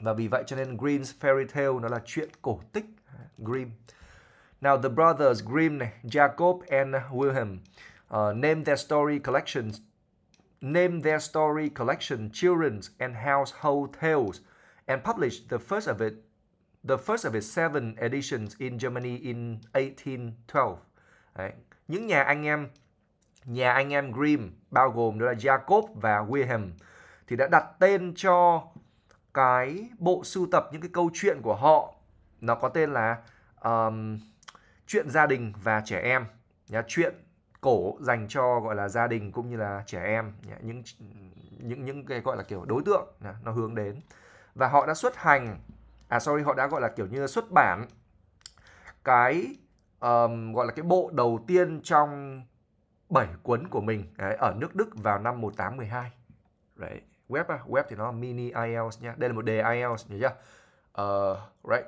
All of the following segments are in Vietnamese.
Và vì vậy cho nên Grimm's Fairy Tale nó là chuyện cổ tích Grimm. Now the brothers Grimm này, Jacob and Wilhelm uh, ờ, named their story collections named their story collection Children's and Household Tales and published the first of it the first of its seven editions in Germany in 1812. Đấy. Những nhà anh em nhà anh em Grimm bao gồm đó là Jacob và Wilhelm thì đã đặt tên cho cái bộ sưu tập những cái câu chuyện của họ nó có tên là um, chuyện gia đình và trẻ em nhá chuyện cổ dành cho gọi là gia đình cũng như là trẻ em nhá, những những những cái gọi là kiểu đối tượng nhá, nó hướng đến và họ đã xuất hành à sorry họ đã gọi là kiểu như xuất bản cái um, gọi là cái bộ đầu tiên trong bảy cuốn của mình đấy, ở nước Đức vào năm 1812 đấy web web thì nó là mini IELTS nha đây là một đề IELTS nhớ chưa uh, ờ, right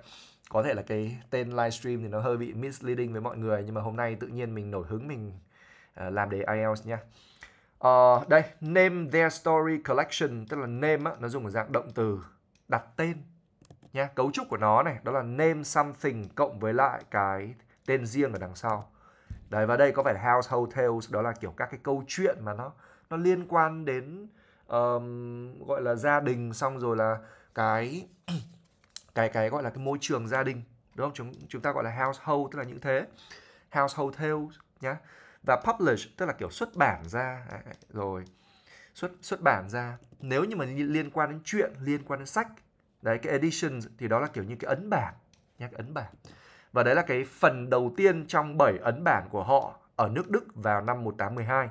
có thể là cái tên livestream thì nó hơi bị misleading với mọi người nhưng mà hôm nay tự nhiên mình nổi hứng mình ờ, làm đề IELTS nha uh, đây name their story collection tức là name á, nó dùng ở dạng động từ đặt tên nha cấu trúc của nó này đó là name something cộng với lại cái tên riêng ở đằng sau đấy và đây có phải house hotels đó là kiểu các cái câu chuyện mà nó nó liên quan đến um, gọi là gia đình xong rồi là cái cái cái gọi là cái môi trường gia đình đúng không chúng chúng ta gọi là household tức là những thế household tales nhá và publish tức là kiểu xuất bản ra rồi xuất xuất bản ra nếu như mà liên quan đến chuyện liên quan đến sách đấy cái edition thì đó là kiểu như cái ấn bản nhá cái ấn bản và đấy là cái phần đầu tiên trong 7 ấn bản của họ ở nước Đức vào năm 1812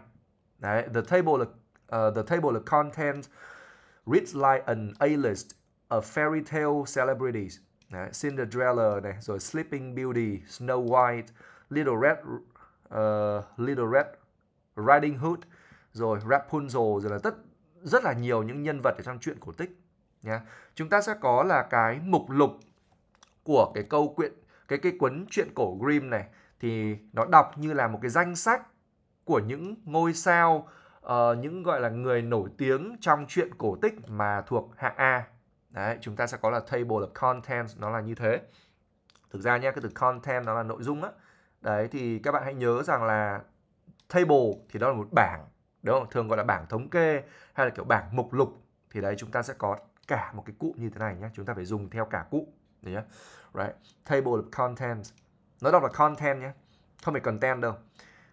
đấy the table là uh, the table of content reads like an A-list of fairy tale celebrities. Đấy, Cinderella này, rồi Sleeping Beauty, Snow White, Little Red uh, Little Red Riding Hood, rồi Rapunzel, rồi là tất rất là nhiều những nhân vật ở trong truyện cổ tích nhá. Chúng ta sẽ có là cái mục lục của cái câu quyện cái cái cuốn truyện cổ Grimm này thì nó đọc như là một cái danh sách của những ngôi sao uh, những gọi là người nổi tiếng trong chuyện cổ tích mà thuộc hạng A. Đấy, chúng ta sẽ có là table of contents nó là như thế. Thực ra nha, cái từ content nó là nội dung á. Đấy thì các bạn hãy nhớ rằng là table thì đó là một bảng, đúng không? Thường gọi là bảng thống kê hay là kiểu bảng mục lục thì đấy chúng ta sẽ có cả một cái cụm như thế này nhé. Chúng ta phải dùng theo cả cụm nhé. Right. Table of contents. Nó đọc là content nhé. Không phải content đâu.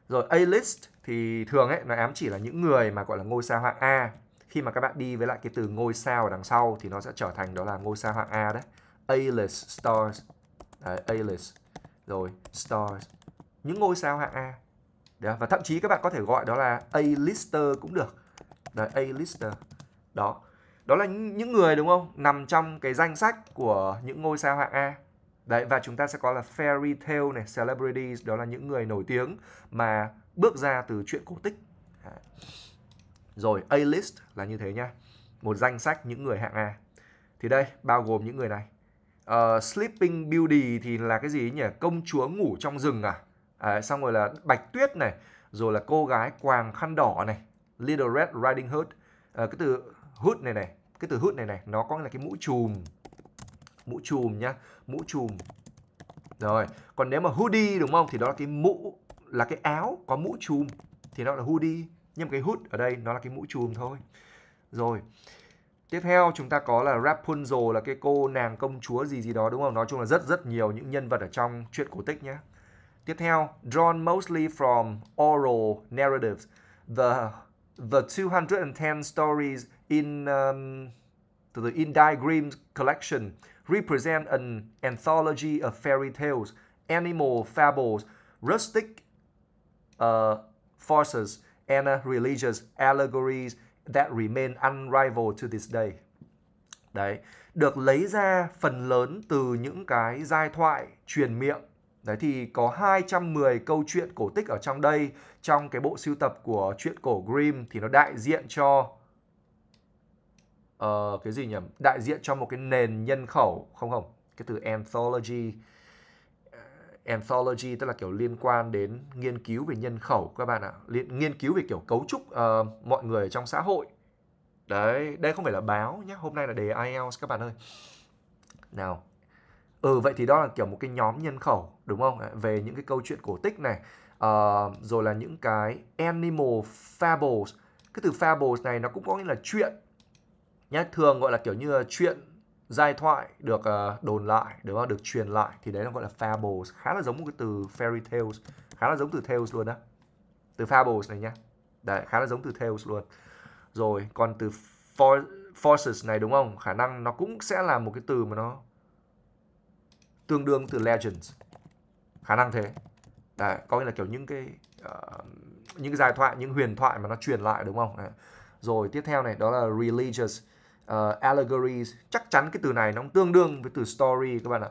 Rồi A list thì thường ấy nó ám chỉ là những người mà gọi là ngôi sao hạng A khi mà các bạn đi với lại cái từ ngôi sao ở đằng sau thì nó sẽ trở thành đó là ngôi sao hạng A đấy A-list stars đấy, A-list rồi stars những ngôi sao hạng A đấy, và thậm chí các bạn có thể gọi đó là A-lister cũng được đấy, A-lister đó đó là những người đúng không nằm trong cái danh sách của những ngôi sao hạng A đấy và chúng ta sẽ có là fairy tale này celebrities đó là những người nổi tiếng mà bước ra từ chuyện cổ tích rồi A list là như thế nha một danh sách những người hạng A thì đây bao gồm những người này uh, sleeping beauty thì là cái gì nhỉ công chúa ngủ trong rừng à, à xong rồi là bạch tuyết này rồi là cô gái quàng khăn đỏ này little red riding hood à, cái từ hood này này cái từ hood này này nó có nghĩa là cái mũ chùm mũ chùm nhá mũ chùm rồi còn nếu mà hoodie đúng không thì đó là cái mũ là cái áo có mũ trùm thì nó là hoodie nhưng cái hood ở đây nó là cái mũ trùm thôi rồi tiếp theo chúng ta có là Rapunzel là cái cô nàng công chúa gì gì đó đúng không nói chung là rất rất nhiều những nhân vật ở trong truyện cổ tích nhé tiếp theo drawn mostly from oral narratives the the 210 stories in um, to the in Diagram's collection represent an anthology of fairy tales animal fables rustic uh, forces and uh, religious allegories that remain unrivaled to this day. Đấy, được lấy ra phần lớn từ những cái giai thoại truyền miệng. Đấy thì có 210 câu chuyện cổ tích ở trong đây, trong cái bộ sưu tập của truyện cổ Grimm thì nó đại diện cho uh, cái gì nhỉ? Đại diện cho một cái nền nhân khẩu, không không, cái từ anthology anthology tức là kiểu liên quan đến nghiên cứu về nhân khẩu các bạn ạ liên, nghiên cứu về kiểu cấu trúc uh, mọi người trong xã hội đấy đây không phải là báo nhé hôm nay là đề IELTS các bạn ơi nào ừ vậy thì đó là kiểu một cái nhóm nhân khẩu đúng không về những cái câu chuyện cổ tích này uh, rồi là những cái animal fables cái từ fables này nó cũng có nghĩa là chuyện nhé. thường gọi là kiểu như là chuyện giai thoại được ờ, đồn lại đúng không ờ, được truyền lại thì đấy là gọi là fables khá là giống một cái từ fairy tales khá là giống từ tales luôn á từ fables này nhá đấy khá là giống từ tales luôn rồi còn từ for, forces này đúng không khả năng nó cũng sẽ là một cái từ mà nó tương đương từ legends khả năng thế đấy coi như là kiểu những cái uh, những cái giai thoại những huyền thoại mà nó truyền lại đúng không đấy. rồi tiếp theo này đó là religious uh, allegories chắc chắn cái từ này nó cũng tương đương với từ story các bạn ạ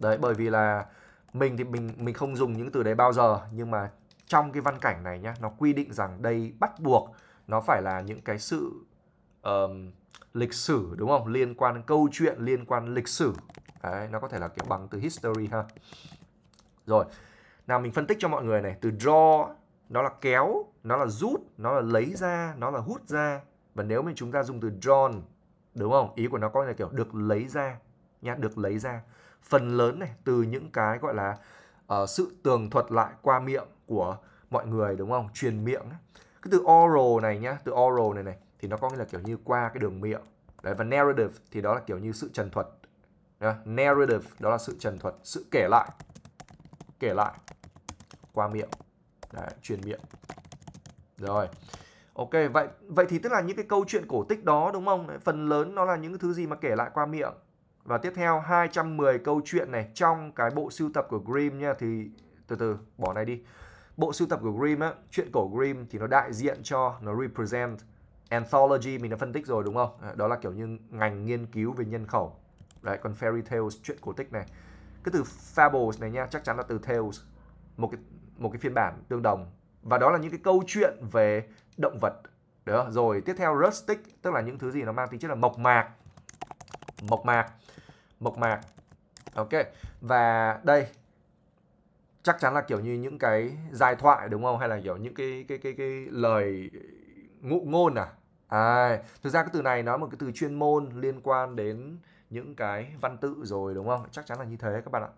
đấy bởi vì là mình thì mình mình không dùng những từ đấy bao giờ nhưng mà trong cái văn cảnh này nhá nó quy định rằng đây bắt buộc nó phải là những cái sự um, lịch sử đúng không liên quan câu chuyện liên quan lịch sử đấy nó có thể là kiểu bằng từ history ha rồi nào mình phân tích cho mọi người này từ draw nó là kéo nó là rút nó là lấy ra nó là hút ra và nếu mà chúng ta dùng từ drawn đúng không ý của nó coi là kiểu được lấy ra nhá được lấy ra phần lớn này từ những cái gọi là uh, sự tường thuật lại qua miệng của mọi người đúng không truyền miệng cái từ oral này nhá từ oral này này thì nó có nghĩa là kiểu như qua cái đường miệng đấy và narrative thì đó là kiểu như sự trần thuật đó, narrative đó là sự trần thuật sự kể lại kể lại qua miệng truyền miệng rồi Ok, vậy vậy thì tức là những cái câu chuyện cổ tích đó đúng không? Phần lớn nó là những thứ gì mà kể lại qua miệng. Và tiếp theo 210 câu chuyện này trong cái bộ sưu tập của Grimm nha thì từ từ bỏ này đi. Bộ sưu tập của Grimm á, chuyện cổ Grimm thì nó đại diện cho nó represent anthology mình đã phân tích rồi đúng không? Đó là kiểu như ngành nghiên cứu về nhân khẩu. Đấy, còn fairy tales chuyện cổ tích này. Cái từ fables này nha, chắc chắn là từ tales. Một cái một cái phiên bản tương đồng và đó là những cái câu chuyện về động vật được rồi tiếp theo rustic tức là những thứ gì nó mang tính chất là mộc mạc mộc mạc mộc mạc ok và đây chắc chắn là kiểu như những cái giai thoại đúng không hay là kiểu những cái cái cái cái lời ngụ ngôn à à thực ra cái từ này nó một cái từ chuyên môn liên quan đến những cái văn tự rồi đúng không chắc chắn là như thế các bạn ạ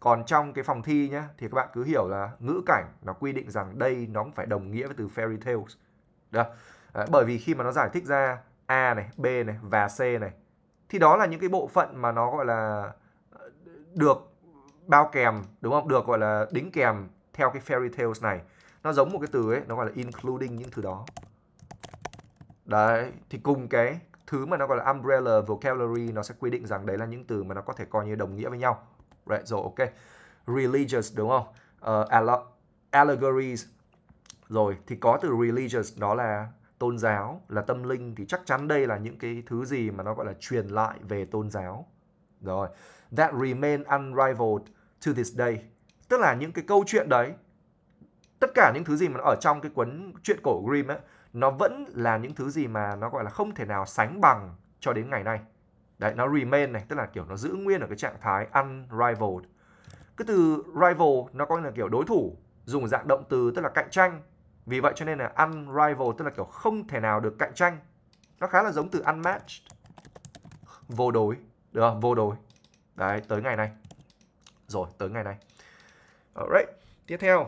còn trong cái phòng thi nhá thì các bạn cứ hiểu là ngữ cảnh nó quy định rằng đây nó cũng phải đồng nghĩa với từ fairy tales được. Đấy, bởi vì khi mà nó giải thích ra A này, B này và C này thì đó là những cái bộ phận mà nó gọi là ờ, được bao kèm đúng không? Được gọi là đính kèm theo cái fairy tales này. Nó giống một cái từ ấy, nó gọi là including những thứ đó. Đấy, thì cùng cái thứ mà nó gọi là umbrella vocabulary nó sẽ quy định rằng đấy là những từ mà nó có thể coi như đồng nghĩa với nhau. Right, rồi ok. Religious đúng không? Uh, allegories rồi thì có từ religious đó là tôn giáo là tâm linh thì chắc chắn đây là những cái thứ gì mà nó gọi là truyền lại về tôn giáo rồi that remain unrivaled to this day tức là những cái câu chuyện đấy tất cả những thứ gì mà nó ở trong cái cuốn truyện cổ Grimm ấy nó vẫn là những thứ gì mà nó gọi là không thể nào sánh bằng cho đến ngày nay đấy nó remain này tức là kiểu nó giữ nguyên ở cái trạng thái unrivaled cái từ rival nó có là kiểu đối thủ dùng dạng động từ tức là cạnh tranh vì vậy cho nên là unrival tức là kiểu không thể nào được cạnh tranh. Nó khá là giống từ unmatched. Vô đối. Được không? Vô đối. Đấy, tới ngày này. Rồi, tới ngày này. Alright. Tiếp theo.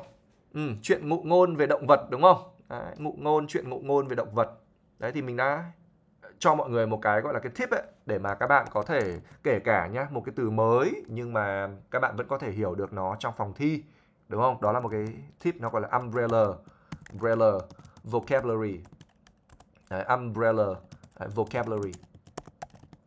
Ừ, chuyện ngụ ngôn về động vật đúng không? Đấy, ngụ ngôn, chuyện ngụ ngôn về động vật. Đấy thì mình đã cho mọi người một cái gọi là cái tip ấy, để mà các bạn có thể kể cả nhá một cái từ mới nhưng mà các bạn vẫn có thể hiểu được nó trong phòng thi đúng không đó là một cái tip nó gọi là umbrella umbrella vocabulary Đấy, umbrella Đấy, vocabulary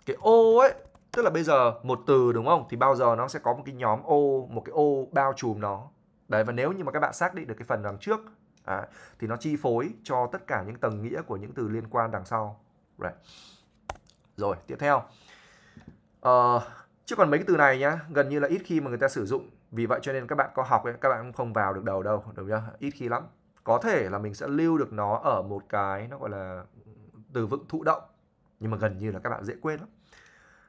cái ô ấy tức là bây giờ một từ đúng không thì bao giờ nó sẽ có một cái nhóm ô một cái ô bao trùm nó đấy và nếu như mà các bạn xác định được cái phần đằng trước à, thì nó chi phối cho tất cả những tầng nghĩa của những từ liên quan đằng sau right. rồi tiếp theo à, chứ còn mấy cái từ này nhá gần như là ít khi mà người ta sử dụng vì vậy cho nên các bạn có học ấy các bạn cũng không vào được đầu đâu đúng không? ít khi lắm có thể là mình sẽ lưu được nó ở một cái nó gọi là ừ, từ vựng thụ động nhưng mà gần như là các bạn dễ quên lắm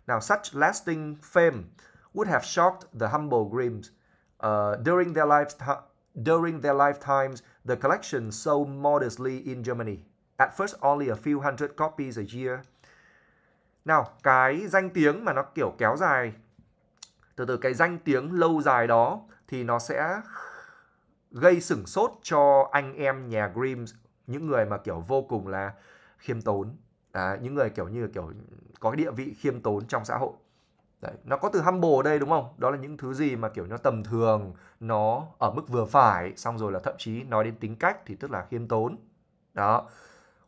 nào such lasting fame would have shocked the humble grims uh, during their lifetime during their lifetimes the collection sold modestly in Germany at first only a few hundred copies a year nào cái danh tiếng mà nó kiểu kéo dài từ từ cái danh tiếng lâu dài đó thì nó sẽ gây sửng sốt cho anh em nhà Grims những người mà kiểu vô cùng là khiêm tốn à, những người kiểu như kiểu có địa vị khiêm tốn trong xã hội Đấy, nó có từ humble ở đây đúng không? Đó là những thứ gì mà kiểu nó tầm thường, nó ở mức vừa phải, xong rồi là thậm chí nói đến tính cách thì tức là khiêm tốn. Đó.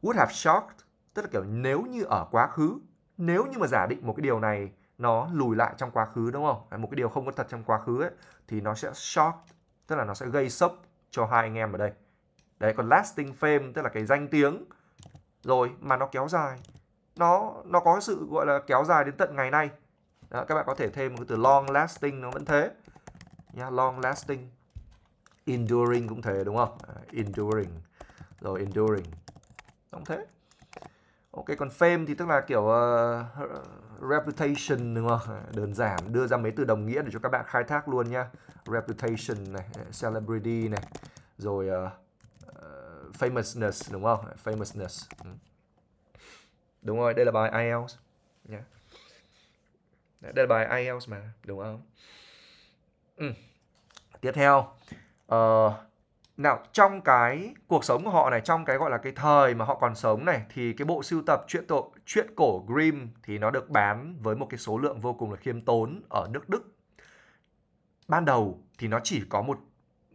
Would have shocked, tức là kiểu nếu như ở quá khứ, nếu như mà giả định một cái điều này nó lùi lại trong quá khứ đúng không? Một cái điều không có thật trong quá khứ ấy, thì nó sẽ shock tức là nó sẽ gây sốc cho hai anh em ở đây đấy còn lasting fame tức là cái danh tiếng rồi mà nó kéo dài nó nó có sự gọi là kéo dài đến tận ngày nay đó, các bạn có thể thêm một cái từ long lasting nó vẫn thế nha long lasting enduring cũng thế đúng không enduring rồi enduring cũng thế Ok còn fame thì tức là kiểu uh, reputation đúng không? Đơn giản đưa ra mấy từ đồng nghĩa để cho các bạn khai thác luôn nhá. Reputation này, celebrity này, rồi uh, famousness đúng không? Famousness. Ừ. Đúng rồi, đây là bài IELTS nhá. Yeah. Đây là bài IELTS mà, đúng không? Ừ. Tiếp theo uh, nào trong cái cuộc sống của họ này trong cái gọi là cái thời mà họ còn sống này thì cái bộ sưu tập truyện tổ truyện cổ Grimm thì nó được bán với một cái số lượng vô cùng là khiêm tốn ở nước Đức ban đầu thì nó chỉ có một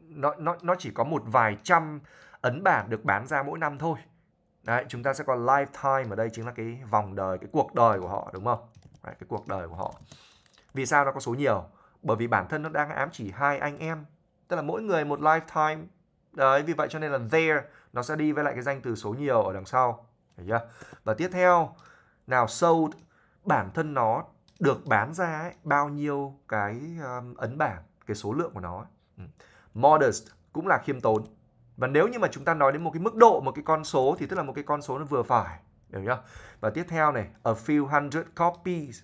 nó nó nó chỉ có một vài trăm ấn bản được bán ra mỗi năm thôi đấy chúng ta sẽ có lifetime ở đây chính là cái vòng đời cái cuộc đời của họ đúng không đấy, cái cuộc đời của họ vì sao nó có số nhiều bởi vì bản thân nó đang ám chỉ hai anh em tức là mỗi người một lifetime Đấy, vì vậy cho nên là there nó sẽ đi với lại cái danh từ số nhiều ở đằng sau. Thấy chưa? Và tiếp theo, nào sold bản thân nó được bán ra ấy, bao nhiêu cái um, ấn bản, cái số lượng của nó. Ấy. Ừ. Modest cũng là khiêm tốn. Và nếu như mà chúng ta nói đến một cái mức độ, một cái con số thì tức là một cái con số nó vừa phải. Hiểu chưa? Và tiếp theo này, a few hundred copies.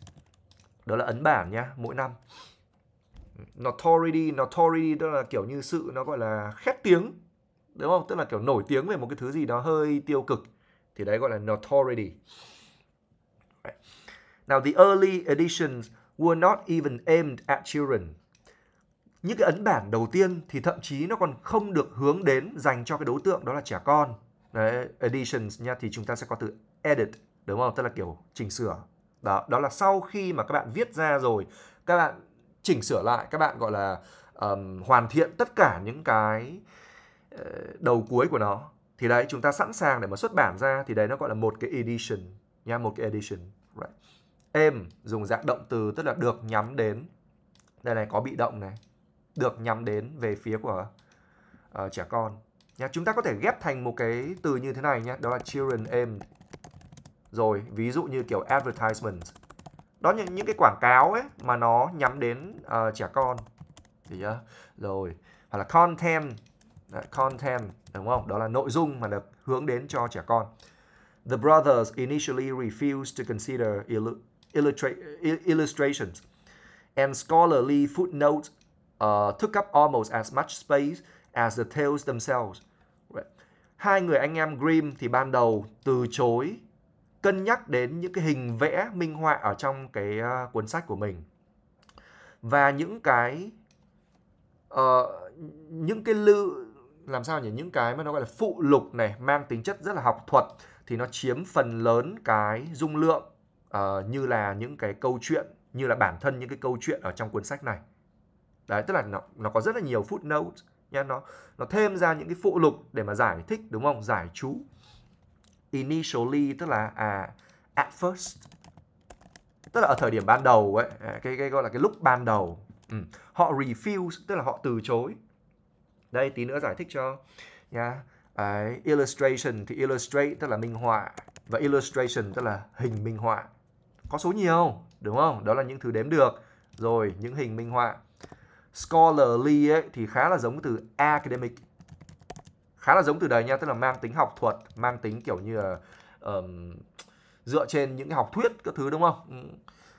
Đó là ấn bản nhá, mỗi năm notoriety notoriety đó là kiểu như sự nó gọi là khét tiếng đúng không tức là kiểu nổi tiếng về một cái thứ gì đó hơi tiêu cực thì đấy gọi là notoriety now the early editions were not even aimed at children những cái ấn bản đầu tiên thì thậm chí nó còn không được hướng đến dành cho cái đối tượng đó là trẻ con đấy, editions nha thì chúng ta sẽ có từ edit đúng không tức là kiểu chỉnh sửa đó đó là sau khi mà các bạn viết ra rồi các bạn chỉnh sửa lại các bạn gọi là um, hoàn thiện tất cả những cái ờ, đầu cuối của nó thì đấy chúng ta sẵn sàng để mà xuất bản ra thì đấy nó gọi là một cái edition nha một cái edition right. em dùng dạng động từ tức là được nhắm đến đây này có bị động này được nhắm đến về phía của uh, trẻ con nha chúng ta có thể ghép thành một cái từ như thế này nhé đó là children aimed rồi ví dụ như kiểu advertisement đó là những cái quảng cáo ấy mà nó nhắm đến uh, trẻ con thì chưa rồi hoặc là content Đấy, content đúng không đó là nội dung mà được hướng đến cho trẻ con the brothers initially refused to consider illustrations and scholarly footnotes uh, took up almost as much space as the tales themselves right. hai người anh em Grimm thì ban đầu từ chối cân nhắc đến những cái hình vẽ minh họa ở trong cái ờ, cuốn sách của mình và những cái uh, những cái lưu làm sao nhỉ những cái mà nó gọi là phụ lục này mang tính chất rất là học thuật thì nó chiếm phần lớn cái dung lượng uh, như là những cái câu chuyện như là bản thân những cái câu chuyện ở trong cuốn sách này đấy tức là nó, nó có rất là nhiều footnote nha nó nó thêm ra những cái phụ lục để mà giải thích đúng không giải chú initially tức là à at first tức là ở thời điểm ban đầu ấy à, cái cái gọi là cái lúc ban đầu ừ. họ refuse tức là họ từ chối đây tí nữa giải thích cho nha Đấy, illustration thì illustrate tức là minh họa và illustration tức là hình minh họa có số nhiều đúng không đó là những thứ đếm được rồi những hình minh họa scholarly ấy, thì khá là giống từ academic khá là giống từ đấy nha tức là mang tính học thuật mang tính kiểu như là uh, dựa trên những cái học thuyết các thứ đúng không ừ,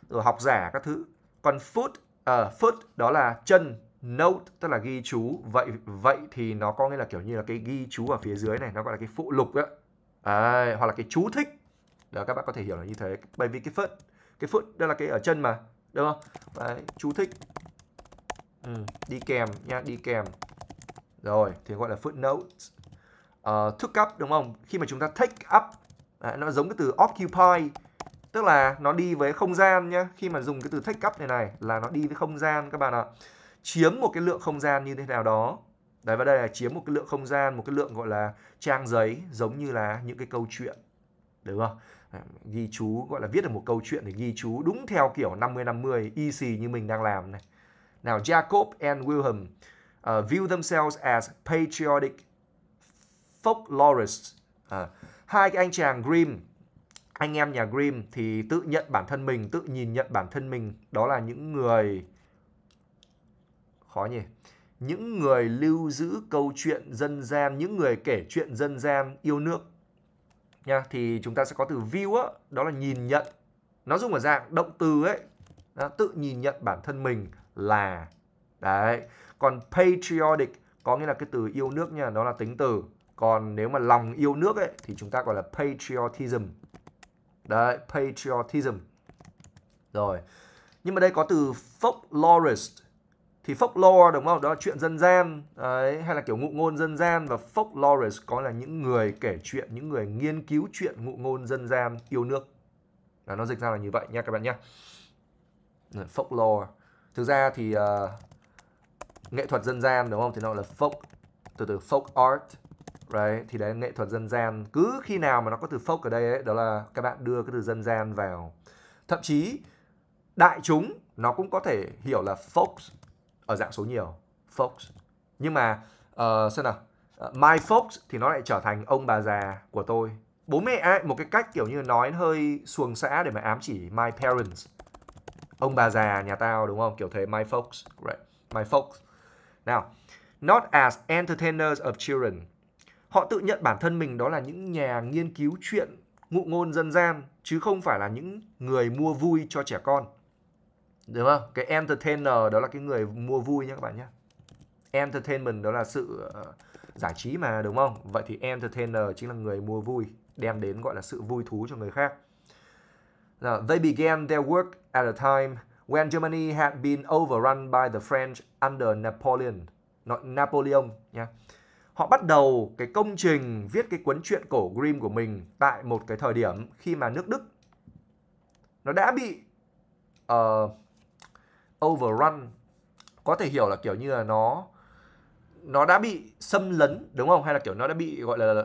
rồi học giả các thứ còn foot uh, foot đó là chân note tức là ghi chú vậy vậy thì nó có nghĩa là kiểu như là cái ghi chú ở phía dưới này nó gọi là cái phụ lục ấy. À, hoặc là cái chú thích đó các bạn có thể hiểu là như thế bởi vì cái foot cái foot đó là cái ở chân mà đúng không Đấy, chú thích ừ, đi kèm nha đi kèm rồi thì gọi là footnote uh, took up đúng không? Khi mà chúng ta take up à, nó giống cái từ occupy tức là nó đi với không gian nhá. Khi mà dùng cái từ take up này này là nó đi với không gian các bạn ạ. Chiếm một cái lượng không gian như thế nào đó. Đấy và đây là chiếm một cái lượng không gian, một cái lượng gọi là trang giấy giống như là những cái câu chuyện. được không? ghi chú gọi là viết được một câu chuyện để ghi chú đúng theo kiểu 50-50 y xì như mình đang làm này. Nào Jacob and Wilhelm uh, view themselves as patriotic folklorist à, hai cái anh chàng Grimm anh em nhà Grimm thì tự nhận bản thân mình tự nhìn nhận bản thân mình đó là những người khó nhỉ những người lưu giữ câu chuyện dân gian những người kể chuyện dân gian yêu nước nha thì chúng ta sẽ có từ view á, đó là nhìn nhận nó dùng ở dạng động từ ấy đó, tự nhìn nhận bản thân mình là đấy còn patriotic có nghĩa là cái từ yêu nước nha đó là tính từ còn nếu mà lòng yêu nước ấy thì chúng ta gọi là patriotism đấy patriotism rồi nhưng mà đây có từ folklorist thì folklore đúng không? Đó là chuyện dân gian đấy, hay là kiểu ngụ ngôn dân gian và folklorist có là những người kể chuyện, những người nghiên cứu chuyện ngụ ngôn dân gian yêu nước. là nó dịch ra là như vậy nha các bạn nhé. Folklore. Thực ra thì uh, nghệ thuật dân gian đúng không? Thì nó là folk từ từ folk art Right, thì đấy nghệ thuật dân gian cứ khi nào mà nó có từ folk ở đây ấy đó là các bạn đưa cái từ dân gian vào thậm chí đại chúng nó cũng có thể hiểu là folks ở dạng số nhiều folks nhưng mà uh, xem nào uh, my folks thì nó lại trở thành ông bà già của tôi bố mẹ ấy, một cái cách kiểu như nói hơi xuồng xã để mà ám chỉ my parents ông bà già nhà tao đúng không kiểu thế my folks right my folks nào not as entertainers of children họ tự nhận bản thân mình đó là những nhà nghiên cứu chuyện ngụ ngôn dân gian chứ không phải là những người mua vui cho trẻ con đúng không cái entertainer đó là cái người mua vui nhé các bạn nhé entertainment đó là sự ờ, giải trí mà đúng không vậy thì entertainer chính là người mua vui đem đến gọi là sự vui thú cho người khác Now, they began their work at a time when Germany had been overrun by the French under Napoleon not Napoleon nha. yeah họ bắt đầu cái công trình viết cái cuốn truyện cổ Grimm của mình tại một cái thời điểm khi mà nước Đức nó đã bị uh, overrun có thể hiểu là kiểu như là nó nó đã bị xâm lấn đúng không hay là kiểu nó đã bị gọi là là,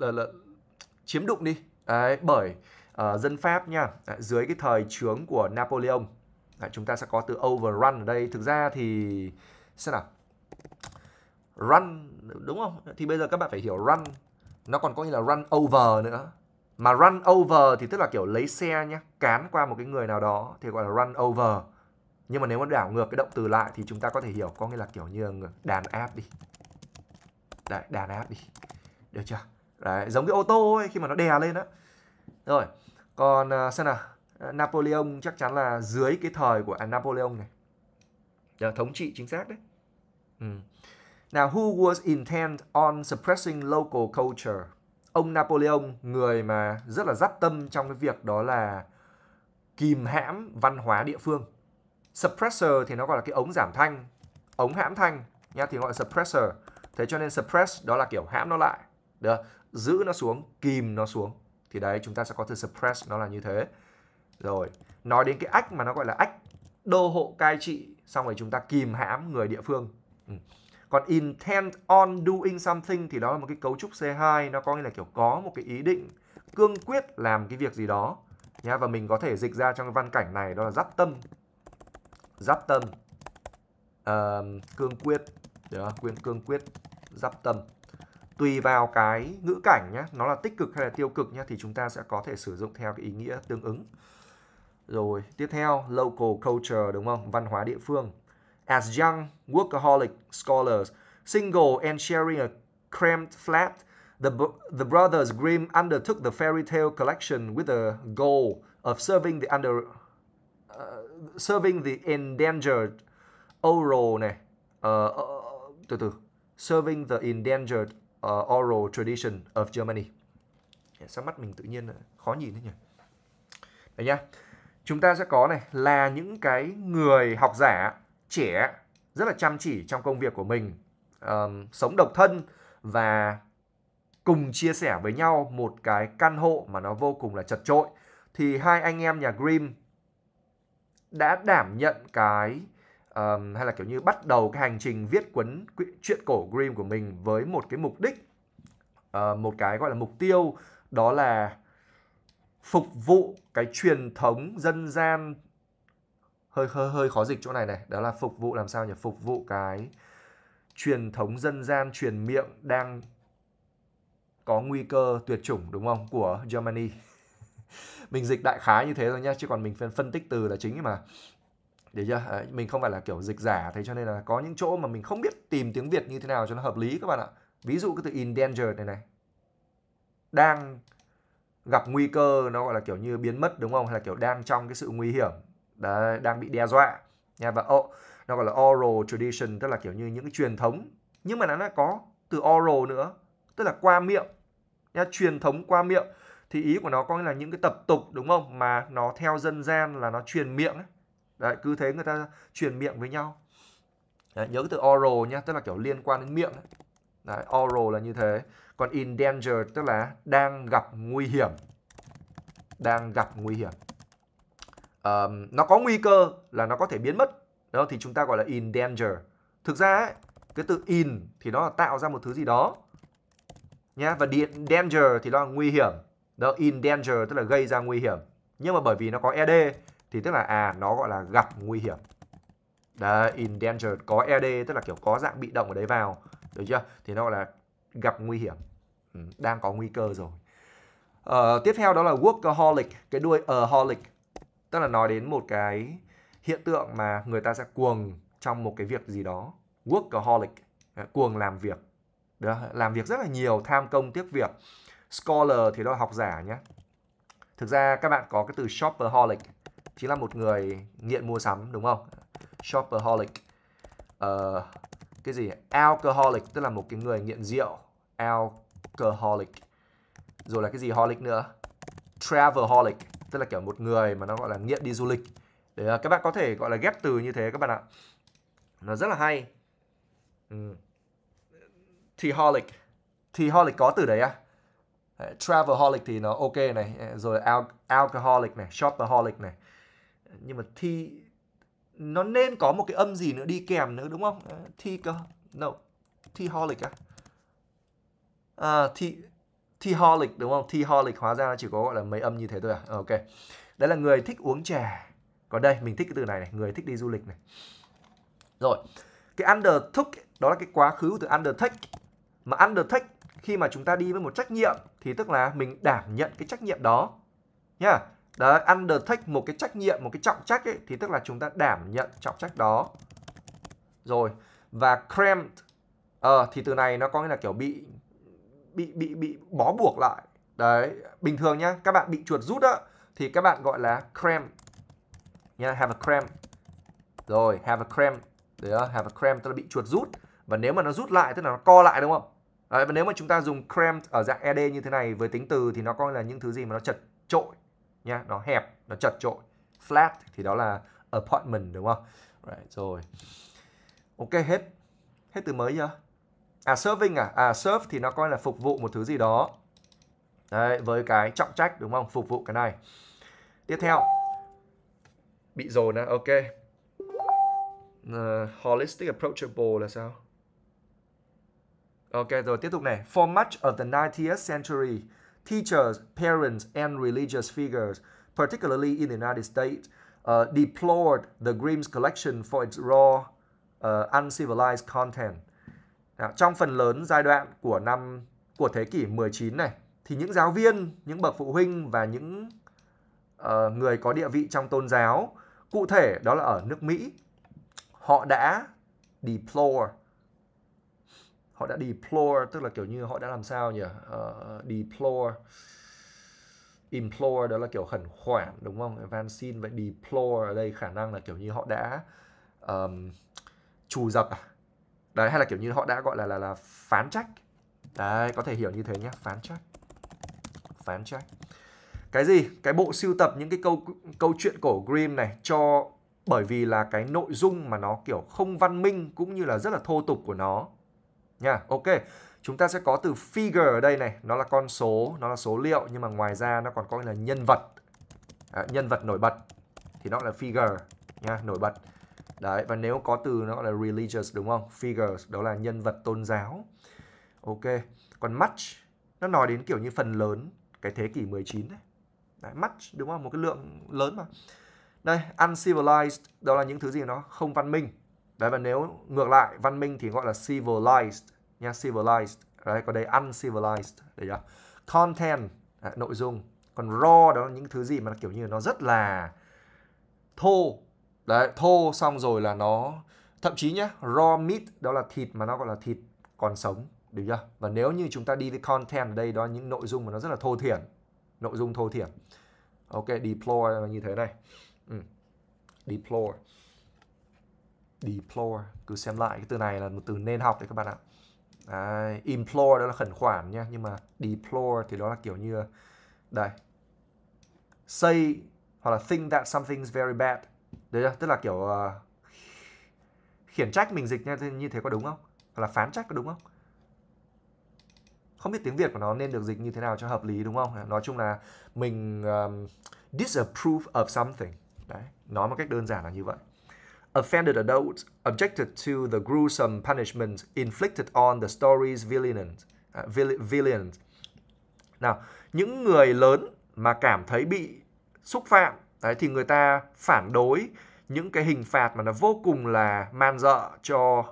là, là chiếm đụng đi Đấy, bởi uh, dân Pháp nha à, dưới cái thời trướng của Napoleon à, chúng ta sẽ có từ overrun ở đây thực ra thì sao nào run đúng không thì bây giờ các bạn phải hiểu run nó còn có nghĩa là run over nữa mà run over thì tức là kiểu lấy xe nhá cán qua một cái người nào đó thì gọi là run over nhưng mà nếu mà đảo ngược cái động từ lại thì chúng ta có thể hiểu có nghĩa là kiểu như là đàn áp đi Đấy, đàn áp đi được chưa Đấy, giống cái ô tô ấy khi mà nó đè lên đó rồi còn à, xem nào à, Napoleon chắc chắn là dưới cái thời của à, Napoleon này Đó, thống trị chính xác đấy ừ. Now, who was intent on suppressing local culture? Ông Napoleon, người mà rất là dắt tâm trong cái việc đó là kìm hãm văn hóa địa phương. Suppressor thì nó gọi là cái ống giảm thanh, ống hãm thanh nha thì gọi là suppressor. Thế cho nên suppress đó là kiểu hãm nó lại, được giữ nó xuống, kìm nó xuống. Thì đấy chúng ta sẽ có từ suppress nó là như thế. Rồi, nói đến cái ách mà nó gọi là ách đô hộ cai trị xong rồi chúng ta kìm hãm người địa phương. Ừ còn intent on doing something thì đó là một cái cấu trúc C2 nó có nghĩa là kiểu có một cái ý định cương quyết làm cái việc gì đó nhá và mình có thể dịch ra trong cái văn cảnh này đó là giáp tâm giáp tâm uh, cương quyết đó, quyên cương quyết giáp tâm tùy vào cái ngữ cảnh nhé nó là tích cực hay là tiêu cực nhé thì chúng ta sẽ có thể sử dụng theo cái ý nghĩa tương ứng rồi tiếp theo local culture đúng không văn hóa địa phương as young workaholic scholars, single and sharing a cramped flat, the, the brothers Grimm undertook the fairy tale collection with the goal of serving the under uh, serving the endangered oral này, uh, từ uh, từ, serving the endangered uh, oral tradition of Germany. Dạ, Sao mắt mình tự nhiên ờ, khó nhìn thế nhỉ? Đấy nhá. Chúng ta sẽ có này là những cái người học giả trẻ rất là chăm chỉ trong công việc của mình um, sống độc thân và cùng chia sẻ với nhau một cái căn hộ mà nó vô cùng là chật trội thì hai anh em nhà Grim đã đảm nhận cái um, hay là kiểu như bắt đầu cái hành trình viết cuốn chuyện cổ Grim của mình với một cái mục đích uh, một cái gọi là mục tiêu đó là phục vụ cái truyền thống dân gian hơi hơi hơi khó dịch chỗ này này đó là phục vụ làm sao nhỉ phục vụ cái truyền thống dân gian truyền miệng đang có nguy cơ tuyệt chủng đúng không của Germany mình dịch đại khái như thế thôi nhá chứ còn mình phân tích từ là chính mà để chưa à, mình không phải là kiểu dịch giả thế cho nên là có những chỗ mà mình không biết tìm tiếng Việt như thế nào cho nó hợp lý các bạn ạ ví dụ cái từ in danger này này đang gặp nguy cơ nó gọi là kiểu như biến mất đúng không hay là kiểu đang trong cái sự nguy hiểm Đấy, đang bị đe dọa nha và oh, nó gọi là oral tradition tức là kiểu như những cái truyền thống nhưng mà nó đã có từ oral nữa tức là qua miệng nha truyền thống qua miệng thì ý của nó có nghĩa là những cái tập tục đúng không mà nó theo dân gian là nó truyền miệng Đấy, cứ thế người ta truyền miệng với nhau Đấy, nhớ từ oral nhá tức là kiểu liên quan đến miệng Đấy, oral là như thế còn in danger tức là đang gặp nguy hiểm đang gặp nguy hiểm um, nó có nguy cơ là nó có thể biến mất đó thì chúng ta gọi là in danger thực ra ấy, cái từ in thì nó là tạo ra một thứ gì đó nhá và danger thì nó là nguy hiểm đó in danger tức là gây ra nguy hiểm nhưng mà bởi vì nó có ed thì tức là à nó gọi là gặp nguy hiểm đó in danger có ed tức là kiểu có dạng bị động ở đấy vào được chưa thì nó gọi là gặp nguy hiểm ừ, đang có nguy cơ rồi ờ, tiếp theo đó là workaholic cái đuôi aholic tức là nói đến một cái hiện tượng mà người ta sẽ cuồng trong một cái việc gì đó workaholic cuồng làm việc đó, làm việc rất là nhiều tham công tiếc việc scholar thì đó là học giả nhé thực ra các bạn có cái từ shopaholic chính là một người nghiện mua sắm đúng không shopaholic uh, cái gì alcoholic tức là một cái người nghiện rượu alcoholic rồi là cái gì holic nữa travelholic tức là kiểu một người mà nó gọi là nghiện đi du lịch để à, các bạn có thể gọi là ghép từ như thế các bạn ạ nó rất là hay Thi-holic, Theholic holic có từ đấy à holic thì nó ok này à, rồi al alcoholic này shopaholic này nhưng mà thi nó nên có một cái âm gì nữa đi kèm nữa đúng không ờ, thi cơ no thi holic à, à thi Theholic đúng không? Theholic hóa ra nó chỉ có gọi là mấy âm như thế thôi à? Ờ, ok. Đấy là người thích uống trà. Còn đây mình thích cái từ này này, người thích đi du lịch này. Rồi. Cái undertook đó là cái quá khứ của từ undertake. Mà undertake khi mà chúng ta đi với một trách nhiệm thì tức là mình đảm nhận cái trách nhiệm đó. Nhá. Đó, undertake một cái trách nhiệm, một cái trọng trách ấy, thì tức là chúng ta đảm nhận trọng trách đó. Rồi, và cramped ờ, thì từ này nó có nghĩa là kiểu bị bị bị bị bó buộc lại đấy bình thường nhá các bạn bị chuột rút á thì các bạn gọi là cram nha have a cram rồi have a cram đấy đó, have a cram tức là bị chuột rút và nếu mà nó rút lại tức là nó co lại đúng không đấy, và nếu mà chúng ta dùng cram ở dạng ed như thế này với tính từ thì nó coi là những thứ gì mà nó chật trội nha nó hẹp nó chật trội flat thì đó là apartment đúng không right, rồi ok hết hết từ mới chưa à serving à à serve thì nó coi là phục vụ một thứ gì đó đấy với cái trọng trách đúng không phục vụ cái này tiếp theo bị dồn à, ok uh, holistic approachable là sao ok rồi tiếp tục này for much of the 19th century teachers parents and religious figures particularly in the United States uh, deplored the Grimm's collection for its raw uh, uncivilized content nào, trong phần lớn giai đoạn của năm của thế kỷ 19 này thì những giáo viên, những bậc phụ huynh và những uh, người có địa vị trong tôn giáo, cụ thể đó là ở nước Mỹ, họ đã deplore họ đã deplore tức là kiểu như họ đã làm sao nhỉ? Uh, deplore implore đó là kiểu khẩn khoản đúng không? van xin vậy deplore ở đây khả năng là kiểu như họ đã um, trù dập à? đấy hay là kiểu như họ đã gọi là là là phán trách đấy có thể hiểu như thế nhé phán trách phán trách cái gì cái bộ sưu tập những cái câu câu chuyện cổ Grimm này cho bởi vì là cái nội dung mà nó kiểu không văn minh cũng như là rất là thô tục của nó nha ok chúng ta sẽ có từ figure ở đây này nó là con số nó là số liệu nhưng mà ngoài ra nó còn có là nhân vật à, nhân vật nổi bật thì nó là figure nha nổi bật Đấy, và nếu có từ nó gọi là religious đúng không? Figures, đó là nhân vật tôn giáo. Ok, còn much, nó nói đến kiểu như phần lớn cái thế kỷ 19 đấy. đấy much, đúng không? Một cái lượng lớn mà. Đây, uncivilized, đó là những thứ gì nó không văn minh. Đấy, và nếu ngược lại, văn minh thì gọi là civilized, nha, civilized. Đấy, còn đây uncivilized, đấy chưa? Content, à, nội dung. Còn raw, đó là những thứ gì mà kiểu như nó rất là thô, Đấy, thô xong rồi là nó thậm chí nhá, raw meat đó là thịt mà nó gọi là thịt còn sống, được chưa? Và nếu như chúng ta đi cái content ở đây đó những nội dung mà nó rất là thô thiển, nội dung thô thiển. Ok, deploy là như thế này. Ừ. Deploy. Deploy, cứ xem lại cái từ này là một từ nên học đấy các bạn ạ. Đấy, implore đó là khẩn khoản nhá, nhưng mà deploy thì đó là kiểu như đây. Say hoặc là think that something is very bad đấy là tức là kiểu uh, khiển trách mình dịch như thế, có đúng không hoặc là phán trách có đúng không không biết tiếng việt của nó nên được dịch như thế nào cho hợp lý đúng không nói chung là mình um, disapprove of something đấy nói một cách đơn giản là như vậy offended adults objected to the gruesome punishment inflicted on the story's villain. Uh, à, villain. Nào, những người lớn mà cảm thấy bị xúc phạm Đấy, thì người ta phản đối những cái hình phạt mà nó vô cùng là man dợ cho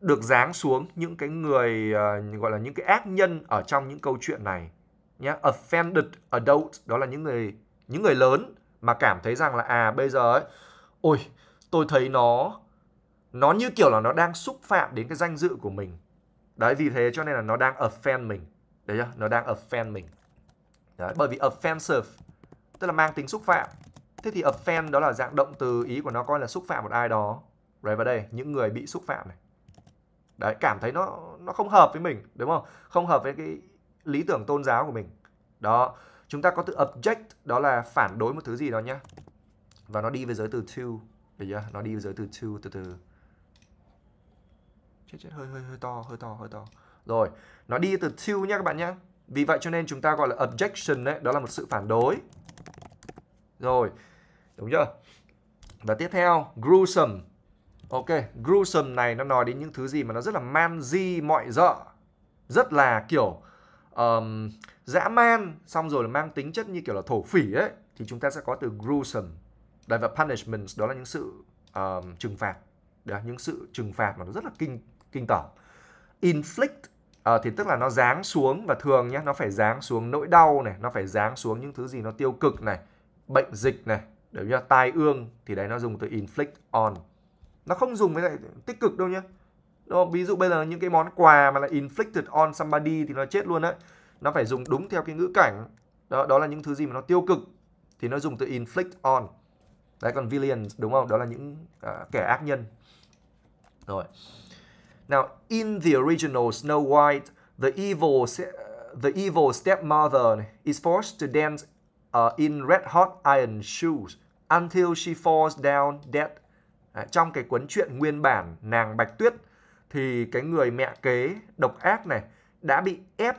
được giáng xuống những cái người uh, gọi là những cái ác nhân ở trong những câu chuyện này nhé. yeah, offended adult đó là những người những người lớn mà cảm thấy rằng là à bây giờ ấy ôi tôi thấy nó nó như kiểu là nó đang xúc phạm đến cái danh dự của mình đấy vì thế cho nên là nó đang offend mình đấy chưa nó đang offend mình đấy bởi vì offensive tức là mang tính xúc phạm. Thế thì offend đó là dạng động từ ý của nó coi là xúc phạm một ai đó. Rồi vào đây, những người bị xúc phạm này. Đấy, cảm thấy nó nó không hợp với mình, đúng không? Không hợp với cái lý tưởng tôn giáo của mình. Đó, chúng ta có từ object đó là phản đối một thứ gì đó nhá. Và nó đi với giới từ to, được chưa? Nó đi với giới từ to từ từ. Chết chết hơi hơi hơi to, hơi to, hơi to. Rồi, nó đi từ to nhá các bạn nhá. Vì vậy cho nên chúng ta gọi là objection đấy, đó là một sự phản đối. Rồi, đúng chưa? Và tiếp theo, gruesome. Ok, gruesome này nó nói đến những thứ gì mà nó rất là man di, mọi dợ. Rất là kiểu um, dã man, xong rồi là mang tính chất như kiểu là thổ phỉ ấy. Thì chúng ta sẽ có từ gruesome. đây và punishment đó là những sự um, trừng phạt. Đấy, những sự trừng phạt mà nó rất là kinh kinh tởm. Inflict à, thì tức là nó giáng xuống và thường nhé nó phải giáng xuống nỗi đau này nó phải giáng xuống những thứ gì nó tiêu cực này bệnh dịch này đều như là tai ương thì đấy nó dùng từ inflict on nó không dùng với lại tích cực đâu nhá Đúng ví dụ bây giờ những cái món quà mà là inflicted on somebody thì nó chết luôn đấy nó phải dùng đúng theo cái ngữ cảnh đó, đó là những thứ gì mà nó tiêu cực thì nó dùng từ inflict on đấy còn villains đúng không đó là những uh, kẻ ác nhân rồi now in the original Snow White the evil the evil stepmother is forced to dance uh, in red hot iron shoes until she falls down dead. À, trong cái cuốn truyện nguyên bản Nàng Bạch Tuyết thì cái người mẹ kế độc ác này đã bị ép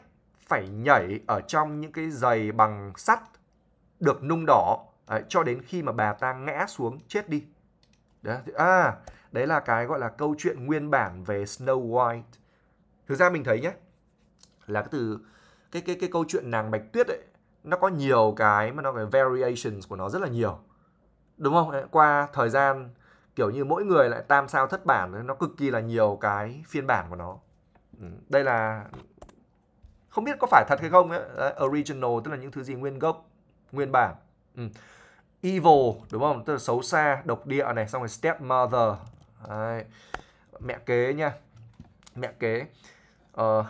phải nhảy ở trong những cái giày bằng sắt được nung đỏ à, cho đến khi mà bà ta ngã xuống chết đi. Đó, à, đấy là cái gọi là câu chuyện nguyên bản về Snow White. Thực ra mình thấy nhé, là cái từ cái cái cái câu chuyện nàng Bạch Tuyết ấy nó có nhiều cái mà nó cái variations của nó rất là nhiều đúng không qua thời gian kiểu như mỗi người lại tam sao thất bản nó cực kỳ là nhiều cái phiên bản của nó ừ, đây là không biết có phải thật hay không ấy. original tức là những thứ gì nguyên gốc nguyên bản ừ. evil đúng không tức là xấu xa độc địa này xong rồi stepmother Đấy. mẹ kế nha mẹ kế uh,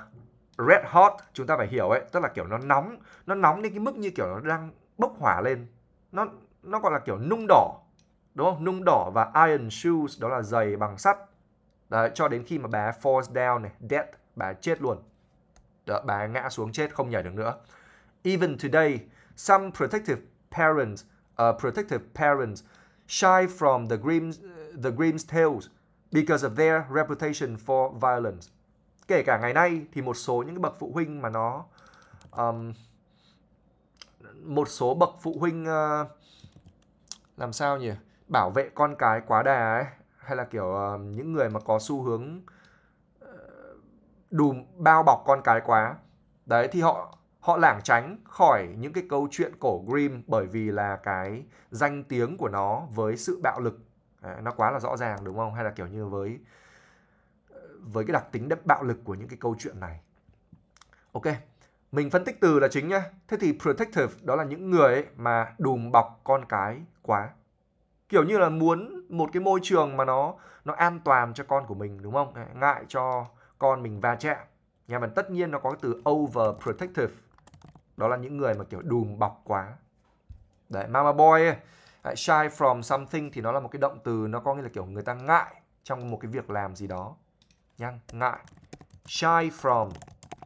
red hot chúng ta phải hiểu ấy tức là kiểu nó nóng nó nóng đến cái mức như kiểu nó đang bốc hỏa lên nó nó gọi là kiểu nung đỏ đúng không nung đỏ và iron shoes đó là giày bằng sắt Đấy, cho đến khi mà bà falls down này dead bà chết luôn đó, bà ngã xuống chết không nhảy được nữa even today some protective parents uh, protective parents shy from the grim, the Grimm's tales because of their reputation for violence kể cả ngày nay thì một số những bậc phụ huynh mà nó um, một số bậc phụ huynh uh, làm sao nhỉ bảo vệ con cái quá đà ấy hay là kiểu uh, những người mà có xu hướng uh, đùm bao bọc con cái quá đấy thì họ họ lảng tránh khỏi những cái câu chuyện cổ Grimm bởi vì là cái danh tiếng của nó với sự bạo lực à, nó quá là rõ ràng đúng không hay là kiểu như với với cái đặc tính đất bạo lực của những cái câu chuyện này. Ok, mình phân tích từ là chính nhá. Thế thì protective đó là những người ấy mà đùm bọc con cái quá. Kiểu như là muốn một cái môi trường mà nó nó an toàn cho con của mình đúng không? Ngại cho con mình va chạm. Nhà mình tất nhiên nó có cái từ overprotective. Đó là những người mà kiểu đùm bọc quá. Đấy, mama boy ấy. Shy from something thì nó là một cái động từ nó có nghĩa là kiểu người ta ngại trong một cái việc làm gì đó nhăng ngại shy from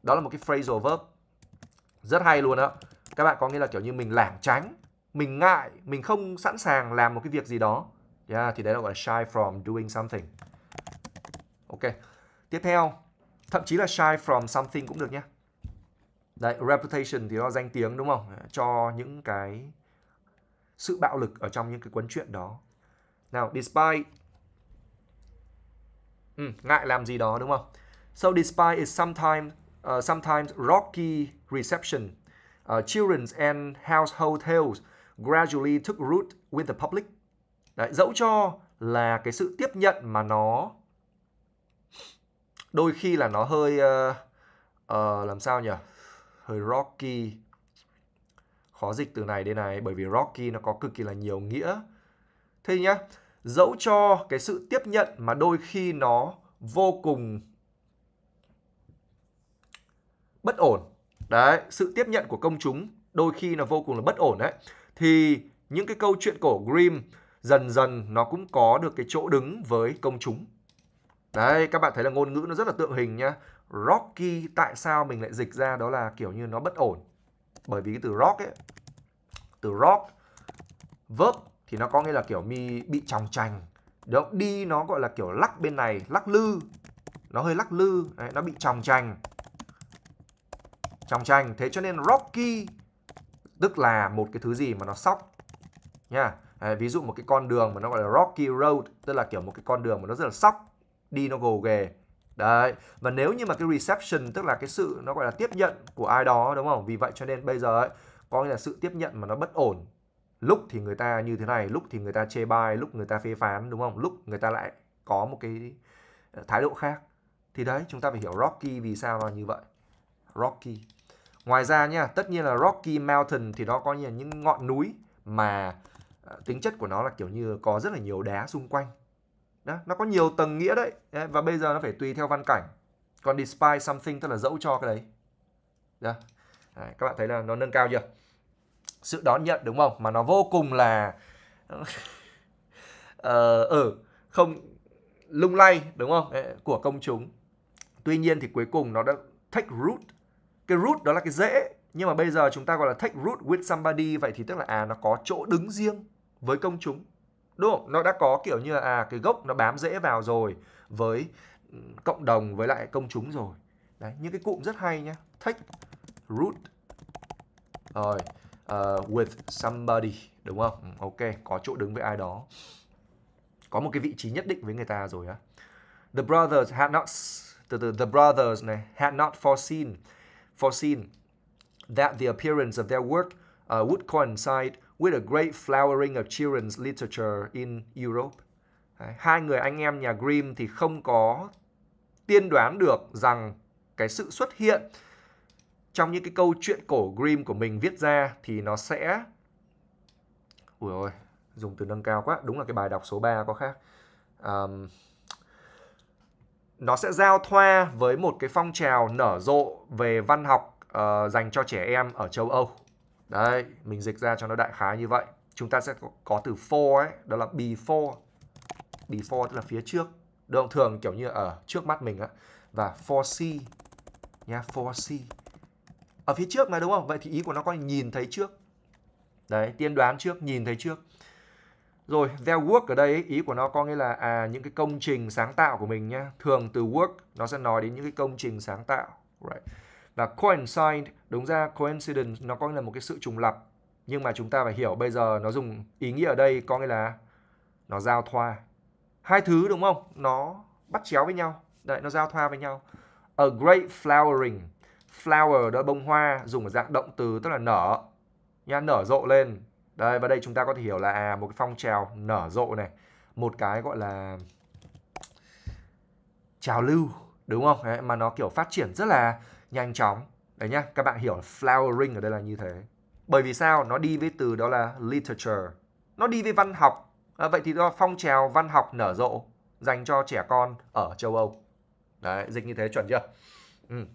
đó là một cái phrasal verb rất hay luôn đó các bạn có nghĩa là kiểu như mình lảng tránh mình ngại mình không sẵn sàng làm một cái việc gì đó yeah, dạ, thì đấy là gọi là shy from doing something ok tiếp theo thậm chí là shy from something cũng được nhé đấy reputation thì nó danh tiếng đúng không cho những cái sự bạo lực ở trong những cái cuốn chuyện đó nào despite ừ, ngại làm gì đó đúng không so despite is sometimes uh, sometimes rocky reception uh, children's and household tales gradually took root with the public Đấy, dẫu cho là cái sự tiếp nhận mà nó đôi khi là nó hơi uh, uh, làm sao nhỉ hơi rocky khó dịch từ này đến này bởi vì rocky nó có cực kỳ là nhiều nghĩa thế nhá dẫu cho cái sự tiếp nhận mà đôi khi nó vô cùng bất ổn đấy sự tiếp nhận của công chúng đôi khi là vô cùng là bất ổn đấy thì những cái câu chuyện cổ Grimm dần dần nó cũng có được cái chỗ đứng với công chúng đấy các bạn thấy là ngôn ngữ nó rất là tượng hình nhá Rocky tại sao mình lại dịch ra đó là kiểu như nó bất ổn bởi vì cái từ rock ấy từ rock verb thì nó có nghĩa là kiểu mi bị tròng trành đúng đi nó gọi là kiểu lắc bên này lắc lư nó hơi lắc lư đấy, nó bị tròng trành tròng trành thế cho nên rocky tức là một cái thứ gì mà nó sóc nha à, ví dụ một cái con đường mà nó gọi là rocky road tức là kiểu một cái con đường mà nó rất là sóc đi nó gồ ghề đấy và nếu như mà cái reception tức là cái sự nó gọi là tiếp nhận của ai đó đúng không vì vậy cho nên bây giờ ấy, có nghĩa là sự tiếp nhận mà nó bất ổn lúc thì người ta như thế này lúc thì người ta chê bai lúc người ta phê phán đúng không lúc người ta lại có một cái ờ, thái độ khác thì đấy chúng ta phải hiểu Rocky vì sao là như vậy Rocky ngoài ra nha tất nhiên là Rocky Mountain thì nó có như những ngọn núi mà ờ, tính chất của nó là kiểu như có rất là nhiều đá xung quanh đó, nó có nhiều tầng nghĩa đấy. và bây giờ nó phải tùy theo văn cảnh còn despite something tức là dẫu cho cái đấy, đó. đấy các bạn thấy là nó nâng cao chưa sự đón nhận đúng không mà nó vô cùng là ờ uh, không lung lay đúng không của công chúng tuy nhiên thì cuối cùng nó đã take root cái root đó là cái rễ nhưng mà bây giờ chúng ta gọi là take root with somebody vậy thì tức là à nó có chỗ đứng riêng với công chúng đúng không nó đã có kiểu như là à cái gốc nó bám rễ vào rồi với ừ, cộng đồng với lại công chúng rồi đấy những cái cụm rất hay nhá take root rồi uh, with somebody đúng không? Ừ, ok, có chỗ đứng với ai đó. Có một cái vị trí nhất định với người ta rồi á. The brothers had not từ từ the brothers này had not foreseen foreseen that the appearance of their work uh, would coincide with a great flowering of children's literature in Europe. Đấy, hai người anh em nhà Grimm thì không có tiên đoán được rằng cái sự xuất hiện trong những cái câu chuyện cổ Grimm của mình viết ra thì nó sẽ ui ôi dùng từ nâng cao quá đúng là cái bài đọc số 3 có khác um, nó sẽ giao thoa với một cái phong trào nở rộ về văn học uh, dành cho trẻ em ở châu Âu đấy mình dịch ra cho nó đại khái như vậy chúng ta sẽ có, có từ for ấy đó là before before tức là phía trước được không? thường kiểu như ở trước mắt mình á và foresee nha foresee ở phía trước mà đúng không? Vậy thì ý của nó có nhìn thấy trước. Đấy, tiên đoán trước, nhìn thấy trước. Rồi, their work ở đây ấy, ý của nó có nghĩa là à, những cái công trình sáng tạo của mình nhá. Thường từ work nó sẽ nói đến những cái công trình sáng tạo. Right. Và coincide, đúng ra coincidence nó có nghĩa là một cái sự trùng lập. Nhưng mà chúng ta phải hiểu bây giờ nó dùng ý nghĩa ở đây có nghĩa là nó giao thoa. Hai thứ đúng không? Nó bắt chéo với nhau. Đấy, nó giao thoa với nhau. A great flowering flower đó bông hoa dùng ở dạng động từ tức là nở nha nở rộ lên đây và đây chúng ta có thể hiểu là à, một cái phong trào nở rộ này một cái gọi là trào lưu đúng không đấy, mà nó kiểu phát triển rất là nhanh chóng đấy nhá các bạn hiểu flowering ở đây là như thế bởi vì sao nó đi với từ đó là literature nó đi với văn học à, vậy thì do phong trào văn học nở rộ dành cho trẻ con ở châu âu đấy dịch như thế chuẩn chưa ừ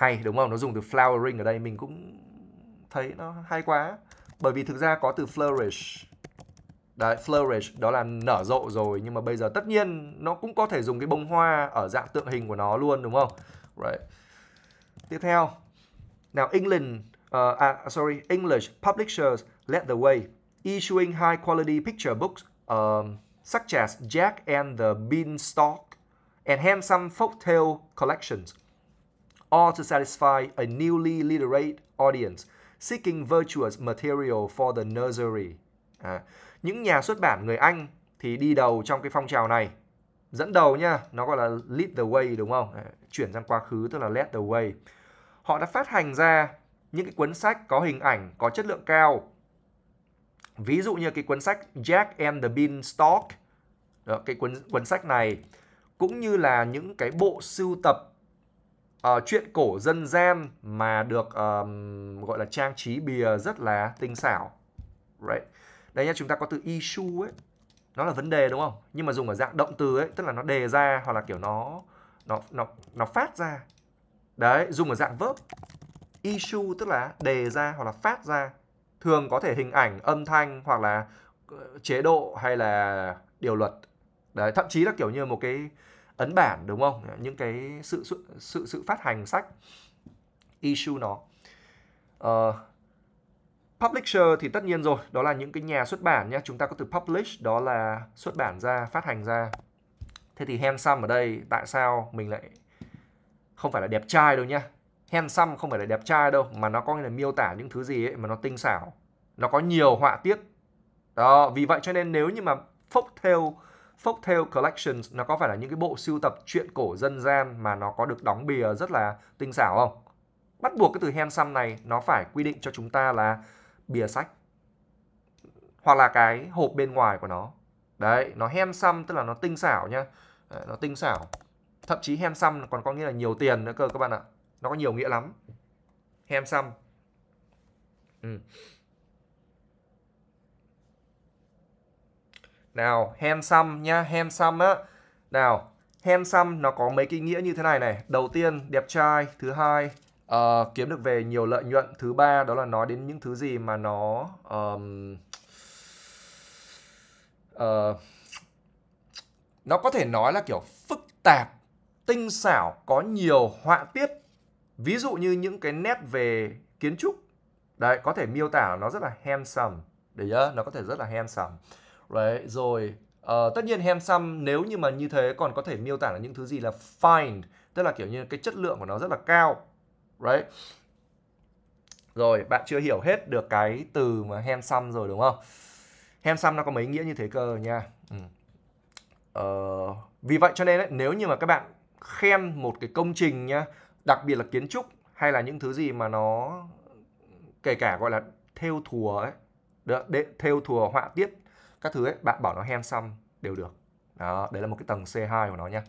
hay đúng không nó dùng từ flowering ở đây mình cũng thấy nó hay quá bởi vì thực ra có từ flourish Đấy, flourish đó là nở rộ rồi nhưng mà bây giờ tất nhiên nó cũng có thể dùng cái bông hoa ở dạng tượng hình của nó luôn đúng không? Right. Tiếp theo. Now England uh, à, sorry, English publishers led the way issuing high quality picture books um, such as Jack and the Beanstalk and Handsome Folktale collections or to satisfy a newly literate audience seeking virtuous material for the nursery. À, những nhà xuất bản người Anh thì đi đầu trong cái phong trào này. Dẫn đầu nhá, nó gọi là lead the way đúng không? À, chuyển sang quá khứ tức là lead the way. Họ đã phát hành ra những cái cuốn sách có hình ảnh, có chất lượng cao. Ví dụ như cái cuốn sách Jack and the Beanstalk. Đó, cái cuốn cuốn sách này cũng như là những cái bộ sưu tập Ờ, chuyện cổ dân gian mà được um, gọi là trang trí bìa rất là tinh xảo right đây nhá chúng ta có từ issue ấy nó là vấn đề đúng không nhưng mà dùng ở dạng động từ ấy tức là nó đề ra hoặc là kiểu nó nó nó nó phát ra đấy dùng ở dạng verb issue tức là đề ra hoặc là phát ra thường có thể hình ảnh âm thanh hoặc là ờ, chế độ hay là điều luật đấy thậm chí là kiểu như một cái ấn bản đúng không những cái sự sự sự, sự phát hành sách issue nó uh, ờ, publisher thì tất nhiên rồi đó là những cái nhà xuất bản nhé chúng ta có từ publish đó là xuất bản ra phát hành ra thế thì handsome ở đây tại sao mình lại không phải là đẹp trai đâu nhá handsome không phải là đẹp trai đâu mà nó có nghĩa là miêu tả những thứ gì ấy mà nó tinh xảo nó có nhiều họa tiết đó vì vậy cho nên nếu như mà phốc theo Folktale Collections nó có phải là những cái bộ sưu tập truyện cổ dân gian mà nó có được đóng bìa rất là tinh xảo không? Bắt buộc cái từ handsome này nó phải quy định cho chúng ta là bìa sách hoặc là cái hộp bên ngoài của nó. Đấy, nó handsome tức là nó tinh xảo nhá. Đấy, nó tinh xảo. Thậm chí handsome còn có nghĩa là nhiều tiền nữa cơ các bạn ạ. Nó có nhiều nghĩa lắm. Handsome. Ừ. Nào, handsome nhá, handsome á. Nào, handsome nó có mấy cái nghĩa như thế này này. Đầu tiên, đẹp trai. Thứ hai, uh, kiếm được về nhiều lợi nhuận. Thứ ba, đó là nói đến những thứ gì mà nó... Um, uh, nó có thể nói là kiểu phức tạp, tinh xảo, có nhiều họa tiết. Ví dụ như những cái nét về kiến trúc. Đấy, có thể miêu tả nó rất là handsome. để nhớ nó có thể rất là handsome đấy rồi uh, tất nhiên handsome nếu như mà như thế còn có thể miêu tả là những thứ gì là fine tức là kiểu như cái chất lượng của nó rất là cao right rồi bạn chưa hiểu hết được cái từ mà handsome rồi đúng không handsome nó có mấy nghĩa như thế cơ nha ừ. uh, vì vậy cho nên ấy, nếu như mà các bạn khen một cái công trình nhá đặc biệt là kiến trúc hay là những thứ gì mà nó kể cả gọi là theo thùa ấy để, để theo thùa họa tiết các thứ ấy bạn bảo nó hem handsome đều được đó đấy là một cái tầng C2 của nó nha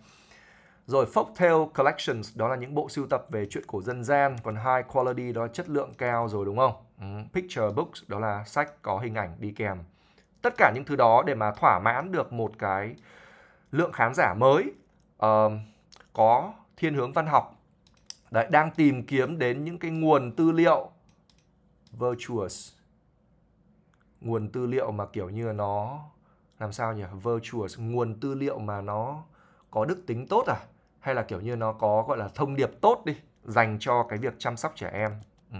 rồi folktale collections đó là những bộ sưu tập về chuyện cổ dân gian còn high quality đó chất lượng cao rồi đúng không ừ. picture books đó là sách có hình ảnh đi kèm tất cả những thứ đó để mà thỏa mãn được một cái lượng khán giả mới uh, có thiên hướng văn học Đấy, đang tìm kiếm đến những cái nguồn tư liệu virtuous nguồn tư liệu mà kiểu như nó làm sao nhỉ Virtual nguồn tư liệu mà nó có đức tính tốt à hay là kiểu như nó có gọi là thông điệp tốt đi dành cho cái việc chăm sóc trẻ em ừ.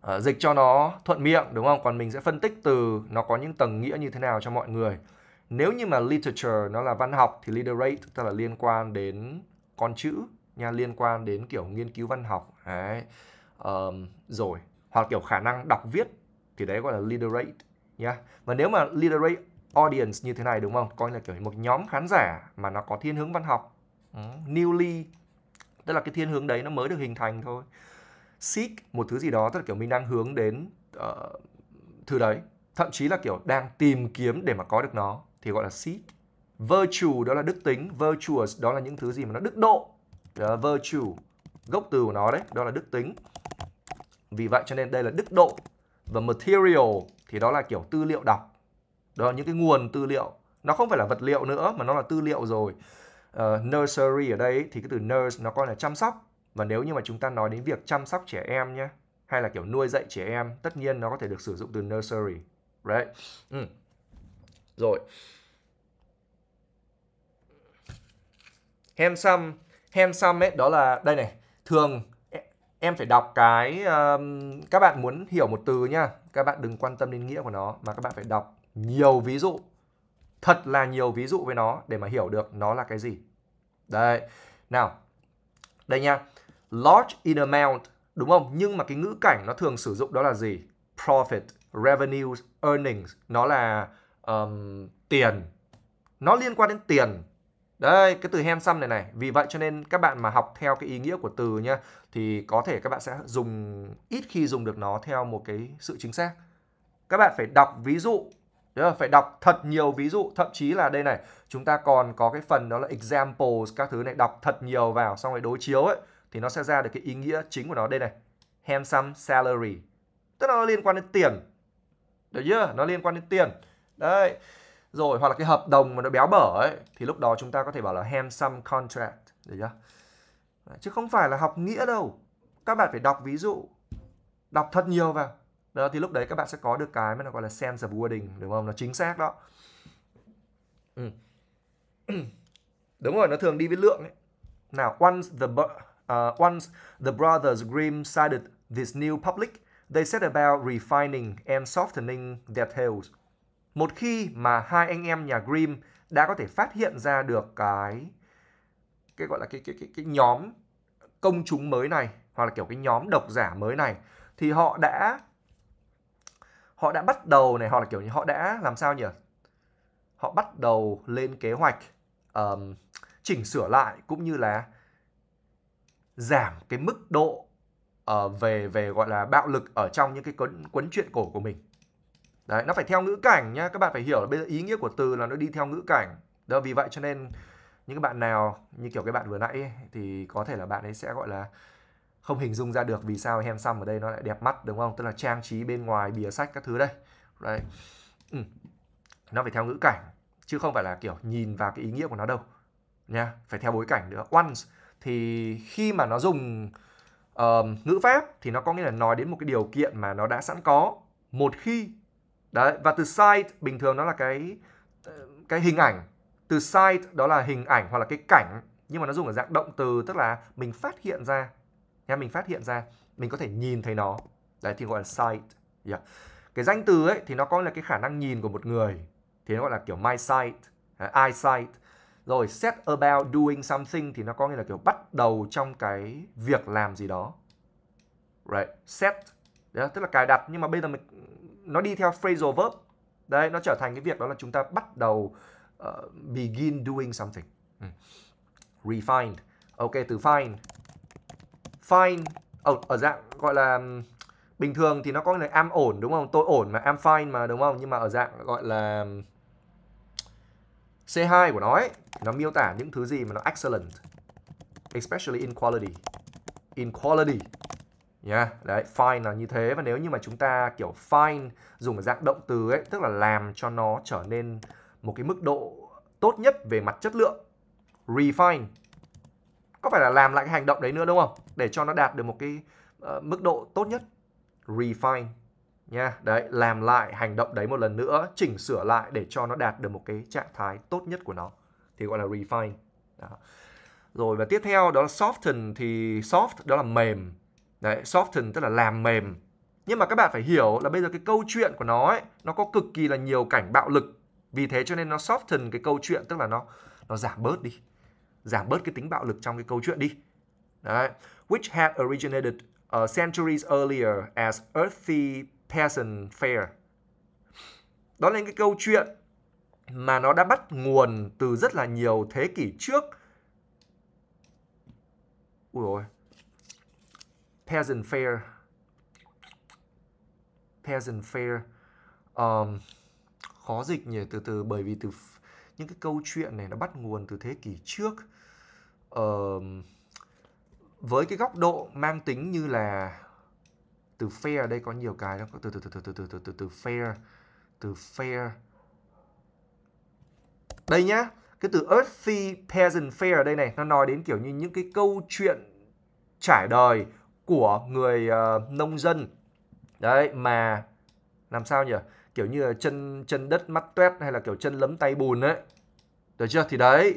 à, dịch cho nó thuận miệng đúng không còn mình sẽ phân tích từ nó có những tầng nghĩa như thế nào cho mọi người nếu như mà literature nó là văn học thì literate tức là liên quan đến con chữ nha liên quan đến kiểu nghiên cứu văn học đấy um, rồi hoặc kiểu khả năng đọc viết thì đấy gọi là literate rate nhá. Và nếu mà literate audience như thế này đúng không? Coi là kiểu một nhóm khán giả mà nó có thiên hướng văn học, ừ, newly tức là cái thiên hướng đấy nó mới được hình thành thôi. Seek một thứ gì đó tức là kiểu mình đang hướng đến uh, thứ đấy, thậm chí là kiểu đang tìm kiếm để mà có được nó thì gọi là seek. Virtue đó là đức tính, virtuous đó là những thứ gì mà nó đức độ. Uh, virtue gốc từ của nó đấy, đó là đức tính. Vì vậy cho nên đây là đức độ và material thì đó là kiểu tư liệu đọc đó là những cái nguồn tư liệu nó không phải là vật liệu nữa mà nó là tư liệu rồi uh, nursery ở đây thì cái từ nurse nó coi là chăm sóc và nếu như mà chúng ta nói đến việc chăm sóc trẻ em nhé hay là kiểu nuôi dạy trẻ em tất nhiên nó có thể được sử dụng từ nursery right ừ. rồi handsome handsome ấy đó là đây này thường em phải đọc cái um, các bạn muốn hiểu một từ nhá các bạn đừng quan tâm đến nghĩa của nó mà các bạn phải đọc nhiều ví dụ thật là nhiều ví dụ với nó để mà hiểu được nó là cái gì đây nào đây nha large in amount đúng không nhưng mà cái ngữ cảnh nó thường sử dụng đó là gì profit revenues earnings nó là um, tiền nó liên quan đến tiền đây cái từ handsome này này. Vì vậy cho nên các bạn mà học theo cái ý nghĩa của từ nhá thì có thể các bạn sẽ dùng ít khi dùng được nó theo một cái sự chính xác. Các bạn phải đọc ví dụ Đúng phải đọc thật nhiều ví dụ thậm chí là đây này chúng ta còn có cái phần đó là examples các thứ này đọc thật nhiều vào xong rồi đối chiếu ấy thì nó sẽ ra được cái ý nghĩa chính của nó đây này handsome salary tức là nó liên quan đến tiền được chưa nó liên quan đến tiền đấy rồi hoặc là cái hợp đồng mà nó béo bở ấy thì lúc đó chúng ta có thể bảo là handsome contract được chưa chứ không phải là học nghĩa đâu các bạn phải đọc ví dụ đọc thật nhiều vào đó thì lúc đấy các bạn sẽ có được cái mà nó gọi là sense of wording đúng không nó chính xác đó ừ. đúng rồi nó thường đi với lượng ấy nào once the uh, once the brothers Grimm sided this new public they set about refining and softening their tales một khi mà hai anh em nhà Grimm đã có thể phát hiện ra được cái cái gọi là cái cái cái, cái nhóm công chúng mới này hoặc là kiểu cái nhóm độc giả mới này thì họ đã họ đã bắt đầu này hoặc là kiểu như họ đã làm sao nhỉ họ bắt đầu lên kế hoạch um, chỉnh sửa lại cũng như là giảm cái mức độ uh, về về gọi là bạo lực ở trong những cái cuốn cuốn truyện cổ của mình Đấy, nó phải theo ngữ cảnh nhá. Các bạn phải hiểu là bây giờ ý nghĩa của từ là nó đi theo ngữ cảnh. Đó vì vậy cho nên những các bạn nào như kiểu cái bạn vừa nãy ấy, thì có thể là bạn ấy sẽ gọi là không hình dung ra được vì sao hem handsome ở đây nó lại đẹp mắt đúng không? Tức là trang trí bên ngoài bìa sách các thứ đây. Đấy. Ừ. Nó phải theo ngữ cảnh chứ không phải là kiểu nhìn vào cái ý nghĩa của nó đâu nha, phải theo bối cảnh nữa. Once thì khi mà nó dùng uh, ngữ pháp thì nó có nghĩa là nói đến một cái điều kiện mà nó đã sẵn có một khi Đấy, và từ site bình thường nó là cái cái hình ảnh. Từ site đó là hình ảnh hoặc là cái cảnh nhưng mà nó dùng ở dạng động từ tức là mình phát hiện ra. Nha, mình phát hiện ra, mình có thể nhìn thấy nó. Đấy thì gọi là sight Yeah. Dạ. Cái danh từ ấy thì nó có là cái khả năng nhìn của một người thì nó gọi là kiểu my sight, eyesight. À, Rồi set about doing something thì nó có nghĩa là kiểu bắt đầu trong cái việc làm gì đó. Right, set. Đó, tức là cài đặt nhưng mà bây giờ mình nó đi theo phrasal verb đấy nó trở thành cái việc đó là chúng ta bắt đầu uh, begin doing something ừ. refine ok từ find find ở, ờ, ở dạng gọi là bình thường thì nó có là am ổn đúng không tôi ổn mà am fine mà đúng không nhưng mà ở dạng gọi là C2 của nó ấy nó miêu tả những thứ gì mà nó excellent especially in quality in quality Yeah. Đấy, find là như thế và nếu như mà chúng ta kiểu find dùng ở dạng động từ ấy, tức là làm cho nó trở nên một cái mức độ tốt nhất về mặt chất lượng. Refine có phải là làm lại cái hành động đấy nữa đúng không? Để cho nó đạt được một cái uh, mức độ tốt nhất. Refine nha, yeah. đấy, làm lại hành động đấy một lần nữa, chỉnh sửa lại để cho nó đạt được một cái trạng thái tốt nhất của nó thì gọi là refine. Đó. Rồi và tiếp theo đó là soften thì soft đó là mềm Đấy, soften tức là làm mềm. Nhưng mà các bạn phải hiểu là bây giờ cái câu chuyện của nó ấy, nó có cực kỳ là nhiều cảnh bạo lực. Vì thế cho nên nó soften cái câu chuyện tức là nó nó giảm bớt đi. Giảm bớt cái tính bạo lực trong cái câu chuyện đi. Đấy. Which had originated uh, centuries earlier as earthy peasant fair. Đó là những cái câu chuyện mà nó đã bắt nguồn từ rất là nhiều thế kỷ trước. Ui rồi peasant fair peasant fair um, khó dịch nhỉ từ từ bởi vì từ những cái câu chuyện này nó bắt nguồn từ thế kỷ trước uh, với cái góc độ mang tính như là từ fair ở đây có nhiều cái đó từ từ từ từ từ từ từ từ từ fair từ fair đây nhá cái từ earthy peasant fair ở đây này nó nói đến kiểu như những cái câu chuyện trải đời của người uh, nông dân đấy mà làm sao nhỉ kiểu như là chân chân đất mắt toét hay là kiểu chân lấm tay bùn ấy được chưa thì đấy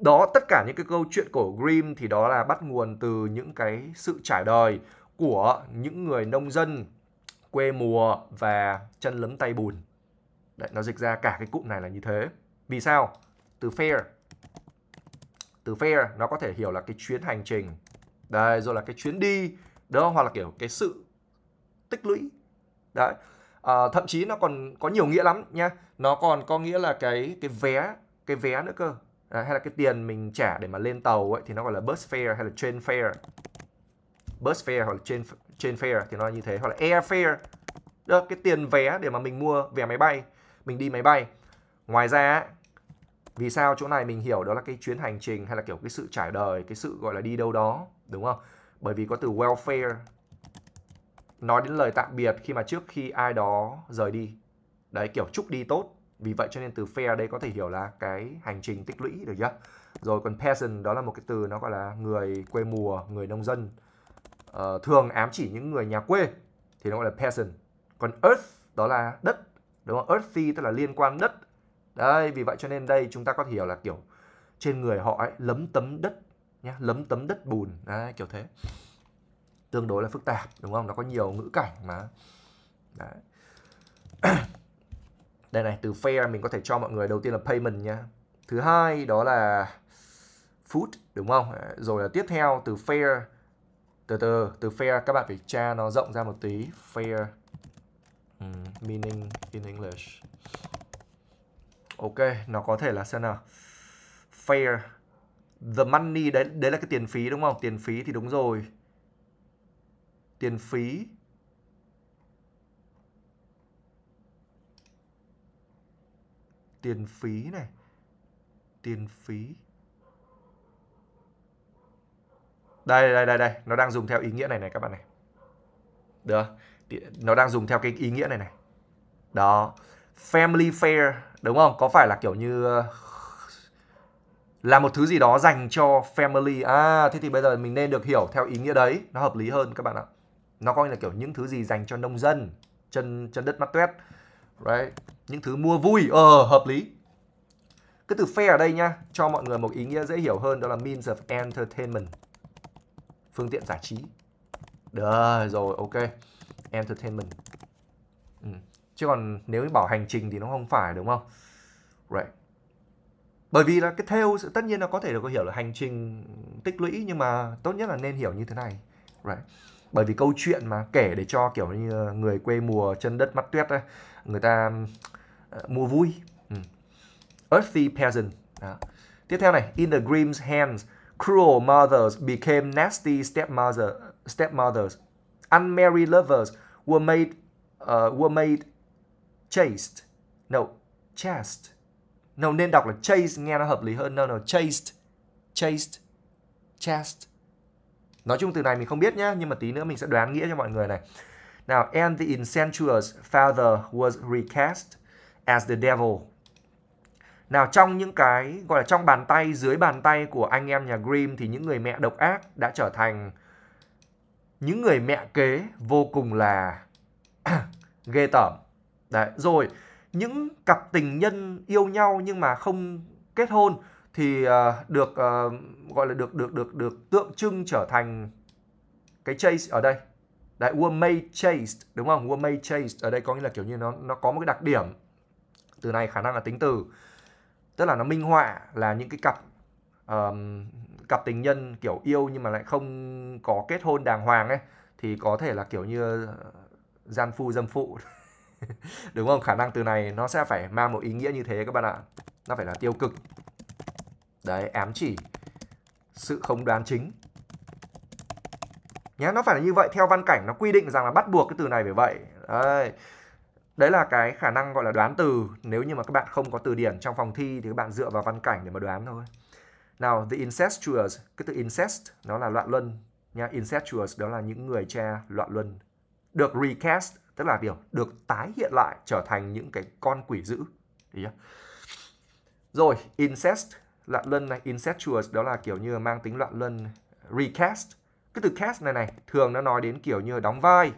đó tất cả những cái câu chuyện của Grimm thì đó là bắt nguồn từ những cái sự trải đời của những người nông dân quê mùa và chân lấm tay bùn đấy nó dịch ra cả cái cụm này là như thế vì sao từ fair từ fair nó có thể hiểu là cái chuyến hành trình đấy rồi là cái chuyến đi đó hoặc là kiểu cái sự tích lũy đấy à, thậm chí nó còn có nhiều nghĩa lắm nha nó còn có nghĩa là cái cái vé cái vé nữa cơ à, hay là cái tiền mình trả để mà lên tàu ấy thì nó gọi là bus fare hay là train fare bus fare hoặc là train train fare thì nó như thế hoặc là air fare đó cái tiền vé để mà mình mua vé máy bay mình đi máy bay ngoài ra vì sao chỗ này mình hiểu đó là cái chuyến hành trình hay là kiểu cái sự trải đời cái sự gọi là đi đâu đó đúng không? Bởi vì có từ welfare nói đến lời tạm biệt khi mà trước khi ai đó rời đi. Đấy kiểu chúc đi tốt. Vì vậy cho nên từ fair đây có thể hiểu là cái hành trình tích lũy được chưa? Rồi còn peasant đó là một cái từ nó gọi là người quê mùa, người nông dân. Ờ, thường ám chỉ những người nhà quê thì nó gọi là peasant. Còn earth đó là đất, đúng không? Earthy tức là liên quan đất. Đấy, vì vậy cho nên đây chúng ta có thể hiểu là kiểu trên người họ ấy, lấm tấm đất nhá lấm tấm đất bùn đấy, kiểu thế tương đối là phức tạp đúng không nó có nhiều ngữ cảnh mà đấy. đây này từ fair mình có thể cho mọi người đầu tiên là payment nhá thứ hai đó là food đúng không rồi là tiếp theo từ fair từ từ từ fair các bạn phải tra nó rộng ra một tí fair um, meaning in English ok nó có thể là xem nào fair the money đấy đấy là cái tiền phí đúng không tiền phí thì đúng rồi tiền phí tiền phí này tiền phí đây đây đây đây nó đang dùng theo ý nghĩa này này các bạn này được nó đang dùng theo cái ý nghĩa này này đó family fair đúng không có phải là kiểu như là một thứ gì đó dành cho family à thế thì bây giờ mình nên được hiểu theo ý nghĩa đấy nó hợp lý hơn các bạn ạ nó coi là kiểu những thứ gì dành cho nông dân chân chân đất mắt tuét right. những thứ mua vui ờ hợp lý cái từ fair ở đây nha, cho mọi người một ý nghĩa dễ hiểu hơn đó là means of entertainment phương tiện giải trí được rồi ok entertainment ừ. chứ còn nếu bảo hành trình thì nó không phải đúng không right bởi vì là cái theo tất nhiên nó có thể được hiểu là hành trình tích lũy nhưng mà tốt nhất là nên hiểu như thế này right. bởi vì câu chuyện mà kể để cho kiểu như người quê mùa chân đất mắt tuyết ấy, người ta uh, mua vui ừ. earthy peasant Đó. tiếp theo này in the grim's hands cruel mothers became nasty stepmother stepmothers unmarried lovers were made uh, were made chaste no chaste no nên đọc là chase nghe nó hợp lý hơn no no chased chased chest nói chung từ này mình không biết nhá nhưng mà tí nữa mình sẽ đoán nghĩa cho mọi người này nào and the incestuous father was recast as the devil nào trong những cái gọi là trong bàn tay dưới bàn tay của anh em nhà Grimm thì những người mẹ độc ác đã trở thành những người mẹ kế vô cùng là ghê tởm. Đấy, rồi những cặp tình nhân yêu nhau nhưng mà không kết hôn thì uh, được uh, gọi là được được được được tượng trưng trở thành cái chase ở đây đại were made chaste, đúng không? Were made chaste ở đây có nghĩa là kiểu như nó nó có một cái đặc điểm. Từ này khả năng là tính từ. Tức là nó minh họa là những cái cặp um, cặp tình nhân kiểu yêu nhưng mà lại không có kết hôn đàng hoàng ấy thì có thể là kiểu như ờ, gian phu dâm phụ đúng không khả năng từ này nó sẽ phải mang một ý nghĩa như thế các bạn ạ nó phải là tiêu cực đấy ám chỉ sự không đoán chính nhé nó phải là như vậy theo văn cảnh nó quy định rằng là bắt buộc cái từ này phải vậy đấy đấy là cái khả năng gọi là đoán từ nếu như mà các bạn không có từ điển trong phòng thi thì các bạn dựa vào văn cảnh để mà đoán thôi nào the incestuous cái từ incest nó là loạn luân nha incestuous đó là những người cha loạn luân được recast tức là điều được tái hiện lại trở thành những cái con quỷ dữ Đấy rồi incest loạn luân này incestuous đó là kiểu như mang tính loạn luân recast cái từ cast này này thường nó nói đến kiểu như đóng vai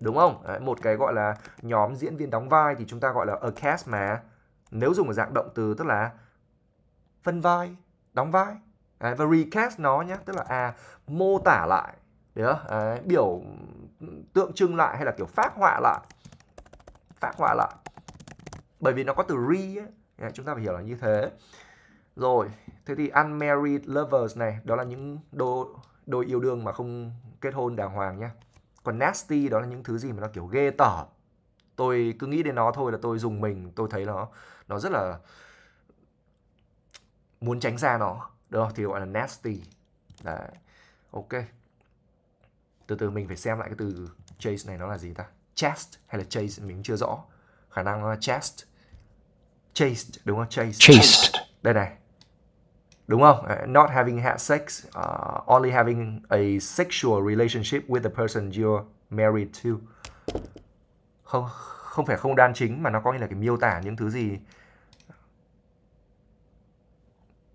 đúng không Đấy, một cái gọi là nhóm diễn viên đóng vai thì chúng ta gọi là a cast mà nếu dùng ở dạng động từ tức là phân vai đóng vai Đấy, và recast nó nhé tức là à mô tả lại Đấy, à, biểu tượng trưng lại hay là kiểu phát họa lại phát họa lại bởi vì nó có từ re ấy. chúng ta phải hiểu là như thế rồi thế thì unmarried lovers này đó là những đôi đôi yêu đương mà không kết hôn đàng hoàng nhá còn nasty đó là những thứ gì mà nó kiểu ghê tởm tôi cứ nghĩ đến nó thôi là tôi dùng mình tôi thấy nó nó rất là muốn tránh ra nó được không? thì gọi là nasty đấy ok từ từ mình phải xem lại cái từ chase này nó là gì ta chest hay là chase mình chưa rõ khả năng nó là chest chased đúng không chase chased đây này đúng không ờ, not having had sex uh, only having a sexual relationship with the person you're married to không không phải không đan chính mà nó có như là cái miêu tả những thứ gì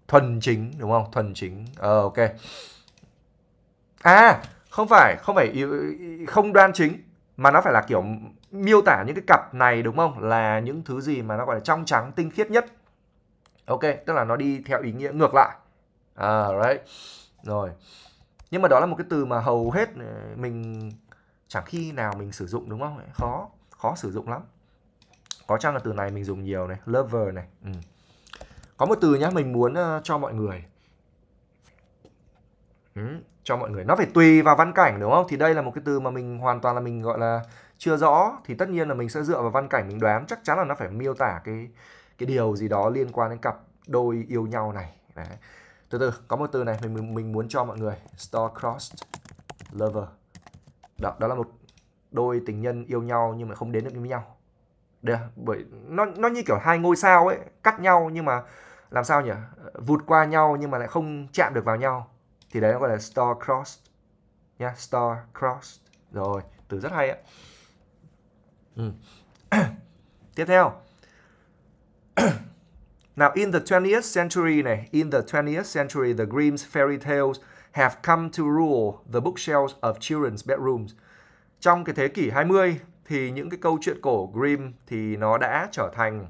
thuần chính đúng không thuần chính ờ uh, ok à không phải không phải không đoan chính mà nó phải là kiểu miêu tả những cái cặp này đúng không là những thứ gì mà nó gọi là trong trắng tinh khiết nhất ok tức là nó đi theo ý nghĩa ngược lại à right rồi nhưng mà đó là một cái từ mà hầu hết ờ, mình chẳng khi nào mình sử dụng đúng không khó khó sử dụng lắm có chăng là từ này mình dùng nhiều này lover này ừ. có một từ nhá mình muốn ờ, cho mọi người ừ cho mọi người nó phải tùy vào văn cảnh đúng không thì đây là một cái từ mà mình hoàn toàn là mình gọi là chưa rõ thì tất nhiên là mình sẽ dựa vào văn cảnh mình đoán chắc chắn là nó phải miêu tả cái cái điều gì đó liên quan đến cặp đôi yêu nhau này Đấy. từ từ có một từ này mình mình muốn cho mọi người star-crossed lover đó đó là một đôi tình nhân yêu nhau nhưng mà không đến được với nhau Đấy, bởi nó nó như kiểu hai ngôi sao ấy cắt nhau nhưng mà làm sao nhỉ vụt qua nhau nhưng mà lại không chạm được vào nhau thì đấy nó gọi là star crossed nhá star crossed rồi từ rất hay ạ ừ. tiếp theo Now, in the 20th century này, in the 20th century, the Grimm's fairy tales have come to rule the bookshelves of children's bedrooms. Trong cái thế kỷ 20 thì những cái câu chuyện cổ Grimm thì nó đã trở thành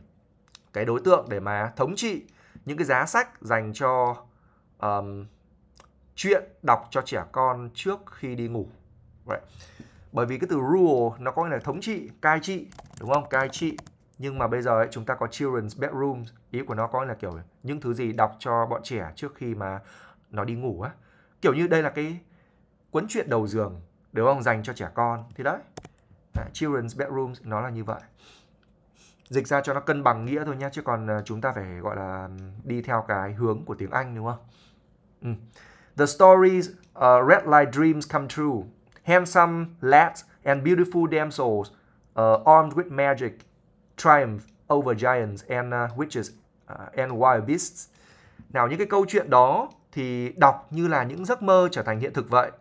cái đối tượng để mà thống trị những cái giá sách dành cho um, chuyện đọc cho trẻ con trước khi đi ngủ vậy bởi vì cái từ rule nó có nghĩa là thống trị cai trị đúng không cai trị nhưng mà bây giờ ấy, chúng ta có children's bedroom ý của nó có nghĩa là kiểu những thứ gì đọc cho bọn trẻ trước khi mà nó đi ngủ á kiểu như đây là cái cuốn truyện đầu giường đúng không dành cho trẻ con thì đấy à, children's bedroom nó là như vậy dịch ra cho nó cân bằng nghĩa thôi nhé, chứ còn ờ, chúng ta phải gọi là đi theo cái hướng của tiếng anh đúng không ừ. The stories uh, read like dreams come true. Handsome lads and beautiful damsels uh, armed with magic triumph over giants and uh, witches uh, and wild beasts. Nào những cái câu chuyện đó thì đọc như là những giấc mơ trở thành hiện thực vậy.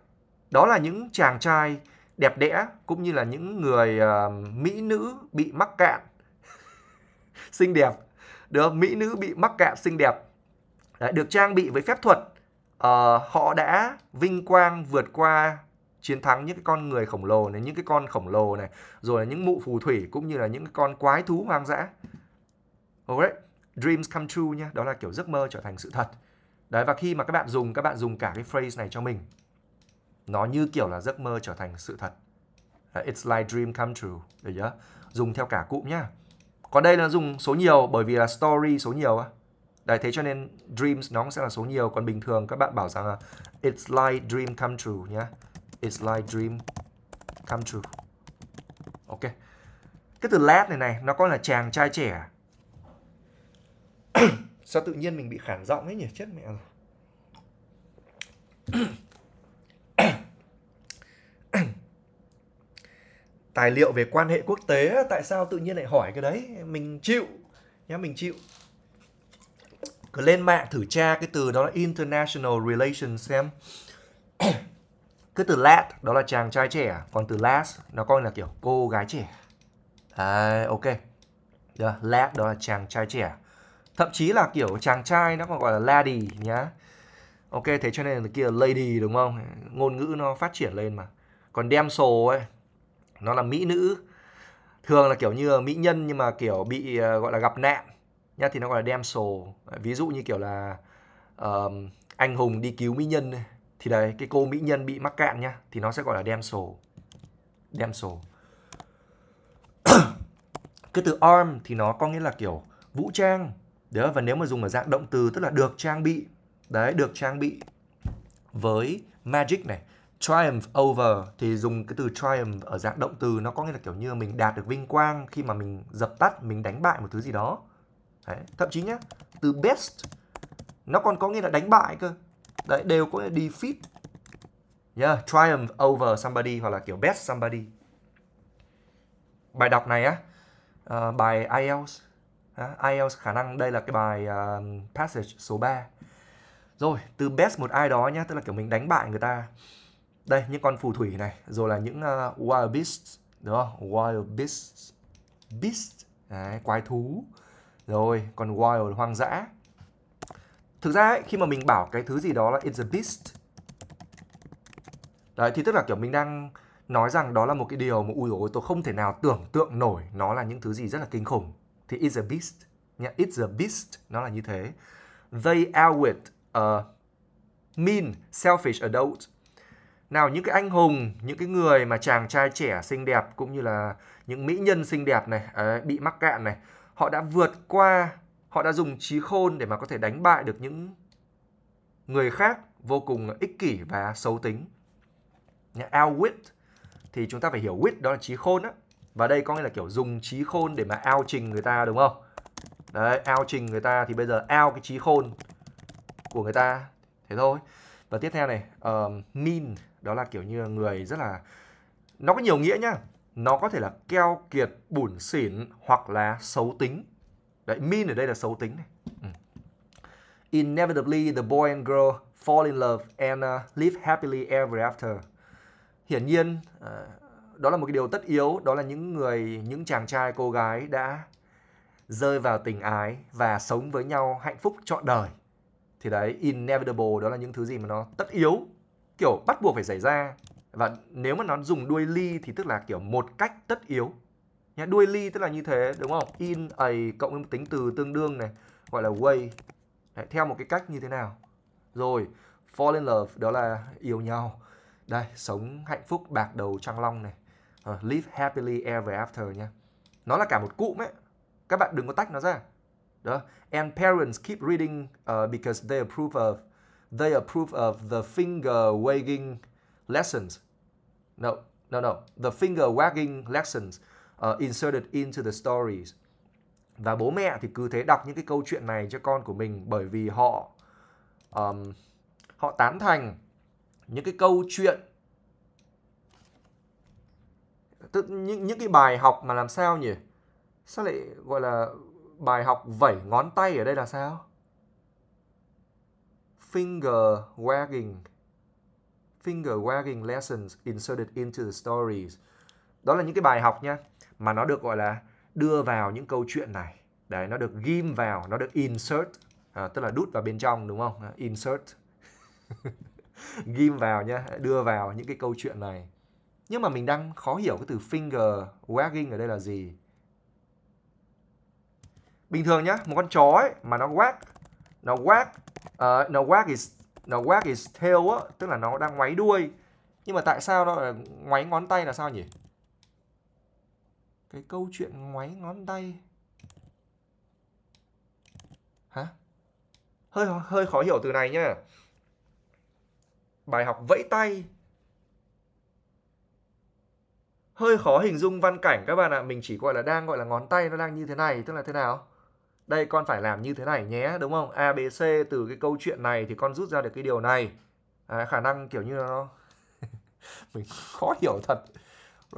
Đó là những chàng trai đẹp đẽ cũng như là những người uh, mỹ nữ bị mắc cạn xinh đẹp. Được mỹ nữ bị mắc cạn xinh đẹp. Đấy, được trang bị với phép thuật uh, họ đã vinh quang vượt qua chiến thắng những cái con người khổng lồ này, những cái con khổng lồ này, rồi là những mụ phù thủy cũng như là những cái con quái thú hoang dã. Alright, dreams come true nhé, đó là kiểu giấc mơ trở thành sự thật. Đấy và khi mà các bạn dùng các bạn dùng cả cái phrase này cho mình. Nó như kiểu là giấc mơ trở thành sự thật. It's like dream come true, được chưa? Dùng theo cả cụm nhá. Còn đây là dùng số nhiều bởi vì là story số nhiều á. Đấy, thế cho nên dreams nó cũng sẽ là số nhiều. Còn bình thường các bạn bảo rằng là it's like dream come true nhá. It's like dream come true. Ok. Cái từ lad này này, nó có là chàng trai trẻ. Sao tự nhiên mình bị khản giọng ấy nhỉ? Chết mẹ rồi. tài liệu về quan hệ quốc tế tại sao tự nhiên lại hỏi cái đấy mình chịu nhá mình chịu cứ lên mạng thử tra cái từ đó là international relations xem cái từ lad đó là chàng trai trẻ còn từ lass nó coi là kiểu cô gái trẻ à, ok được lad đó là chàng trai trẻ thậm chí là kiểu chàng trai nó còn gọi là lady nhá ok thế cho nên là kia là lady đúng không ngôn ngữ nó phát triển lên mà còn damsel ấy nó là mỹ nữ thường là kiểu như mỹ nhân nhưng mà kiểu bị ờ, gọi là gặp nạn nhá thì nó gọi là damsel ví dụ như kiểu là uh, anh hùng đi cứu mỹ nhân thì đấy cái cô mỹ nhân bị mắc cạn nhá thì nó sẽ gọi là damsel damsel cái từ arm thì nó có nghĩa là kiểu vũ trang đấy và nếu mà dùng ở dạng động từ tức là được trang bị đấy được trang bị với magic này triumph over thì dùng cái từ triumph ở dạng động từ nó có nghĩa là kiểu như mình đạt được vinh quang khi mà mình dập tắt mình đánh bại một thứ gì đó Đấy. Thậm chí nhá, từ best nó còn có nghĩa là đánh bại cơ. Đấy, đều có nghĩa là defeat. Yeah, triumph over somebody hoặc là kiểu best somebody. Bài đọc này á, uh, bài IELTS. Uh, IELTS khả năng đây là cái bài uh, passage số 3. Rồi, từ best một ai đó nhá, tức là kiểu mình đánh bại người ta. Đây, những con phù thủy này, rồi là những uh, wild beasts, đúng không? Wild beasts. Beast, Đấy, quái thú. Rồi, còn wild hoang dã. Thực ra ấy, khi mà mình bảo cái thứ gì đó là it's a beast. Đấy, thì tức là kiểu mình đang nói rằng đó là một cái điều mà ui ôi tôi không thể nào tưởng tượng nổi nó là những thứ gì rất là kinh khủng. Thì it's a beast. Nha, it's a beast. Nó là như thế. They outwit a mean, selfish adult. Nào những cái anh hùng, những cái người mà chàng trai trẻ xinh đẹp cũng như là những mỹ nhân xinh đẹp này, bị mắc cạn này họ đã vượt qua họ đã dùng trí khôn để mà có thể đánh bại được những người khác vô cùng ích kỷ và xấu tính outwit thì chúng ta phải hiểu wit đó là trí khôn á và đây có nghĩa là kiểu dùng trí khôn để mà ao trình người ta đúng không đấy ao trình người ta thì bây giờ ao cái trí khôn của người ta thế thôi và tiếp theo này uh, mean đó là kiểu như người rất là nó có nhiều nghĩa nhá nó có thể là keo kiệt, bủn xỉn hoặc là xấu tính. Đấy, mean ở đây là xấu tính này. Ừ. Inevitably, the boy and girl fall in love and uh, live happily ever after. Hiển nhiên, uh, đó là một cái điều tất yếu, đó là những người, những chàng trai, cô gái đã rơi vào tình ái và sống với nhau hạnh phúc trọn đời. Thì đấy, inevitable đó là những thứ gì mà nó tất yếu, kiểu bắt buộc phải xảy ra và nếu mà nó dùng đuôi ly thì tức là kiểu một cách tất yếu nhá đuôi ly tức là như thế đúng không in a cộng với một tính từ tương đương này gọi là way Đấy, theo một cái cách như thế nào rồi fall in love đó là yêu nhau đây sống hạnh phúc bạc đầu trăng long này uh, live happily ever after nha nó là cả một cụm ấy các bạn đừng có tách nó ra đó and parents keep reading uh, because they approve of they approve of the finger wagging lessons. No, no, no. The finger wagging lessons uh, inserted into the stories. Và bố mẹ thì cứ thế đọc những cái câu chuyện này cho con của mình bởi vì họ um, họ tán thành những cái câu chuyện tức những những cái bài học mà làm sao nhỉ? Sao lại gọi là bài học vẩy ngón tay ở đây là sao? Finger wagging finger wagging lessons inserted into the stories. Đó là những cái bài học nha mà nó được gọi là đưa vào những câu chuyện này. Đấy, nó được ghim vào, nó được insert, à, tức là đút vào bên trong đúng không? À, insert. ghim vào nhá, đưa vào những cái câu chuyện này. Nhưng mà mình đang khó hiểu cái từ finger wagging ở đây là gì. Bình thường nhá, một con chó ấy mà nó wag, nó wag, uh, nó wag is nó wag is tail á tức là nó đang ngoáy đuôi nhưng mà tại sao nó ngoáy ngón tay là sao nhỉ cái câu chuyện ngoáy ngón tay hả hơi hơi khó hiểu từ này nhá bài học vẫy tay hơi khó hình dung văn cảnh các bạn ạ mình chỉ gọi là đang gọi là ngón tay nó đang như thế này tức là thế nào đây con phải làm như thế này nhé đúng không abc từ cái câu chuyện này thì con rút ra được cái điều này à, khả năng kiểu như là nó mình khó hiểu thật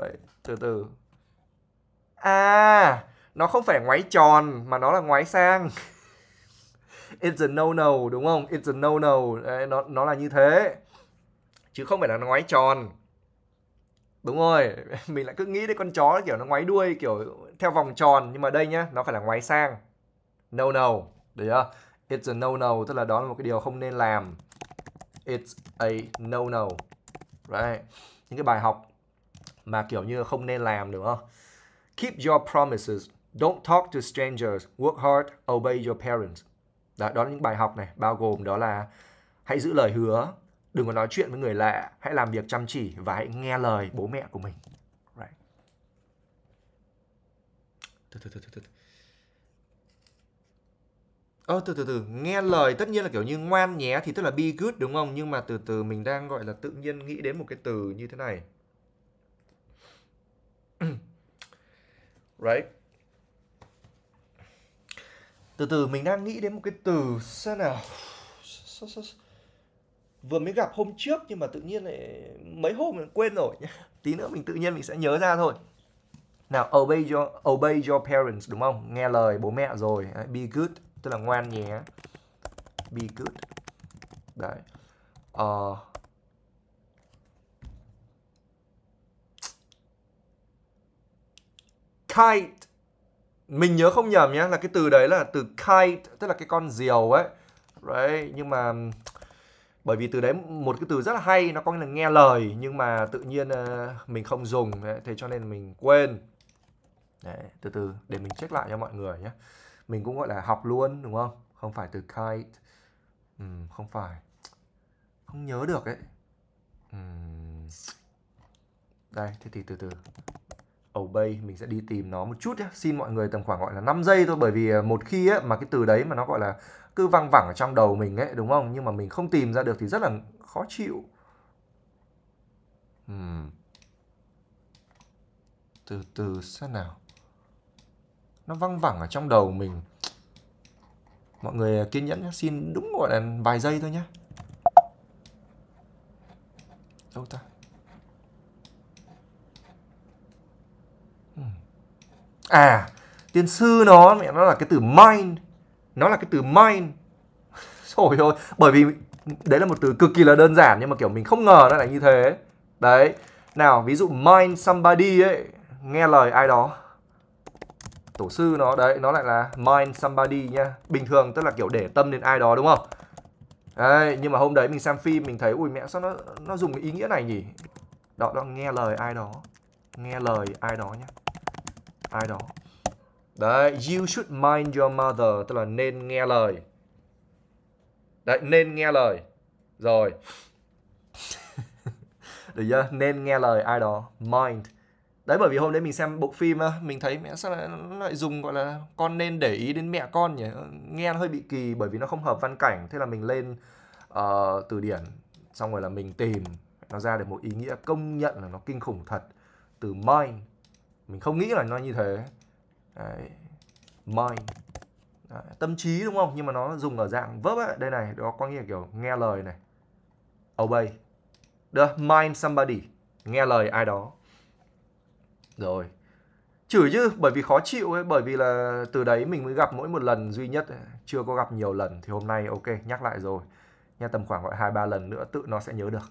right. từ từ à nó không phải ngoáy tròn mà nó là ngoáy sang it's a no no đúng không it's a no no Đấy, nó nó là như thế chứ không phải là nó ngoáy tròn đúng rồi mình lại cứ nghĩ đến con chó kiểu nó ngoáy đuôi kiểu theo vòng tròn nhưng mà đây nhá nó phải là ngoáy sang no no được chưa it's a no no tức là đó là một cái điều không nên làm it's a no no right những cái bài học mà kiểu như không nên làm đúng không keep your promises don't talk to strangers work hard obey your parents đó, đó là những bài học này bao gồm đó là hãy giữ lời hứa đừng có nói chuyện với người lạ hãy làm việc chăm chỉ và hãy nghe lời bố mẹ của mình right. thôi, thôi, thôi, thôi, thôi. Ơ từ từ từ, nghe lời tất nhiên là kiểu như ngoan nhé thì tức là be good đúng không? Nhưng mà từ từ mình đang gọi là tự nhiên nghĩ đến một cái từ như thế này. right. Từ từ mình đang nghĩ đến một cái từ xem nào. Vừa mới gặp hôm trước nhưng mà tự nhiên lại mấy hôm mình quên rồi nhá. Tí nữa mình tự nhiên mình sẽ nhớ ra thôi. Nào obey your obey your parents đúng không? Nghe lời bố mẹ rồi, be good tức là ngoan nhé be good đấy ờ uh, kite mình nhớ không nhầm nhé là cái từ đấy là từ kite tức là cái con diều ấy đấy nhưng mà bởi vì từ đấy một cái từ rất là hay nó có nghĩa là nghe lời nhưng mà tự nhiên ờ, mình không dùng thế cho nên mình quên đấy, từ từ để mình check lại cho mọi người nhé mình cũng gọi là học luôn đúng không không phải từ kite ừ, không phải không nhớ được ấy ừ. đây thế thì từ từ obey mình sẽ đi tìm nó một chút nhé xin mọi người tầm khoảng gọi là 5 giây thôi bởi vì à, một khi ấy, mà cái từ đấy mà nó gọi là cứ văng vẳng ở trong đầu mình ấy đúng không nhưng mà mình không tìm ra được thì rất là khó chịu uhm. từ từ xem nào nó văng vẳng ở trong đầu mình mọi người kiên nhẫn nhé. xin đúng gọi là vài giây thôi nhé đâu ta hmm. à tiên sư nó mẹ nó là cái từ mind nó là cái từ mind Trời ơi, bởi vì đấy là một từ cực kỳ là đơn giản nhưng mà kiểu mình không ngờ nó lại như thế. Đấy. Nào, ví dụ mind somebody ấy, nghe lời ai đó tổ sư nó đấy nó lại là mind somebody nhá bình thường tức là kiểu để tâm đến ai đó đúng không đấy nhưng mà hôm đấy mình xem phim mình thấy ui mẹ sao nó nó dùng cái ý nghĩa này nhỉ đó đó nghe lời ai đó nghe lời ai đó nhá ai đó đấy you should mind your mother tức là nên nghe lời đấy nên nghe lời rồi được chưa nên nghe lời ai đó mind đấy bởi vì hôm đấy mình xem bộ phim ờ, mình thấy mẹ sao lại lại dùng gọi là con nên để ý đến mẹ con nhỉ ờ, nghe nó hơi bị kỳ bởi vì nó không hợp văn cảnh thế là mình lên uh, từ điển xong rồi là mình tìm nó ra được một ý nghĩa công nhận là nó kinh khủng thật từ mind mình không nghĩ là nó như thế đấy mind đấy. tâm trí đúng không nhưng mà nó dùng ở dạng verb ấy. đây này đó có nghĩa kiểu nghe lời này obey được mind somebody nghe lời ai đó rồi chửi chứ bởi vì khó chịu ấy bởi vì là từ đấy mình mới gặp mỗi một lần duy nhất ấy. chưa có gặp nhiều lần thì hôm nay ok nhắc lại rồi nha tầm khoảng gọi hai ba lần nữa tự nó sẽ nhớ được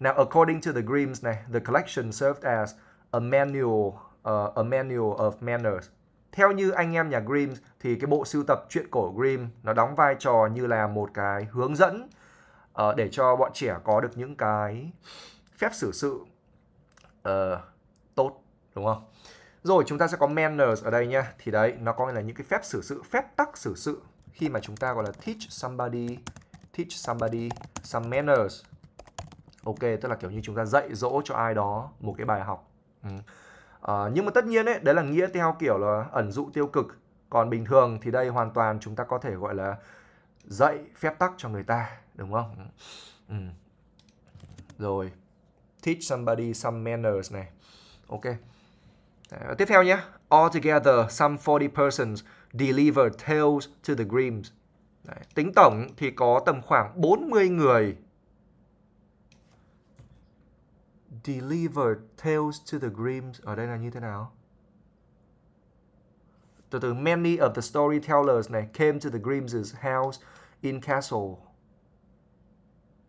now according to the Grims này the collection served as a manual uh, a manual of manners theo như anh em nhà Grimm thì cái bộ sưu tập truyện cổ Grimm nó đóng vai trò như là một cái hướng dẫn uh, để cho bọn trẻ có được những cái phép xử sự uh, tốt đúng không? Rồi chúng ta sẽ có manners ở đây nha. Thì đấy, nó coi là những cái phép xử sự, phép tắc xử sự khi mà chúng ta gọi là teach somebody, teach somebody some manners. Ok, tức là kiểu như chúng ta dạy dỗ cho ai đó một cái bài học. Ừ. À, nhưng mà tất nhiên ấy, đấy là nghĩa theo kiểu là ẩn dụ tiêu cực. Còn bình thường thì đây hoàn toàn chúng ta có thể gọi là dạy phép tắc cho người ta, đúng không? Ừ. Rồi, teach somebody some manners này. Ok. Đấy, tiếp theo nhé. Altogether, some 40 persons deliver tales to the grims Đấy, tính tổng thì có tầm khoảng 40 người deliver tales to the Grims ở đây là như thế nào? Từ từ many of the storytellers này came to the Grims' house in castle.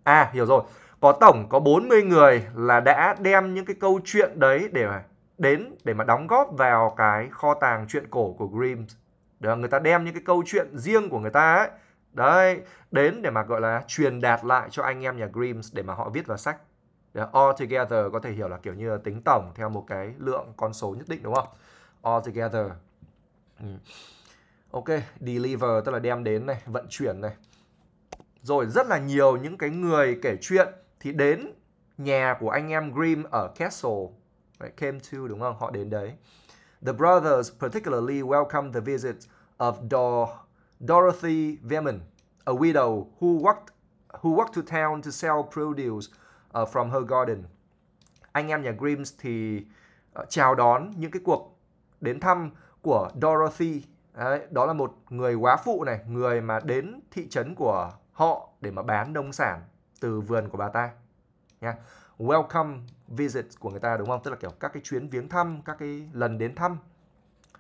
À hiểu rồi, có tổng có 40 người là đã đem những cái câu chuyện đấy để đến để mà đóng góp vào cái kho tàng truyện cổ của Grimm. Đó, người ta đem những cái câu chuyện riêng của người ta ấy, đấy, đến để mà gọi là truyền đạt lại cho anh em nhà Grimm để mà họ viết vào sách. Đó, all together có thể hiểu là kiểu như là tính tổng theo một cái lượng con số nhất định đúng không? All together. Ừ. Ok, deliver tức là đem đến này, vận chuyển này. Rồi rất là nhiều những cái người kể chuyện thì đến nhà của anh em Grimm ở Castle right? Came to đúng không? Họ đến đấy. The brothers particularly welcomed the visit of Dor Dorothy Veman, a widow who walked who walked to town to sell produce uh, from her garden. Anh em nhà Grims thì uh, chào đón những cái cuộc đến thăm của Dorothy. Đấy, đó là một người quá phụ này, người mà đến thị trấn của họ để mà bán nông sản từ vườn của bà ta. Nha. Yeah welcome visit của người ta đúng không? Tức là kiểu các cái chuyến viếng thăm, các cái lần đến thăm.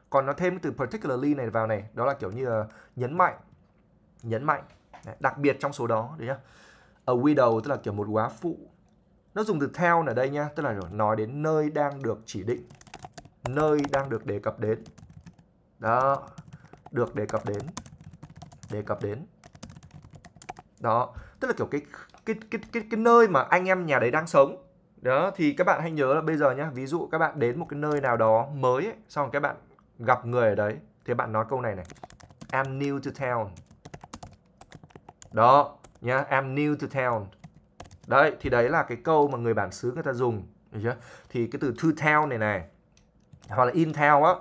Còn nó thêm từ particularly này vào này, đó là kiểu như là nhấn mạnh, nhấn mạnh, đặc biệt trong số đó, đấy nhá. A widow tức là kiểu một quá phụ. Nó dùng từ theo ở đây nhá, tức là nói đến nơi đang được chỉ định, nơi đang được đề cập đến. Đó, được đề cập đến, đề cập đến. Đó, tức là kiểu cái cái cái cái cái nơi mà anh em nhà đấy đang sống đó thì các bạn hãy nhớ là bây giờ nhá ví dụ các bạn đến một cái nơi nào đó mới ấy, xong các bạn gặp người ở đấy thì bạn nói câu này này I'm new to town đó nhá I'm new to town đấy thì đấy là cái câu mà người bản xứ người ta dùng chưa? thì cái từ to town này này hoặc là in town á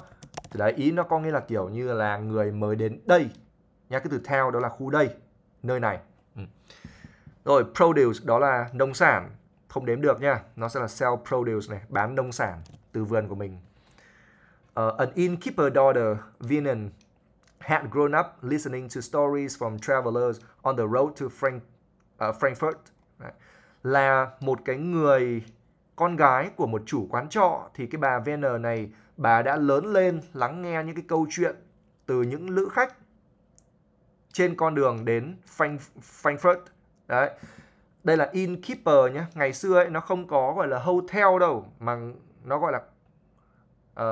thì đấy ý nó có nghĩa là kiểu như là người mới đến đây nhá cái từ town đó là khu đây nơi này rồi produce đó là nông sản Không đếm được nha Nó sẽ là sell produce này Bán nông sản từ vườn của mình uh, An innkeeper daughter Vinan had grown up listening to stories from travelers on the road to Frank, uh, Frankfurt Đấy. Là một cái người con gái của một chủ quán trọ Thì cái bà Venner này bà đã lớn lên lắng nghe những cái câu chuyện từ những lữ khách trên con đường đến Frank, Frankfurt đấy đây là innkeeper nhé ngày xưa ấy, nó không có gọi là hotel đâu mà nó gọi là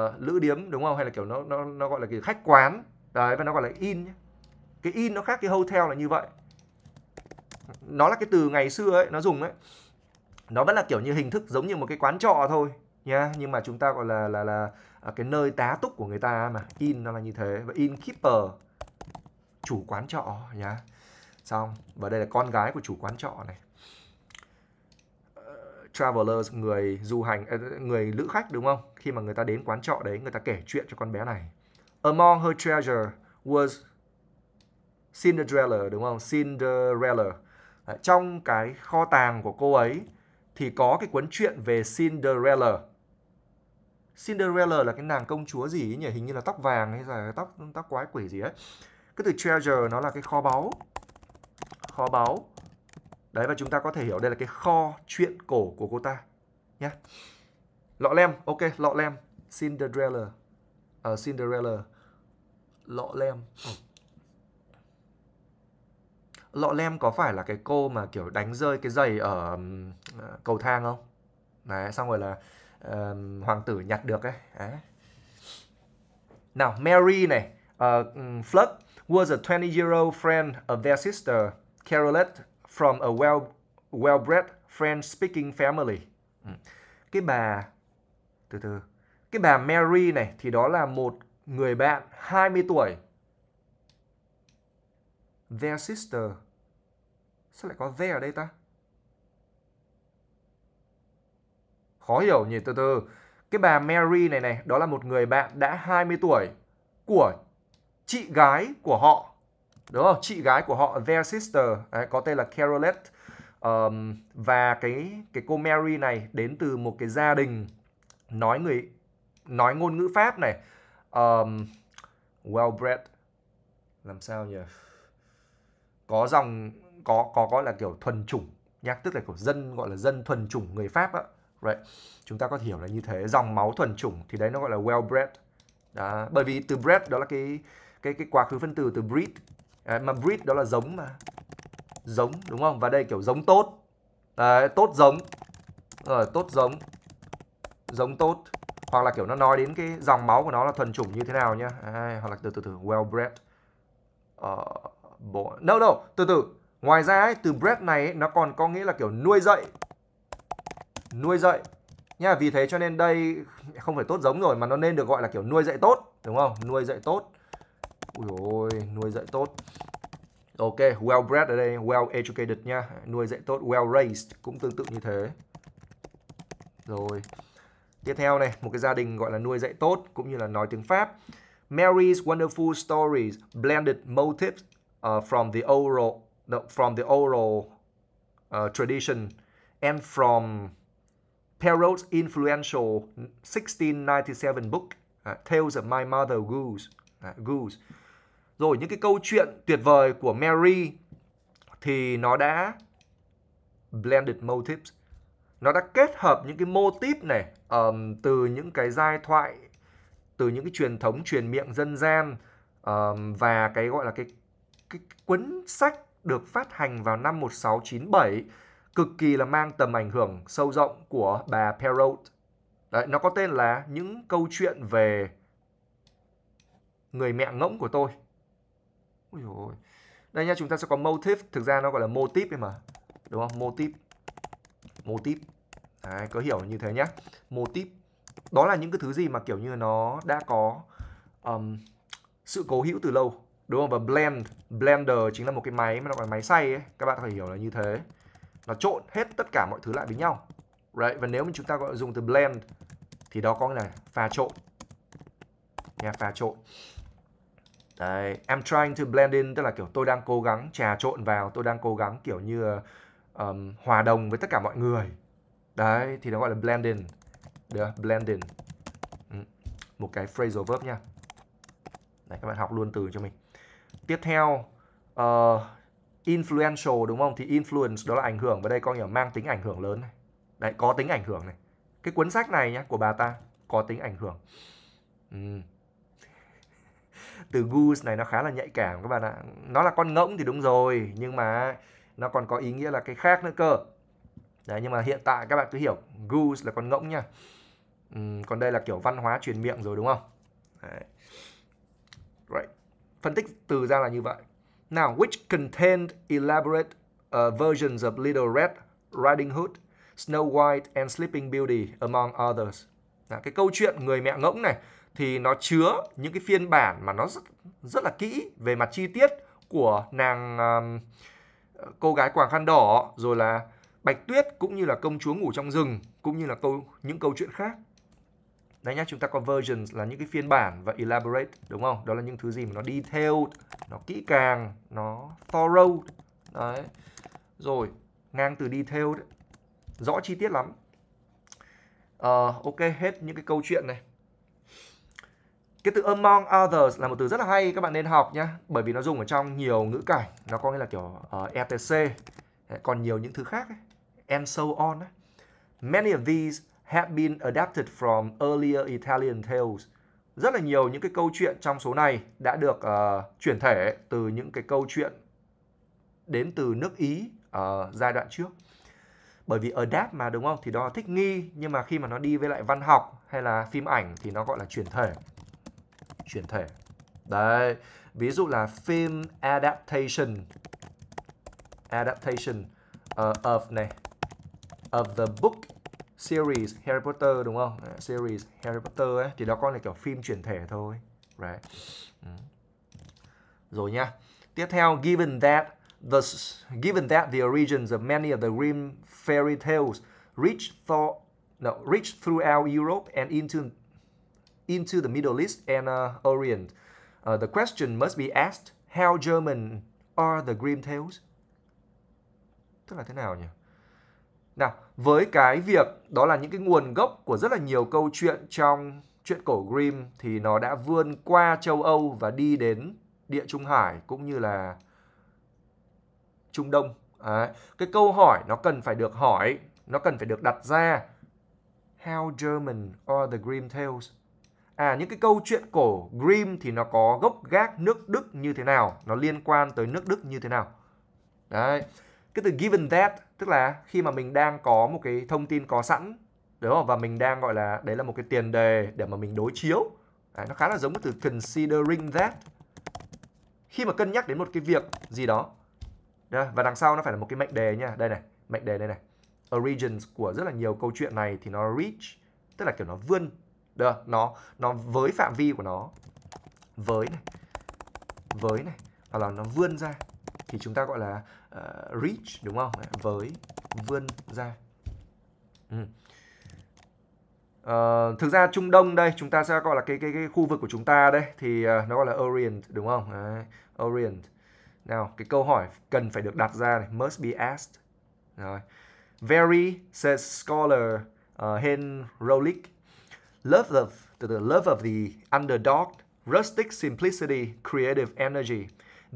uh, lữ điếm đúng không hay là kiểu nó nó nó gọi là kiểu khách quán đấy và nó gọi là in nhé cái in nó khác cái hotel là như vậy nó là cái từ ngày xưa ấy nó dùng ấy nó vẫn là kiểu như hình thức giống như một cái quán trọ thôi nhá nhưng mà chúng ta gọi là là là à, cái nơi tá túc của người ta mà in nó là như thế và innkeeper chủ quán trọ nhá xong và đây là con gái của chủ quán trọ này ờ, traveler người du hành ờ, người lữ khách đúng không khi mà người ta đến quán trọ đấy người ta kể chuyện cho con bé này among her treasure was Cinderella đúng không Cinderella trong cái kho tàng của cô ấy thì có cái cuốn truyện về Cinderella Cinderella là cái nàng công chúa gì ấy nhỉ hình như là tóc vàng hay là tóc tóc quái quỷ gì ấy cái từ treasure nó là cái kho báu kho báu đấy và chúng ta có thể hiểu đây là cái kho chuyện cổ của cô ta nhé lọ lem ok lọ lem Cinderella uh, Cinderella lọ lem lọ lem có phải là cái cô mà kiểu đánh rơi cái giày ở à, cầu thang không đấy xong rồi là uh, hoàng tử nhặt được ấy đấy. nào Mary này uh, Fluff was a 20 year old friend of their sister Carolette from a well well-bred French-speaking family. Ừ. Cái bà từ từ cái bà Mary này thì đó là một người bạn 20 tuổi. Their sister. Sao lại có their ở đây ta? Khó hiểu nhỉ từ từ. Cái bà Mary này này, đó là một người bạn đã 20 tuổi của chị gái của họ đúng không chị gái của họ their sister đấy, có tên là Carolette um, và cái cái cô Mary này đến từ một cái gia đình nói người nói ngôn ngữ Pháp này um, well bred làm sao nhỉ có dòng có có có là kiểu thuần chủng nhá tức là của dân gọi là dân thuần chủng người Pháp á right. chúng ta có thể hiểu là như thế dòng máu thuần chủng thì đấy nó gọi là well bred đó bởi vì từ bred đó là cái cái cái quá khứ phân từ từ breed Đấy, mà breed đó là giống mà giống đúng không và đây kiểu giống tốt Đấy, tốt giống ờ, tốt giống giống tốt hoặc là kiểu nó nói đến cái dòng máu của nó là thuần chủng như thế nào nhá à, hoặc là từ từ từ well bred uh, bộ no no từ từ ngoài ra ấy, từ bred này ấy, nó còn có nghĩa là kiểu nuôi dạy nuôi dạy nha vì thế cho nên đây không phải tốt giống rồi mà nó nên được gọi là kiểu nuôi dạy tốt đúng không nuôi dạy tốt ui ôi nuôi dạy tốt ok well bred ở đây well educated nha nuôi dạy tốt well raised cũng tương tự như thế rồi tiếp theo này một cái gia đình gọi là nuôi dạy tốt cũng như là nói tiếng pháp Mary's wonderful stories blended motifs uh, from the oral from the oral uh, tradition and from Perrault's influential 1697 book uh, Tales of My Mother Goose. Uh, Goose rồi những cái câu chuyện tuyệt vời của Mary thì nó đã blended motifs nó đã kết hợp những cái mô típ này um, từ những cái giai thoại từ những cái truyền thống truyền miệng dân gian um, và cái gọi là cái cái cuốn sách được phát hành vào năm 1697 cực kỳ là mang tầm ảnh hưởng sâu rộng của bà Perrault. Đấy, nó có tên là những câu chuyện về người mẹ ngỗng của tôi Ui dồi. Đây nha chúng ta sẽ có motif, thực ra nó gọi là motif ấy mà. Đúng không? Motif. Motif. Đấy, có hiểu như thế nhá. Motif. Đó là những cái thứ gì mà kiểu như nó đã có um, sự cố hữu từ lâu. Đúng không? Và blend, blender chính là một cái máy mà nó gọi là máy xay ấy. Các bạn phải hiểu là như thế. Nó trộn hết tất cả mọi thứ lại với nhau. Right. Và nếu mà chúng ta gọi dùng từ blend thì đó có nghĩa là pha trộn. Nha, pha trộn. Đấy, I'm trying to blend in tức là kiểu tôi đang cố gắng trà trộn vào, tôi đang cố gắng kiểu như um, hòa đồng với tất cả mọi người. Đấy, thì nó gọi là blend in. Được, blend in. Ừ, một cái phrasal verb nha. Đấy, các bạn học luôn từ cho mình. Tiếp theo, uh, influential đúng không? Thì influence đó là ảnh hưởng. Và đây coi như mang tính ảnh hưởng lớn này. Đấy, có tính ảnh hưởng này. Cái cuốn sách này nhá, của bà ta, có tính ảnh hưởng. Ừ. Uhm từ goose này nó khá là nhạy cảm các bạn ạ nó là con ngỗng thì đúng rồi nhưng mà nó còn có ý nghĩa là cái khác nữa cơ đấy nhưng mà hiện tại các bạn cứ hiểu goose là con ngỗng nha ừ, còn đây là kiểu văn hóa truyền miệng rồi đúng không đấy. Right. phân tích từ ra là như vậy now which contained elaborate uh, versions of Little Red Riding Hood Snow White and Sleeping Beauty among others Đó, cái câu chuyện người mẹ ngỗng này thì nó chứa những cái phiên bản mà nó rất rất là kỹ về mặt chi tiết của nàng um, cô gái quàng khăn đỏ rồi là Bạch Tuyết cũng như là công chúa ngủ trong rừng cũng như là câu những câu chuyện khác. Đấy nhá, chúng ta có version là những cái phiên bản và elaborate đúng không? Đó là những thứ gì mà nó detailed, nó kỹ càng, nó thorough. Đấy. Rồi, ngang từ detailed, rõ chi tiết lắm. uh, ok, hết những cái câu chuyện này cái từ among others là một từ rất là hay các bạn nên học nhé bởi vì nó dùng ở trong nhiều ngữ cảnh nó có nghĩa là kiểu uh, ờ, etc còn nhiều những thứ khác ấy. and so on many of these have been adapted from earlier Italian tales rất là nhiều những cái câu chuyện trong số này đã được uh, chuyển thể từ những cái câu chuyện đến từ nước Ý ở ờ, uh, giai đoạn trước bởi vì adapt mà đúng không thì đó là thích nghi nhưng mà khi mà nó đi với lại văn học hay là phim ảnh thì nó gọi là chuyển thể chuyển thể đấy ví dụ là phim adaptation adaptation uh, of này of the book series Harry Potter đúng không đấy, series Harry Potter ấy thì đó con là kiểu phim chuyển thể thôi right ừ. rồi nhá tiếp theo given that the given that the origins of many of the Grimm fairy tales reach for no, reach throughout Europe and into into the Middle East and uh, Orient, uh, the question must be asked, how German are the Grim Tales? Tức là thế nào nhỉ? Nào, với cái việc đó là những cái nguồn gốc của rất là nhiều câu chuyện trong chuyện cổ Grimm thì nó đã vươn qua châu Âu và đi đến địa Trung Hải cũng như là Trung Đông. À, cái câu hỏi nó cần phải được hỏi, nó cần phải được đặt ra. How German are the Grimm Tales? à những cái câu chuyện cổ Grimm thì nó có gốc gác nước Đức như thế nào, nó liên quan tới nước Đức như thế nào. Đấy. Cái từ given that tức là khi mà mình đang có một cái thông tin có sẵn đúng không? Và mình đang gọi là đấy là một cái tiền đề để mà mình đối chiếu. Đấy, nó khá là giống cái từ considering that. Khi mà cân nhắc đến một cái việc gì đó. Đấy, và đằng sau nó phải là một cái mệnh đề nha. Đây này, mệnh đề đây này. Origins của rất là nhiều câu chuyện này thì nó reach tức là kiểu nó vươn được, nó nó với phạm vi của nó với này, với này hoặc là nó vươn ra thì chúng ta gọi là uh, reach đúng không? Với vươn ra. Ừ. Uh, thực ra Trung Đông đây chúng ta sẽ gọi là cái cái cái khu vực của chúng ta đây thì uh, nó gọi là Orient đúng không? Đấy, Orient. Nào, cái câu hỏi cần phải được đặt ra này, must be asked. Rồi. Very says scholar uh, Hen Rolik love of từ từ love of the underdog, rustic simplicity, creative energy.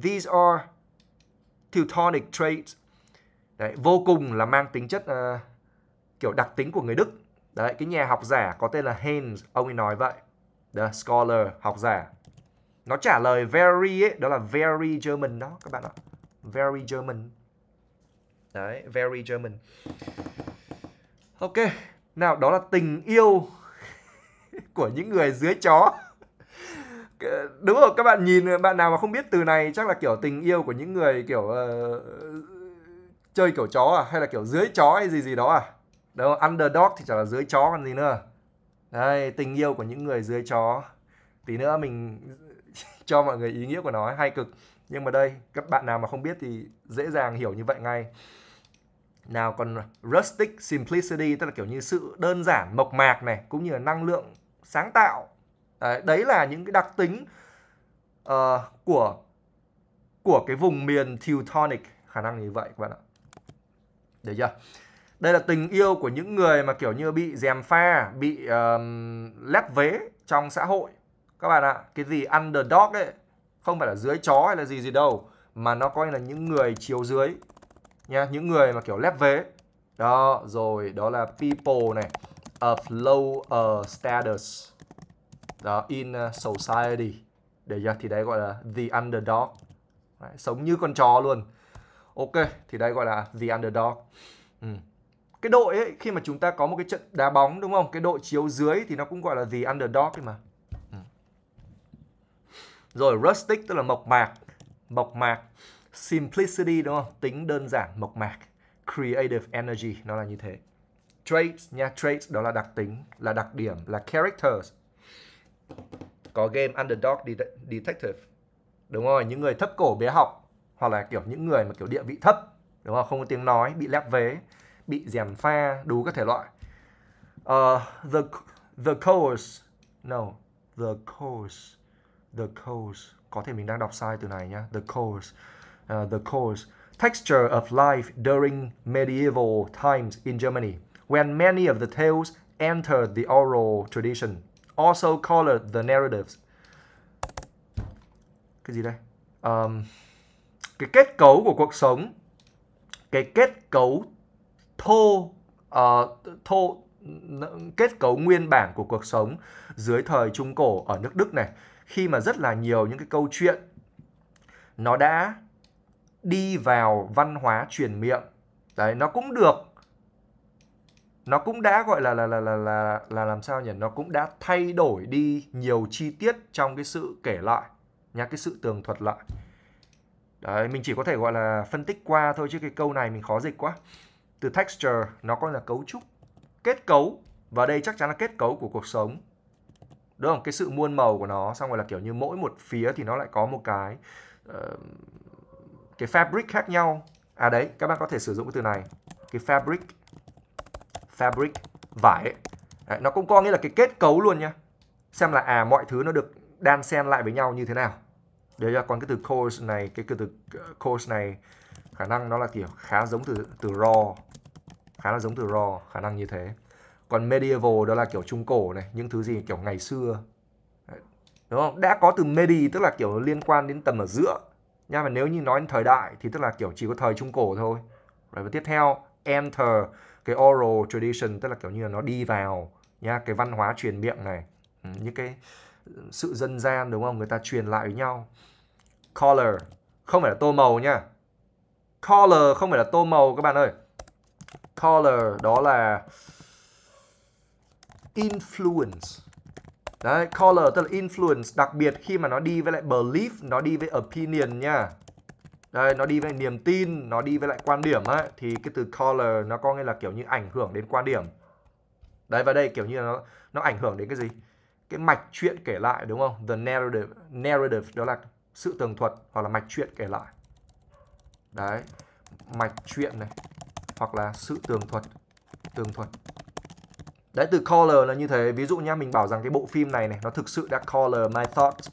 These are Teutonic traits. Đấy, vô cùng là mang tính chất uh, kiểu đặc tính của người Đức. Đấy, cái nhà học giả có tên là Haynes, ông ấy nói vậy. The scholar, học giả. Nó trả lời very ấy, đó là very German đó các bạn ạ. Very German. Đấy, very German. Ok, nào đó là tình yêu của những người dưới chó đúng rồi các bạn nhìn bạn nào mà không biết từ này chắc là kiểu tình yêu của những người kiểu uh, chơi kiểu chó à hay là kiểu dưới chó hay gì gì đó à đâu underdog thì chả là dưới chó còn gì nữa đây tình yêu của những người dưới chó tí nữa mình cho mọi người ý nghĩa của nó hay cực nhưng mà đây các bạn nào mà không biết thì dễ dàng hiểu như vậy ngay nào còn rustic simplicity tức là kiểu như sự đơn giản mộc mạc này cũng như là năng lượng sáng tạo đấy, đấy là những cái đặc tính uh, của của cái vùng miền Teutonic khả năng như vậy các bạn ạ được chưa đây là tình yêu của những người mà kiểu như bị dèm pha bị um, lép vế trong xã hội các bạn ạ cái gì underdog ấy không phải là dưới chó hay là gì gì đâu mà nó coi là những người chiếu dưới nha những người mà kiểu lép vế đó rồi đó là people này of lower uh, status đó, in uh, society để giờ thì đấy gọi là the underdog đấy, sống như con chó luôn ok thì đây gọi là the underdog ừ. cái đội ấy khi mà chúng ta có một cái trận đá bóng đúng không cái đội chiếu dưới thì nó cũng gọi là the underdog ấy mà ừ. rồi rustic tức là mộc mạc mộc mạc simplicity đúng không tính đơn giản mộc mạc creative energy nó là như thế traits nha traits đó là đặc tính là đặc điểm là characters có game underdog detective đúng rồi những người thấp cổ bé học hoặc là kiểu những người mà kiểu địa vị thấp đúng không không có tiếng nói bị lép vế bị dèm pha đủ các thể loại uh, the the course no the course the course có thể mình đang đọc sai từ này nhá the course uh, the course texture of life during medieval times in Germany when many of the tales entered the oral tradition, also called the narratives. Cái gì đây? Um, cái kết cấu của cuộc sống, cái kết cấu thô, uh, thô kết cấu nguyên bản của cuộc sống dưới thời Trung Cổ ở nước Đức này khi mà rất là nhiều những cái câu chuyện nó đã đi vào văn hóa truyền miệng đấy nó cũng được nó cũng đã gọi là là là là là là làm sao nhỉ nó cũng đã thay đổi đi nhiều chi tiết trong cái sự kể lại nhá cái sự tường thuật lại đấy mình chỉ có thể gọi là phân tích qua thôi chứ cái câu này mình khó dịch quá từ texture nó coi là cấu trúc kết cấu và đây chắc chắn là kết cấu của cuộc sống đúng không cái sự muôn màu của nó xong rồi là kiểu như mỗi một phía thì nó lại có một cái uh, cái fabric khác nhau à đấy các bạn có thể sử dụng cái từ này cái fabric fabric vải Đấy, nó cũng có nghĩa là cái kết cấu luôn nhá xem là à mọi thứ nó được đan xen lại với nhau như thế nào đấy là còn cái từ coarse này cái, từ ờ, coarse này khả năng nó là kiểu khá giống từ từ raw khá là giống từ raw khả năng như thế còn medieval đó là kiểu trung cổ này những thứ gì kiểu ngày xưa đúng không đã có từ medi tức là kiểu liên quan đến tầm ở giữa nha và nếu như nói đến thời đại thì tức là kiểu chỉ có thời trung cổ thôi rồi và tiếp theo enter cái oral tradition tức là kiểu như là nó đi vào nha cái văn hóa truyền miệng này ừ, những cái sự dân gian đúng không người ta truyền lại với nhau color không phải là tô màu nha color không phải là tô màu các bạn ơi color đó là influence đấy color tức là influence đặc biệt khi mà nó đi với lại belief nó đi với opinion nha đây, nó đi với niềm tin, nó đi với lại quan điểm á thì cái từ color nó có nghĩa là kiểu như ảnh hưởng đến quan điểm. Đấy và đây kiểu như là nó nó ảnh hưởng đến cái gì? Cái mạch chuyện kể lại đúng không? The narrative narrative đó là sự tường thuật hoặc là mạch chuyện kể lại. Đấy, mạch chuyện này hoặc là sự tường thuật, tường thuật. Đấy từ color là như thế, ví dụ nha mình bảo rằng cái bộ phim này này nó thực sự đã color my thoughts.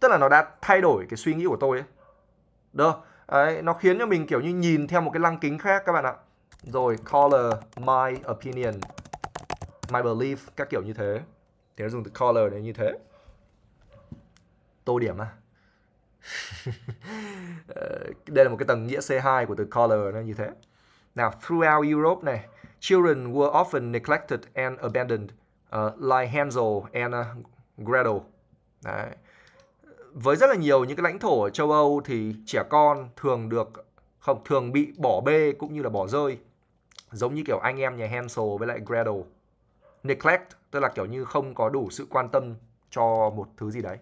Tức là nó đã thay đổi cái suy nghĩ của tôi ấy đơ, Đấy, nó khiến cho mình kiểu như nhìn theo một cái lăng kính khác các bạn ạ. Rồi color my opinion, my belief các kiểu như thế. Thì nó dùng từ color để như thế. Tô điểm à. Ờ, đây là một cái tầng nghĩa C2 của từ color nó như thế. Nào, throughout Europe này, children were often neglected and abandoned, uh, like Hansel and uh, ờ, Gretel. Đấy với rất là nhiều những cái lãnh thổ ở châu Âu thì trẻ con thường được không thường bị bỏ bê cũng như là bỏ rơi giống như kiểu anh em nhà Hansel với lại Gretel neglect tức là kiểu như không có đủ sự quan tâm cho một thứ gì đấy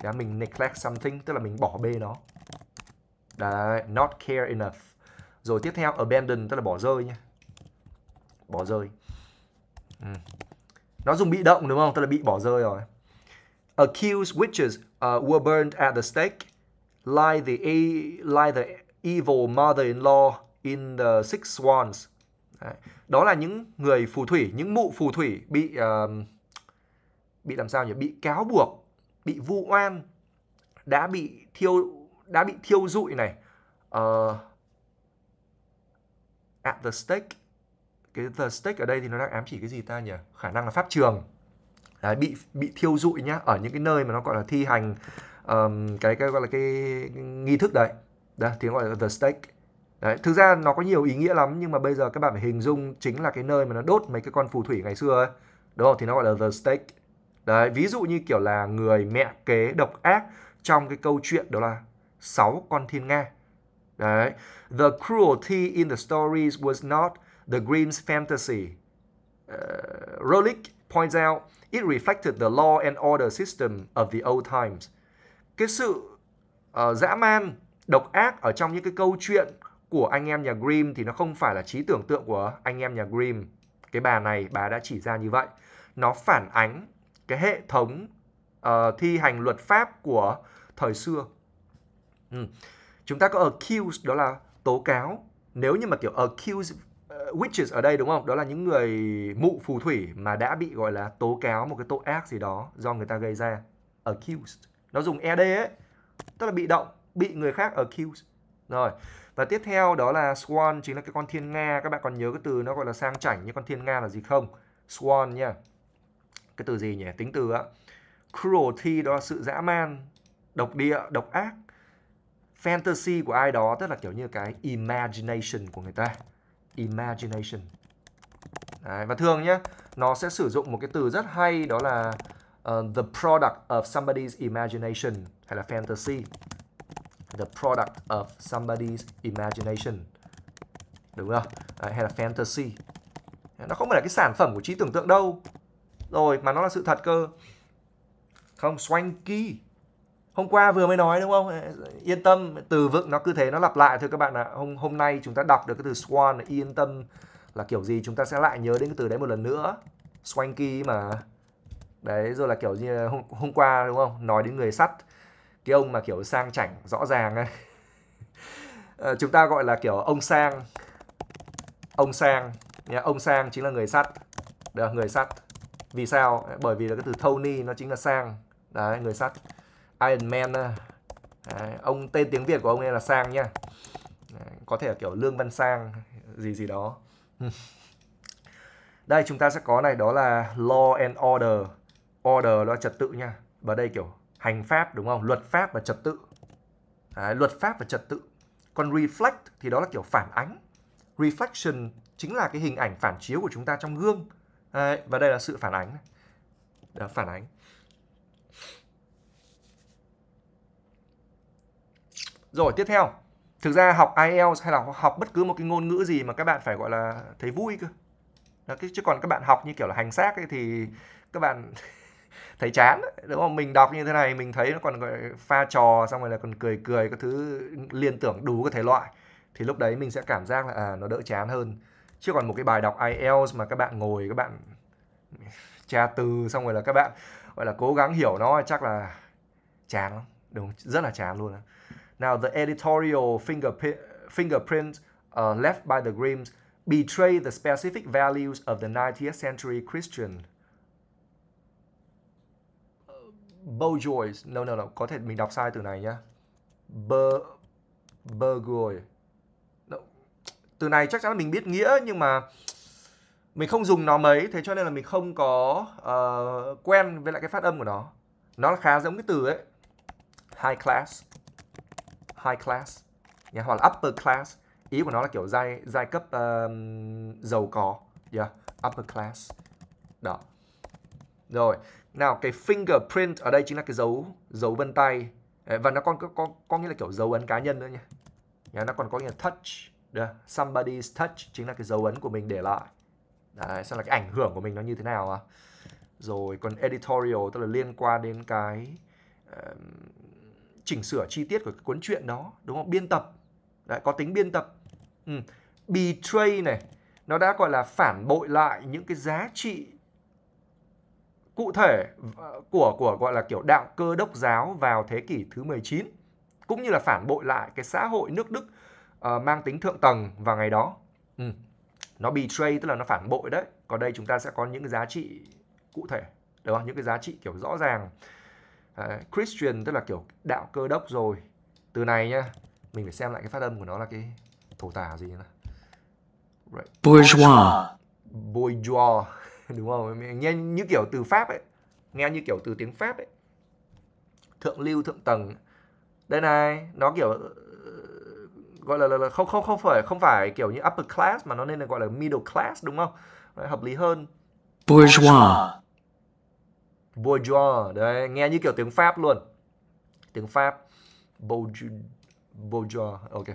Thế mình neglect something tức là mình bỏ bê nó đấy not care enough rồi tiếp theo abandon tức là bỏ rơi nha bỏ rơi ừ. nó dùng bị động đúng không tức là bị bỏ rơi rồi accuse witches uh, were burned at the stake, like the, e, like the evil mother-in-law in the Six Swans. Đấy. Đó là những người phù thủy, những mụ phù thủy bị uh, bị làm sao nhỉ? Bị cáo buộc, bị vu oan, đã bị thiêu đã bị thiêu dụi này. Uh, at the stake cái the stake ở đây thì nó đang ám chỉ cái gì ta nhỉ? Khả năng là pháp trường Đấy, bị bị thiêu dụi nhá ở những cái nơi mà nó gọi là thi hành um, cái cái gọi là cái nghi thức đấy đó tiếng gọi là the stake đấy thực ra nó có nhiều ý nghĩa lắm nhưng mà bây giờ các bạn phải hình dung chính là cái nơi mà nó đốt mấy cái con phù thủy ngày xưa ấy đúng không thì nó gọi là the stake đấy ví dụ như kiểu là người mẹ kế độc ác trong cái câu chuyện đó là sáu con thiên nga đấy the cruelty in the stories was not the Grimm's fantasy uh, ờ, Rowling points out It reflected the law and order system of the old times. Cái sự uh, dã man, độc ác ở trong những cái câu chuyện của anh em nhà Grimm thì nó không phải là trí tưởng tượng của anh em nhà Grimm. Cái bà này, bà đã chỉ ra như vậy. Nó phản ánh cái hệ thống uh, thi hành luật pháp của thời xưa. Ừ. Chúng ta có accuse đó là tố cáo. Nếu như mà kiểu accuse Ờ, witches ở đây đúng không? Đó là những người mụ phù thủy mà đã bị gọi là tố cáo một cái tội ác gì đó do người ta gây ra. Accused. Nó dùng ed ấy, tức là bị động, bị người khác accused. Rồi. Và tiếp theo đó là swan chính là cái con thiên nga, các bạn còn nhớ cái từ nó gọi là sang chảnh như con thiên nga là gì không? Swan nha. Cái từ gì nhỉ? Tính từ á. Cruelty đó là sự dã man, độc địa, độc ác. Fantasy của ai đó tức là kiểu như cái imagination của người ta imagination Đấy, và thường nhé nó sẽ sử dụng một cái từ rất hay đó là uh, the product of somebody's imagination hay là fantasy the product of somebody's imagination đúng không Đấy, hay là fantasy nó không phải là cái sản phẩm của trí tưởng tượng đâu rồi mà nó là sự thật cơ không swanky hôm qua vừa mới nói đúng không yên tâm từ vựng nó cứ thế nó lặp lại thôi các bạn ạ à. hôm hôm nay chúng ta đọc được cái từ swan yên tâm là kiểu gì chúng ta sẽ lại nhớ đến cái từ đấy một lần nữa swanky mà đấy rồi là kiểu như hôm, hôm qua đúng không nói đến người sắt cái ông mà kiểu sang chảnh rõ ràng ấy à, chúng ta gọi là kiểu ông sang ông sang nhá ông sang chính là người sắt được người sắt vì sao bởi vì là cái từ Tony nó chính là sang đấy người sắt Iron Man à. Đấy, ông tên tiếng Việt của ông ấy là Sang nhá Đấy, có thể là kiểu Lương Văn Sang gì gì đó đây chúng ta sẽ có này đó là law and order order là trật tự nha và đây kiểu hành pháp đúng không luật pháp và trật tự Đấy, luật pháp và trật tự còn reflect thì đó là kiểu phản ánh reflection chính là cái hình ảnh phản chiếu của chúng ta trong gương Đấy, và đây là sự phản ánh đó, phản ánh Rồi tiếp theo, thực ra học IELTS hay là học bất cứ một cái ngôn ngữ gì mà các bạn phải gọi là thấy vui cơ. Đó, chứ còn các bạn học như kiểu là hành xác ấy thì các bạn thấy chán ấy. đúng không mình đọc như thế này mình thấy nó còn gọi pha trò xong rồi là còn cười cười các thứ liên tưởng đủ các thể loại thì lúc đấy mình sẽ cảm giác là à, nó đỡ chán hơn chứ còn một cái bài đọc IELTS mà các bạn ngồi các bạn tra từ xong rồi là các bạn gọi là cố gắng hiểu nó chắc là chán lắm đúng rất là chán luôn á Now, the editorial fingerprint, fingerprint uh, left by the Grims betray the specific values of the 19th century Christian. Bourgeois, no no no, có thể mình đọc sai từ này nhá. Bur, bourgeois. No. Từ này chắc chắn là mình biết nghĩa nhưng mà mình không dùng nó mấy, thế cho nên là mình không có uh, quen với lại cái phát âm của nó. Nó là khá giống cái từ ấy. High class high class yeah, dạ, hoặc là upper class ý của nó là kiểu giai giai cấp um, giàu có yeah dạ, upper class đó rồi nào cái fingerprint ở đây chính là cái dấu dấu vân tay và nó còn có có, có nghĩa là kiểu dấu ấn cá nhân nữa nha yeah, dạ, nó còn có nghĩa là touch yeah, somebody's touch chính là cái dấu ấn của mình để lại đấy xem là cái ảnh hưởng của mình nó như thế nào à rồi còn editorial tức là liên quan đến cái um, chỉnh sửa chi tiết của cái cuốn truyện đó đúng không biên tập Đấy, có tính biên tập ừ. betray này nó đã gọi là phản bội lại những cái giá trị cụ thể ờ, của của gọi là kiểu đạo cơ đốc giáo vào thế kỷ thứ 19 cũng như là phản bội lại cái xã hội nước Đức uh, mang tính thượng tầng vào ngày đó. Ừ. Nó betray tức là nó phản bội đấy. Còn đây chúng ta sẽ có những cái giá trị cụ thể, đúng không? Những cái giá trị kiểu rõ ràng. Đấy, Christian tức là kiểu đạo cơ đốc rồi từ này nhá mình phải xem lại cái phát âm của nó là cái thổ tả gì nữa right. bourgeois bourgeois đúng không nghe như kiểu từ pháp ấy nghe như kiểu từ tiếng pháp ấy thượng lưu thượng tầng đây này nó kiểu ờ, gọi là, là, là không không không phải không phải kiểu như upper class mà nó nên là gọi là middle class đúng không Đấy, hợp lý hơn bourgeois Bourgeois đấy nghe như kiểu tiếng Pháp luôn tiếng Pháp Bourgeois ok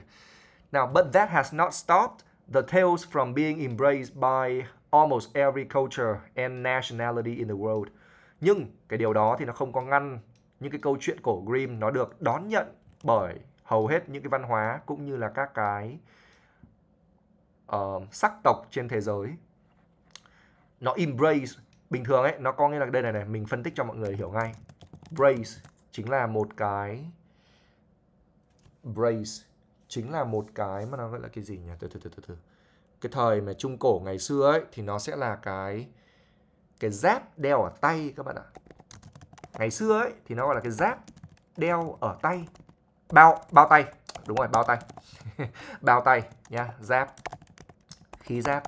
now but that has not stopped the tales from being embraced by almost every culture and nationality in the world nhưng cái điều đó thì nó không có ngăn những cái câu chuyện cổ Grimm nó được đón nhận bởi hầu hết những cái văn hóa cũng như là các cái uh, sắc tộc trên thế giới nó embrace bình thường ấy nó có nghĩa là đây này này mình phân tích cho mọi người hiểu ngay brace chính là một cái brace chính là một cái mà nó gọi là cái gì nhỉ từ từ từ từ từ cái thời mà trung cổ ngày xưa ấy thì nó sẽ là cái cái giáp đeo ở tay các bạn ạ ngày xưa ấy thì nó gọi là cái giáp đeo ở tay bao bao tay đúng rồi bao tay bao tay nha giáp khí giáp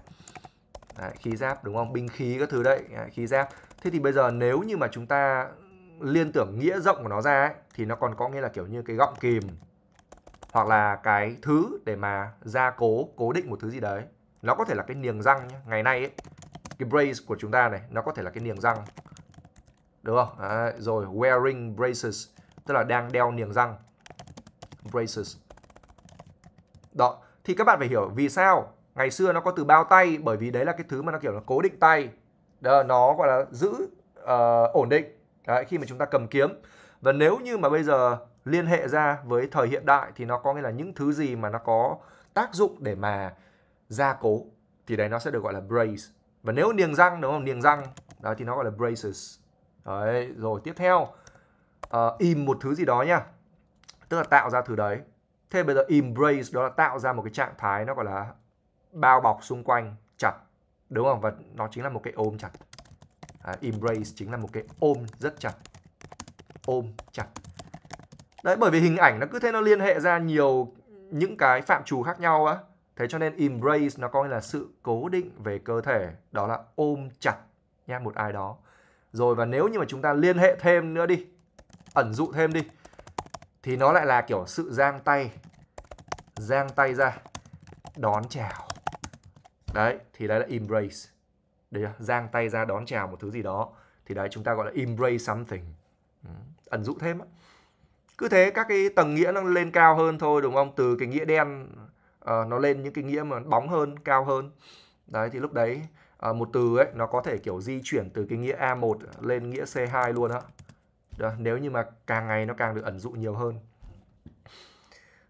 Đấy, à, khí giáp đúng không? Binh khí các thứ đấy, à, khí giáp. Thế thì bây giờ nếu như mà chúng ta liên tưởng nghĩa rộng của nó ra ấy, thì nó còn có nghĩa là kiểu như cái gọng kìm hoặc là cái thứ để mà gia cố, cố định một thứ gì đấy. Nó có thể là cái niềng răng nhé. Ngày nay ấy, cái brace của chúng ta này nó có thể là cái niềng răng. Đúng không? Đấy, rồi wearing braces tức là đang đeo niềng răng. Braces. Đó, thì các bạn phải hiểu vì sao ngày xưa nó có từ bao tay bởi vì đấy là cái thứ mà nó kiểu là cố định tay đó, nó gọi là giữ uh, ổn định đấy, khi mà chúng ta cầm kiếm và nếu như mà bây giờ liên hệ ra với thời hiện đại thì nó có nghĩa là những thứ gì mà nó có tác dụng để mà gia cố thì đấy nó sẽ được gọi là brace và nếu niềng răng đúng không niềng răng đó thì nó gọi là braces đấy rồi tiếp theo uh, im một thứ gì đó nhá tức là tạo ra thứ đấy thế bây giờ embrace đó là tạo ra một cái trạng thái nó gọi là bao bọc xung quanh chặt đúng không và nó chính là một cái ôm chặt à, embrace chính là một cái ôm rất chặt ôm chặt đấy bởi vì hình ảnh nó cứ thế nó liên hệ ra nhiều những cái phạm trù khác nhau á thế cho nên embrace nó coi là sự cố định về cơ thể đó là ôm chặt nha một ai đó rồi và nếu như mà chúng ta liên hệ thêm nữa đi ẩn dụ thêm đi thì nó lại là kiểu sự giang tay giang tay ra đón chào Đấy, thì đấy là embrace. Đấy, giang tay ra đón chào một thứ gì đó. Thì đấy chúng ta gọi là embrace something. Ừ, ẩn dụ thêm Cứ thế các cái tầng nghĩa nó lên cao hơn thôi đúng không? Từ cái nghĩa đen uh, nó lên những cái nghĩa mà bóng hơn, cao hơn. Đấy thì lúc đấy uh, một từ ấy nó có thể kiểu di chuyển từ cái nghĩa A1 lên nghĩa C2 luôn á. nếu như mà càng ngày nó càng được ẩn dụ nhiều hơn.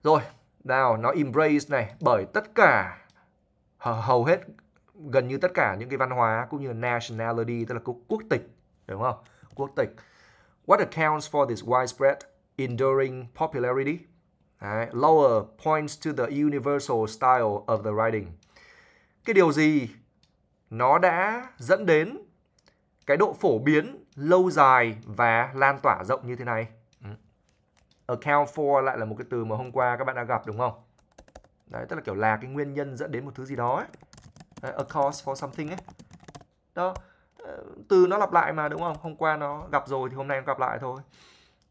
Rồi, nào nó embrace này bởi tất cả hầu hết gần như tất cả những cái văn hóa cũng như nationality tức là quốc tịch đúng không quốc tịch what accounts for this widespread enduring popularity Đấy, lower points to the universal style of the writing cái điều gì nó đã dẫn đến cái độ phổ biến lâu dài và lan tỏa rộng như thế này ừ. account for lại là một cái từ mà hôm qua các bạn đã gặp đúng không đấy tức là kiểu là cái nguyên nhân dẫn đến một thứ gì đó ấy đấy, a cause for something ấy đó ờ, từ nó lặp lại mà đúng không hôm qua nó gặp rồi thì hôm nay nó gặp lại thôi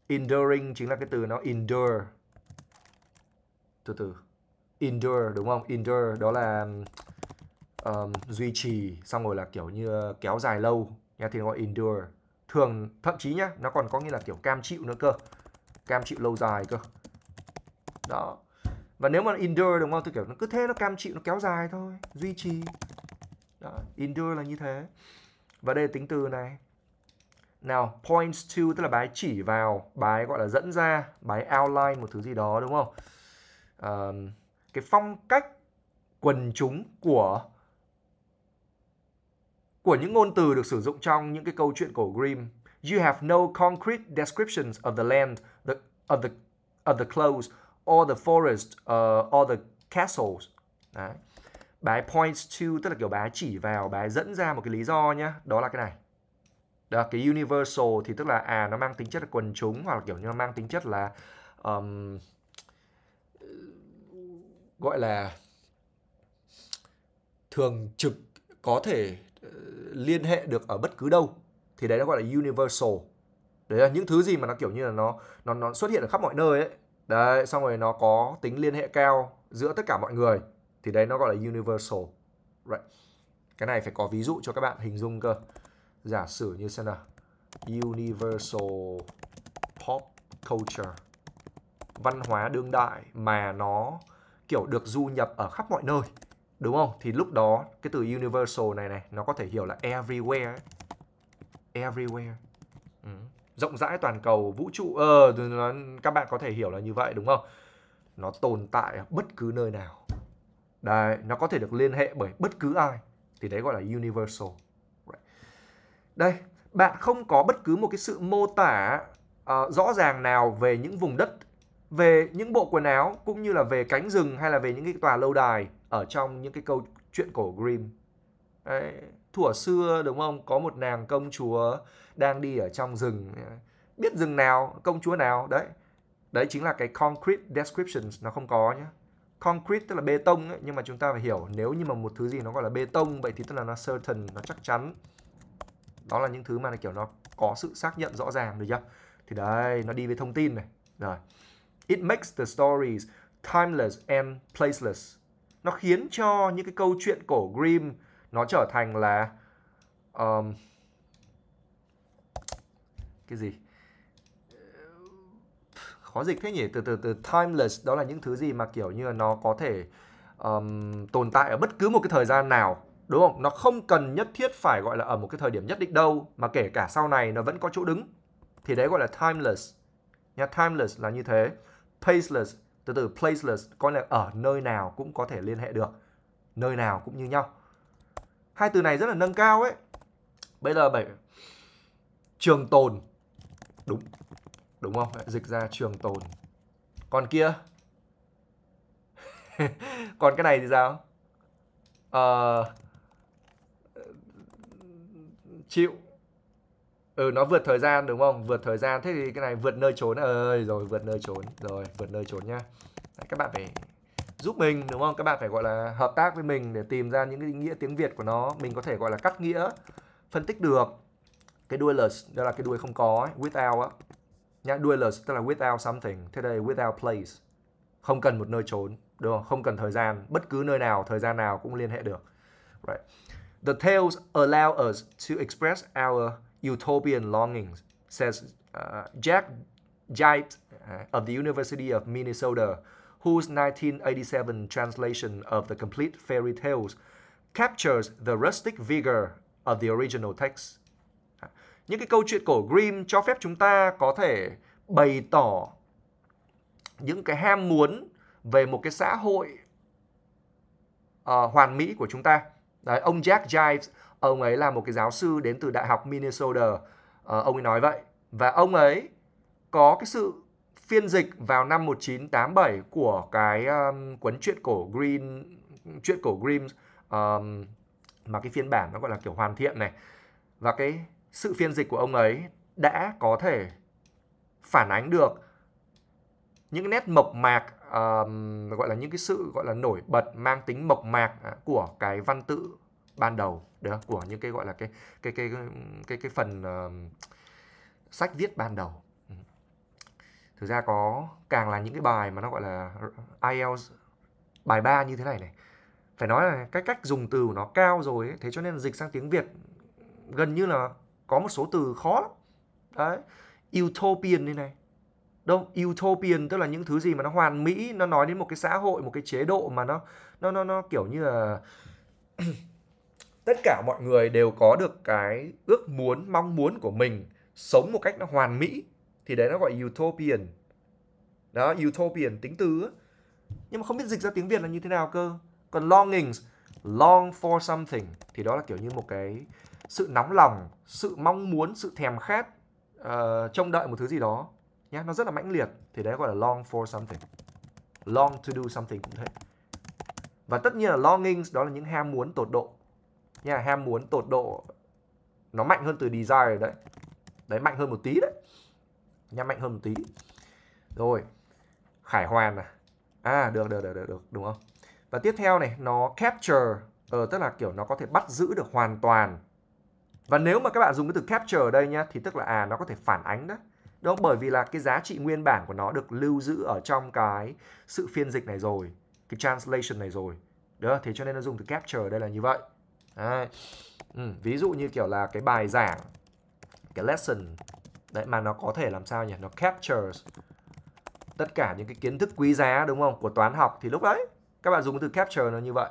enduring chính là cái từ nó endure từ từ endure đúng không endure đó là um, duy trì xong rồi là kiểu như ờ, kéo dài lâu nha thì nó gọi endure thường thậm chí nhá nó còn có nghĩa là kiểu cam chịu nữa cơ cam chịu lâu dài cơ đó và nếu mà endure đúng không tôi kiểu nó cứ thế nó cam chịu nó kéo dài thôi duy trì đó, endure là như thế và đây là tính từ này nào points to tức là bài chỉ vào bài gọi là dẫn ra bài outline một thứ gì đó đúng không um, cái phong cách quần chúng của của những ngôn từ được sử dụng trong những cái câu chuyện cổ Grimm. You have no concrete descriptions of the land, the, of the of the clothes all the forests, uh, all the castles. Đấy. Bà points to, tức là kiểu bà chỉ vào, bà dẫn ra một cái lý do nhé. Đó là cái này. Đó, cái universal thì tức là à nó mang tính chất là quần chúng hoặc là kiểu như nó mang tính chất là um, gọi là thường trực có thể ờ, liên hệ được ở bất cứ đâu thì đấy nó gọi là universal đấy là những thứ gì mà nó kiểu như là nó nó nó xuất hiện ở khắp mọi nơi ấy đấy xong rồi nó có tính liên hệ cao giữa tất cả mọi người thì đấy nó gọi là universal right. cái này phải có ví dụ cho các bạn hình dung cơ giả sử như xem nào universal pop culture văn hóa đương đại mà nó kiểu được du nhập ở khắp mọi nơi đúng không thì lúc đó cái từ universal này này nó có thể hiểu là everywhere everywhere rộng rãi toàn cầu vũ trụ ờ nó, các bạn có thể hiểu là như vậy đúng không nó tồn tại ở bất cứ nơi nào đấy nó có thể được liên hệ bởi bất cứ ai thì đấy gọi là universal right. đây bạn không có bất cứ một cái sự mô tả uh, rõ ràng nào về những vùng đất về những bộ quần áo cũng như là về cánh rừng hay là về những cái tòa lâu đài ở trong những cái câu chuyện cổ Grimm đấy thuở xưa đúng không có một nàng công chúa đang đi ở trong rừng biết rừng nào công chúa nào đấy đấy chính là cái concrete descriptions nó không có nhé concrete tức là bê tông ấy, nhưng mà chúng ta phải hiểu nếu như mà một thứ gì nó gọi là bê tông vậy thì tức là nó certain nó chắc chắn đó là những thứ mà là kiểu nó có sự xác nhận rõ ràng được chưa thì đây nó đi với thông tin này rồi it makes the stories timeless and placeless nó khiến cho những cái câu chuyện cổ Grimm nó trở thành là um, cái gì khó dịch thế nhỉ từ từ từ timeless đó là những thứ gì mà kiểu như là nó có thể um, tồn tại ở bất cứ một cái thời gian nào đúng không nó không cần nhất thiết phải gọi là ở một cái thời điểm nhất định đâu mà kể cả sau này nó vẫn có chỗ đứng thì đấy gọi là timeless nha timeless là như thế placeless từ từ placeless coi là ở nơi nào cũng có thể liên hệ được nơi nào cũng như nhau hai từ này rất là nâng cao ấy bây giờ bảy trường tồn đúng đúng không dịch ra trường tồn còn kia còn cái này thì sao à, chịu ừ nó vượt thời gian đúng không vượt thời gian thế thì cái này vượt nơi trốn ơi rồi vượt nơi trốn rồi vượt nơi trốn nhá các bạn phải giúp mình đúng không các bạn phải gọi là hợp tác với mình để tìm ra những cái nghĩa tiếng việt của nó mình có thể gọi là cắt nghĩa phân tích được cái đuôi dualist đó là cái đuôi không có ấy, without á nhá dualist tức là without something thế đây without place không cần một nơi trốn đúng không không cần thời gian bất cứ nơi nào thời gian nào cũng liên hệ được right the tales allow us to express our utopian longings says uh, Jack Jipe uh, of the University of Minnesota whose 1987 translation of the complete fairy tales captures the rustic vigor of the original text. Những cái câu chuyện cổ Grimm cho phép chúng ta có thể bày tỏ những cái ham muốn về một cái xã hội uh, hoàn mỹ của chúng ta. Đấy, ông Jack Gives, ông ấy là một cái giáo sư đến từ Đại học Minnesota, uh, ông ấy nói vậy. Và ông ấy có cái sự phiên dịch vào năm 1987 của cái um, cuốn truyện cổ Green truyện cổ Grimm um, mà cái phiên bản nó gọi là kiểu hoàn thiện này và cái sự phiên dịch của ông ấy đã có thể phản ánh được những nét mộc mạc um, gọi là những cái sự gọi là nổi bật mang tính mộc mạc à, của cái văn tự ban đầu đó của những cái gọi là cái cái cái cái cái, cái phần uh, sách viết ban đầu thực ra có càng là những cái bài mà nó gọi là IELTS bài 3 như thế này này phải nói là cái cách dùng từ của nó cao rồi ấy, thế cho nên dịch sang tiếng Việt gần như là có một số từ khó lắm đấy utopian như này đâu utopian tức là những thứ gì mà nó hoàn mỹ nó nói đến một cái xã hội một cái chế độ mà nó nó nó nó kiểu như là tất cả mọi người đều có được cái ước muốn mong muốn của mình sống một cách nó hoàn mỹ thì đấy nó gọi utopian đó utopian tính từ nhưng mà không biết dịch ra tiếng việt là như thế nào cơ còn longings long for something thì đó là kiểu như một cái sự nóng lòng sự mong muốn sự thèm khát uh, trông đợi một thứ gì đó nhé nó rất là mãnh liệt thì đấy gọi là long for something long to do something cũng thế và tất nhiên là longings đó là những ham muốn tột độ nha ham muốn tột độ nó mạnh hơn từ desire đấy đấy mạnh hơn một tí đấy nhắm mạnh hơn một tí rồi khải hoàn à à được được được được, được đúng không và tiếp theo này nó capture ờ, tức là kiểu nó có thể bắt giữ được hoàn toàn và nếu mà các bạn dùng cái từ capture ở đây nhá thì tức là à nó có thể phản ánh đó đúng không? bởi vì là cái giá trị nguyên bản của nó được lưu giữ ở trong cái sự phiên dịch này rồi cái translation này rồi đó thế cho nên nó dùng từ capture ở đây là như vậy Đấy. Ừ, ví dụ như kiểu là cái bài giảng cái lesson đấy mà nó có thể làm sao nhỉ nó captures tất cả những cái kiến thức quý giá đúng không của toán học thì lúc đấy các bạn dùng từ capture nó như vậy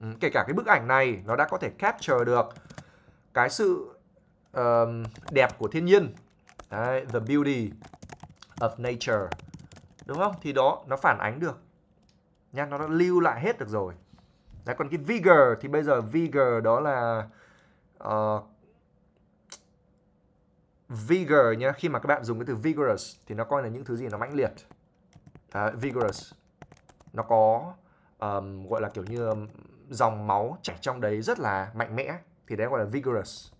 ừ, kể cả cái bức ảnh này nó đã có thể capture được cái sự um, đẹp của thiên nhiên đấy, the beauty of nature đúng không thì đó nó phản ánh được nha nó đã lưu lại hết được rồi đấy còn cái vigor thì bây giờ vigor đó là uh, vigor nhé khi mà các bạn dùng cái từ vigorous thì nó coi là những thứ gì nó mãnh liệt à, vigorous nó có um, gọi là kiểu như dòng máu chảy trong đấy rất là mạnh mẽ thì đấy gọi là vigorous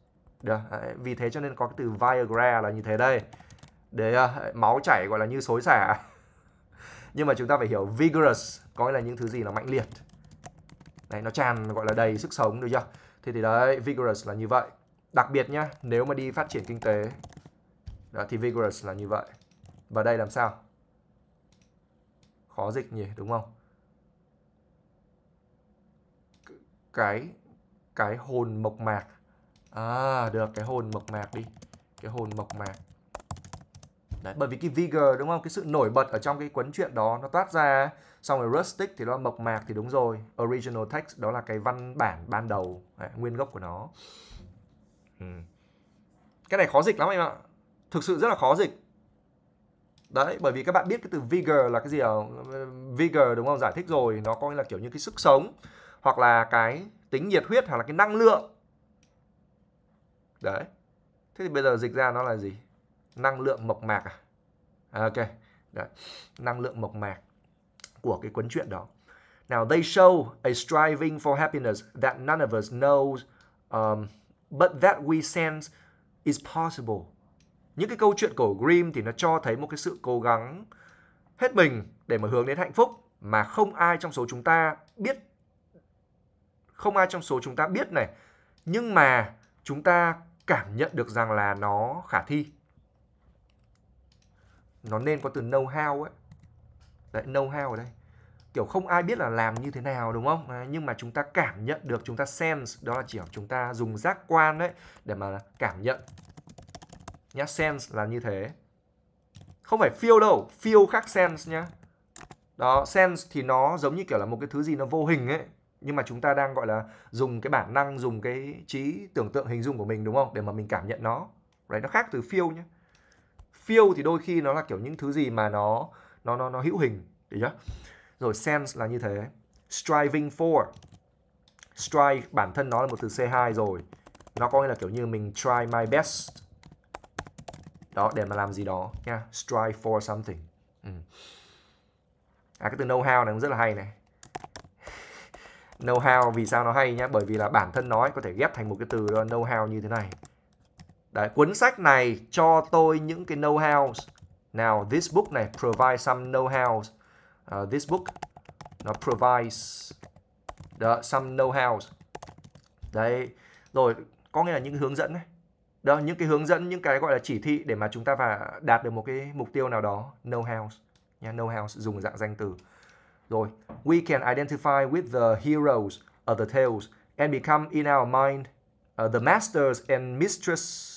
được vì thế cho nên có cái từ viagra là như thế đây để uh, à, máu chảy gọi là như xối xả nhưng mà chúng ta phải hiểu vigorous có nghĩa là những thứ gì nó mãnh liệt đấy nó tràn gọi là đầy sức sống được chưa thì thì đấy vigorous là như vậy Đặc biệt nhá, nếu mà đi phát triển kinh tế đó, thì vigorous là như vậy. Và đây làm sao? Khó dịch nhỉ, đúng không? Cái cái hồn mộc mạc. À, được cái hồn mộc mạc đi. Cái hồn mộc mạc. Đấy, bởi vì cái vigor đúng không? Cái sự nổi bật ở trong cái cuốn truyện đó nó toát ra. Xong rồi rustic thì nó mộc mạc thì đúng rồi. Original text đó là cái văn bản ban đầu, đấy, nguyên gốc của nó. Ừ. cái này khó dịch lắm em ạ thực sự rất là khó dịch đấy bởi vì các bạn biết cái từ vigor là cái gì không vigor đúng không giải thích rồi nó coi là kiểu như cái sức sống hoặc là cái tính nhiệt huyết hoặc là cái năng lượng đấy thế thì bây giờ dịch ra nó là gì năng lượng mộc mạc à, à ok đấy. năng lượng mộc mạc của cái cuốn truyện đó now they show a striving for happiness that none of us knows um, but that we sense is possible. Những cái câu chuyện của Grimm thì nó cho thấy một cái sự cố gắng hết mình để mà hướng đến hạnh phúc mà không ai trong số chúng ta biết không ai trong số chúng ta biết này, nhưng mà chúng ta cảm nhận được rằng là nó khả thi. Nó nên có từ know how ấy. Đấy, know how ở đây kiểu không ai biết là làm như thế nào đúng không à, nhưng mà chúng ta cảm nhận được chúng ta sense đó là chỉ chúng ta dùng giác quan đấy để mà cảm nhận nhá sense là như thế không phải feel đâu feel khác sense nhá đó sense thì nó giống như kiểu là một cái thứ gì nó vô hình ấy nhưng mà chúng ta đang gọi là dùng cái bản năng dùng cái trí tưởng tượng hình dung của mình đúng không để mà mình cảm nhận nó đấy nó khác từ feel nhé feel thì đôi khi nó là kiểu những thứ gì mà nó nó nó nó hữu hình được chưa rồi sense là như thế. Striving for. Strive bản thân nó là một từ C2 rồi. Nó có nghĩa là kiểu như mình try my best. Đó, để mà làm gì đó nha. Strive for something. Ừ. À, cái từ know-how này cũng rất là hay này. Know-how vì sao nó hay nhá? Bởi vì là bản thân nó có thể ghép thành một cái từ know-how như thế này. Đấy, cuốn sách này cho tôi những cái know how nào, this book này provide some know-hows uh, this book nó provides đó, some know-how đấy rồi có nghĩa là những hướng dẫn ấy. đó những cái hướng dẫn những cái gọi là chỉ thị để mà chúng ta và đạt được một cái mục tiêu nào đó know-how nha know-how dùng dạng danh từ rồi we can identify with the heroes of the tales and become in our mind uh, the masters and mistress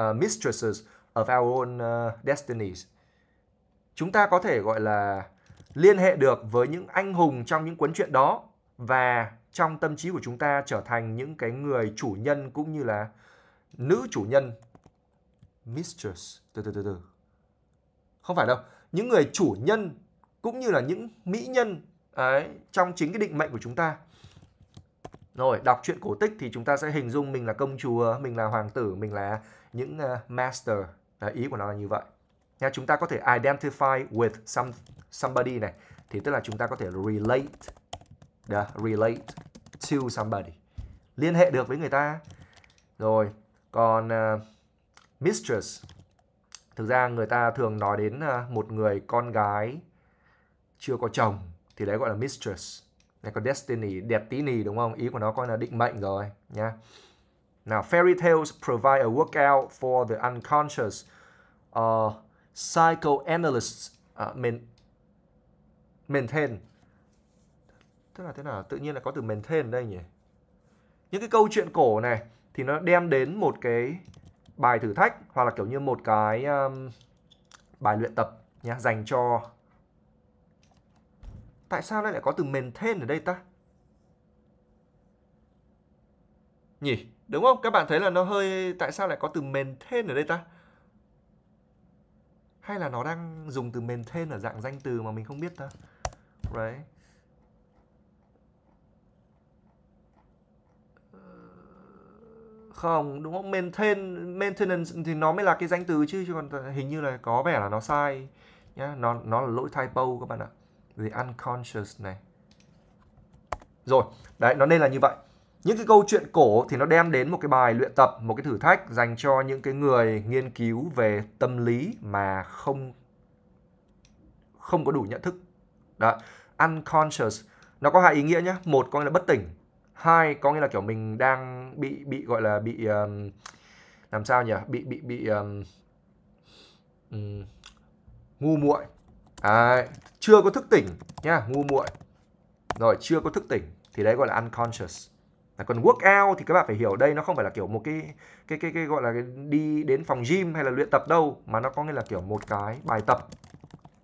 uh, mistresses of our own uh, destinies chúng ta có thể gọi là liên hệ được với những anh hùng trong những cuốn truyện đó và trong tâm trí của chúng ta trở thành những cái người chủ nhân cũng như là nữ chủ nhân mistress từ từ từ từ không phải đâu những người chủ nhân cũng như là những mỹ nhân ấy trong chính cái định mệnh của chúng ta rồi đọc truyện cổ tích thì chúng ta sẽ hình dung mình là công chúa mình là hoàng tử mình là những ờ, master Đấy, ý của nó là như vậy Nha, chúng ta có thể identify with some, somebody này thì tức là chúng ta có thể relate the relate to somebody liên hệ được với người ta rồi còn uh, mistress thực ra người ta thường nói đến ờ, một người con gái chưa có chồng thì đấy gọi là mistress này có destiny đẹp tí nì đúng không ý của nó coi là định mệnh rồi nha nào fairy tales provide a workout for the unconscious uh, psychoanalysts uh, maintain tức là thế nào tự nhiên là có từ maintain ở đây nhỉ những cái câu chuyện cổ này thì nó đem đến một cái bài thử thách hoặc là kiểu như một cái um, bài luyện tập nhá dành cho tại sao lại có từ maintain ở đây ta nhỉ đúng không các bạn thấy là nó hơi tại sao lại có từ maintain ở đây ta hay là nó đang dùng từ maintain ở dạng danh từ mà mình không biết ta đấy ờ, không đúng không maintain maintenance thì nó mới là cái danh từ chứ chứ còn hình như là có vẻ là nó sai nhá nó nó là lỗi typo các bạn ạ the unconscious này rồi đấy nó nên là như vậy những cái câu chuyện cổ thì nó đem đến một cái bài luyện tập một cái thử thách dành cho những cái người nghiên cứu về tâm lý mà không không có đủ nhận thức đó unconscious nó có hai ý nghĩa nhé một có nghĩa là bất tỉnh hai có nghĩa là kiểu mình đang bị bị gọi là bị um, làm sao nhỉ bị bị bị um, ngu muội à, chưa có thức tỉnh nhá ngu muội rồi chưa có thức tỉnh thì đấy gọi là unconscious còn workout thì các bạn phải hiểu đây nó không phải là kiểu một cái cái cái, cái gọi là cái đi đến phòng gym hay là luyện tập đâu mà nó có nghĩa là kiểu một cái bài tập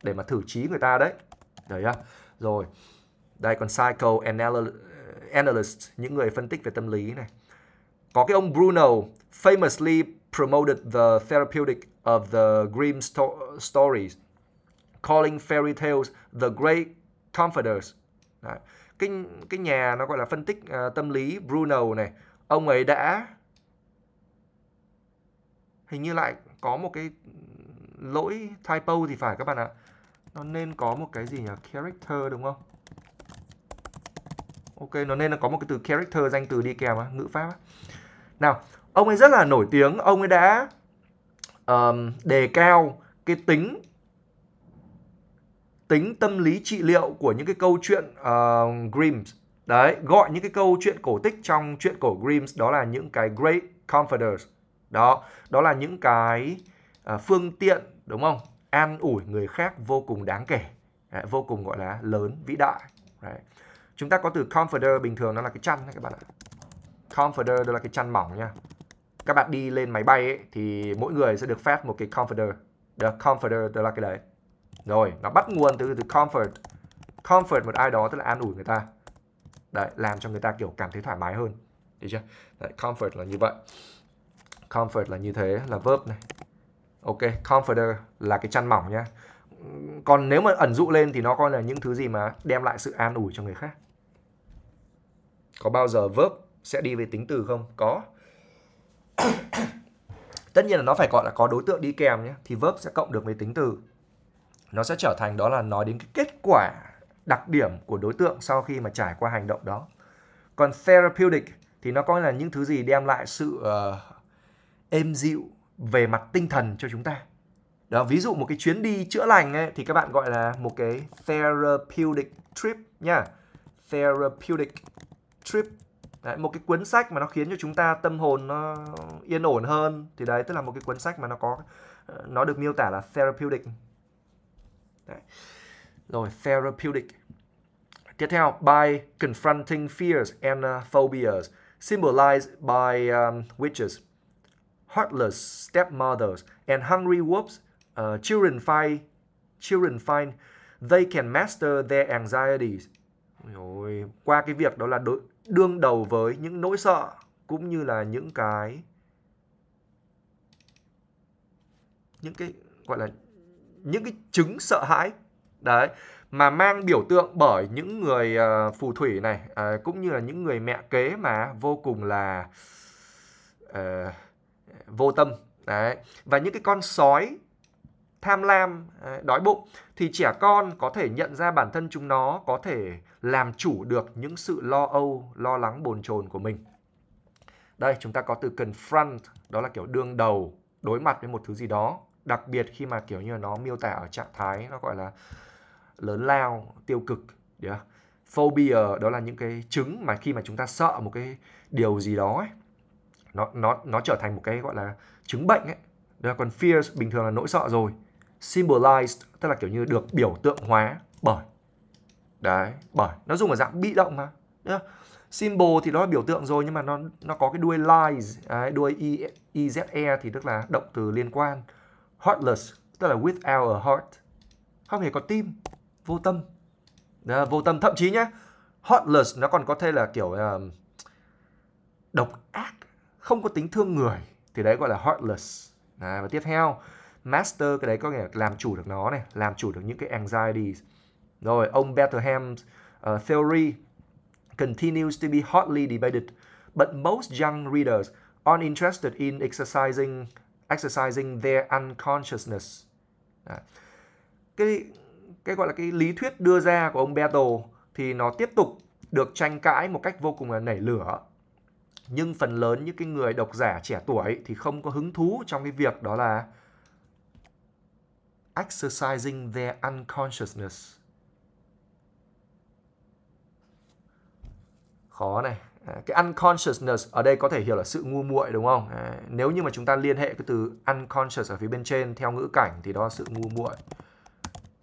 để mà thử trí người ta đấy đấy à rồi đây còn psycho analyst những người phân tích về tâm lý này có cái ông Bruno famously promoted the therapeutic of the Grimm sto stories calling fairy tales the great comforters đấy cái cái nhà nó gọi là phân tích uh, tâm lý Bruno này ông ấy đã hình như lại có một cái lỗi typo thì phải các bạn ạ nó nên có một cái gì nhỉ character đúng không ok nó nên là có một cái từ character danh từ đi kèm á, ngữ pháp á. nào ông ấy rất là nổi tiếng ông ấy đã um, đề cao cái tính tính tâm lý trị liệu của những cái câu chuyện uh, ờ, Grimm's đấy gọi những cái câu chuyện cổ tích trong chuyện cổ Grimm's đó là những cái great comforters đó đó là những cái uh, phương tiện đúng không an ủi người khác vô cùng đáng kể đấy, vô cùng gọi là lớn vĩ đại đấy. chúng ta có từ comforter bình thường nó là cái chăn các bạn ạ comforter đó là cái chăn mỏng nha các bạn đi lên máy bay ấy, thì mỗi người sẽ được phép một cái comforter the comforter đó là cái đấy rồi nó bắt nguồn từ từ comfort comfort một ai đó tức là an ủi người ta đấy làm cho người ta kiểu cảm thấy thoải mái hơn được chưa đấy, comfort là như vậy comfort là như thế là verb này ok comforter là cái chăn mỏng nhá còn nếu mà ẩn dụ lên thì nó coi là những thứ gì mà đem lại sự an ủi cho người khác có bao giờ verb sẽ đi về tính từ không có tất nhiên là nó phải gọi là có đối tượng đi kèm nhé thì verb sẽ cộng được với tính từ nó sẽ trở thành đó là nói đến cái kết quả đặc điểm của đối tượng sau khi mà trải qua hành động đó còn therapeutic thì nó coi là những thứ gì đem lại sự uh, êm dịu về mặt tinh thần cho chúng ta đó ví dụ một cái chuyến đi chữa lành ấy, thì các bạn gọi là một cái therapeutic trip nha therapeutic trip đấy, một cái cuốn sách mà nó khiến cho chúng ta tâm hồn nó yên ổn hơn thì đấy tức là một cái cuốn sách mà nó có ờ, nó được miêu tả là therapeutic Đấy. Rồi, therapeutic. Tiếp theo, by confronting fears and uh, phobias symbolized by um, witches, heartless stepmothers, and hungry wolves, uh, children find children find they can master their anxieties. Rồi, qua cái việc đó là đối, đương đầu với những nỗi sợ cũng như là những cái những cái gọi là những cái chứng sợ hãi đấy mà mang biểu tượng bởi những người uh, phù thủy này uh, cũng như là những người mẹ kế mà vô cùng là uh, vô tâm đấy và những cái con sói tham lam đói bụng thì trẻ con có thể nhận ra bản thân chúng nó có thể làm chủ được những sự lo âu lo lắng bồn chồn của mình đây chúng ta có từ confront đó là kiểu đương đầu đối mặt với một thứ gì đó đặc biệt khi mà kiểu như nó miêu tả ở trạng thái nó gọi là lớn lao tiêu cực yeah. phobia đó là những cái chứng mà khi mà chúng ta sợ một cái điều gì đó ấy, nó nó nó trở thành một cái gọi là chứng bệnh ấy đó còn fear bình thường là nỗi sợ rồi symbolized tức là kiểu như được biểu tượng hóa bởi đấy bởi nó dùng ở dạng bị động mà Đấy. Symbol thì nó là biểu tượng rồi nhưng mà nó nó có cái đuôi lies, đấy, đuôi i, e thì tức là động từ liên quan heartless tức là without a heart không hề có tim vô tâm à, vô tâm thậm chí nhá heartless nó còn có thể là kiểu uh, độc ác không có tính thương người thì đấy gọi là heartless à, và tiếp theo master cái đấy có nghĩa là làm chủ được nó này làm chủ được những cái anxieties rồi ông Betterham's uh, ờ, theory continues to be hotly debated but most young readers aren't interested in exercising exercising their unconsciousness à. cái cái gọi là cái lý thuyết đưa ra của ông Bethel thì nó tiếp tục được tranh cãi một cách vô cùng là nảy lửa nhưng phần lớn những cái người độc giả trẻ tuổi thì không có hứng thú trong cái việc đó là exercising their unconsciousness khó này À, cái unconsciousness ở đây có thể hiểu là sự ngu muội đúng không? À, nếu như mà chúng ta liên hệ cái từ unconscious ở phía bên trên theo ngữ cảnh thì đó là sự ngu muội.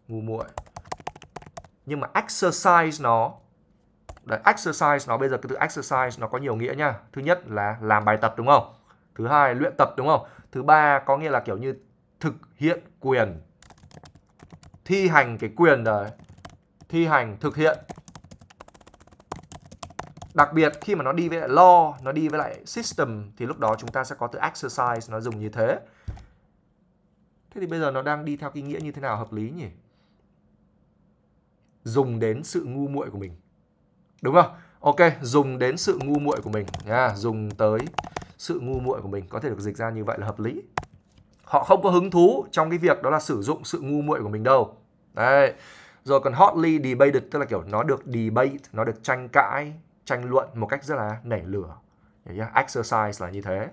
Ngu muội. Nhưng mà exercise nó Đấy, exercise nó bây giờ cái từ exercise nó có nhiều nghĩa nha. Thứ nhất là làm bài tập đúng không? Thứ hai luyện tập đúng không? Thứ ba có nghĩa là kiểu như thực hiện quyền. Thi hành cái quyền đấy. Thi hành thực hiện Đặc biệt khi mà nó đi với lại law, nó đi với lại system thì lúc đó chúng ta sẽ có từ exercise nó dùng như thế. Thế thì bây giờ nó đang đi theo cái nghĩa như thế nào hợp lý nhỉ? Dùng đến sự ngu muội của mình. Đúng không? Ok, dùng đến sự ngu muội của mình nha, yeah, dùng tới sự ngu muội của mình có thể được dịch ra như vậy là hợp lý. Họ không có hứng thú trong cái việc đó là sử dụng sự ngu muội của mình đâu. Đấy. Rồi còn hotly debated tức là kiểu nó được debate, nó được tranh cãi, tranh luận một cách rất là nảy lửa exercise là như thế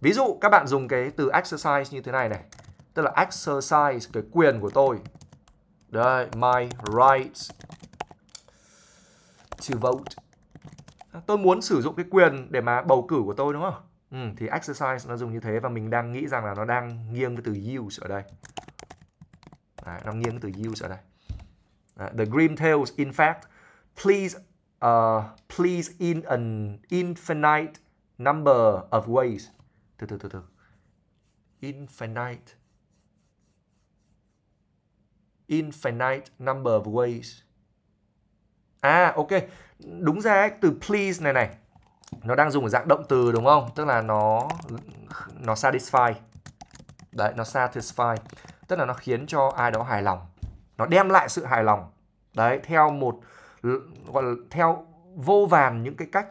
ví dụ các bạn dùng cái từ exercise như thế này này tức là exercise cái quyền của tôi đây my right to vote tôi muốn sử dụng cái quyền để mà bầu cử của tôi đúng không ừ, thì exercise nó dùng như thế và mình đang nghĩ rằng là nó đang nghiêng cái từ use ở đây Đấy, nó nghiêng từ use ở đây Đấy, the Grim Tales, in fact please uh, please in an infinite number of ways. Từ từ từ từ. Infinite. Infinite number of ways. À, ok. Đúng ra ấy, từ please này này. Nó đang dùng ở dạng động từ đúng không? Tức là nó nó satisfy. Đấy, nó satisfy. Tức là nó khiến cho ai đó hài lòng. Nó đem lại sự hài lòng. Đấy, theo một Ừ, gọi là theo vô vàn những cái cách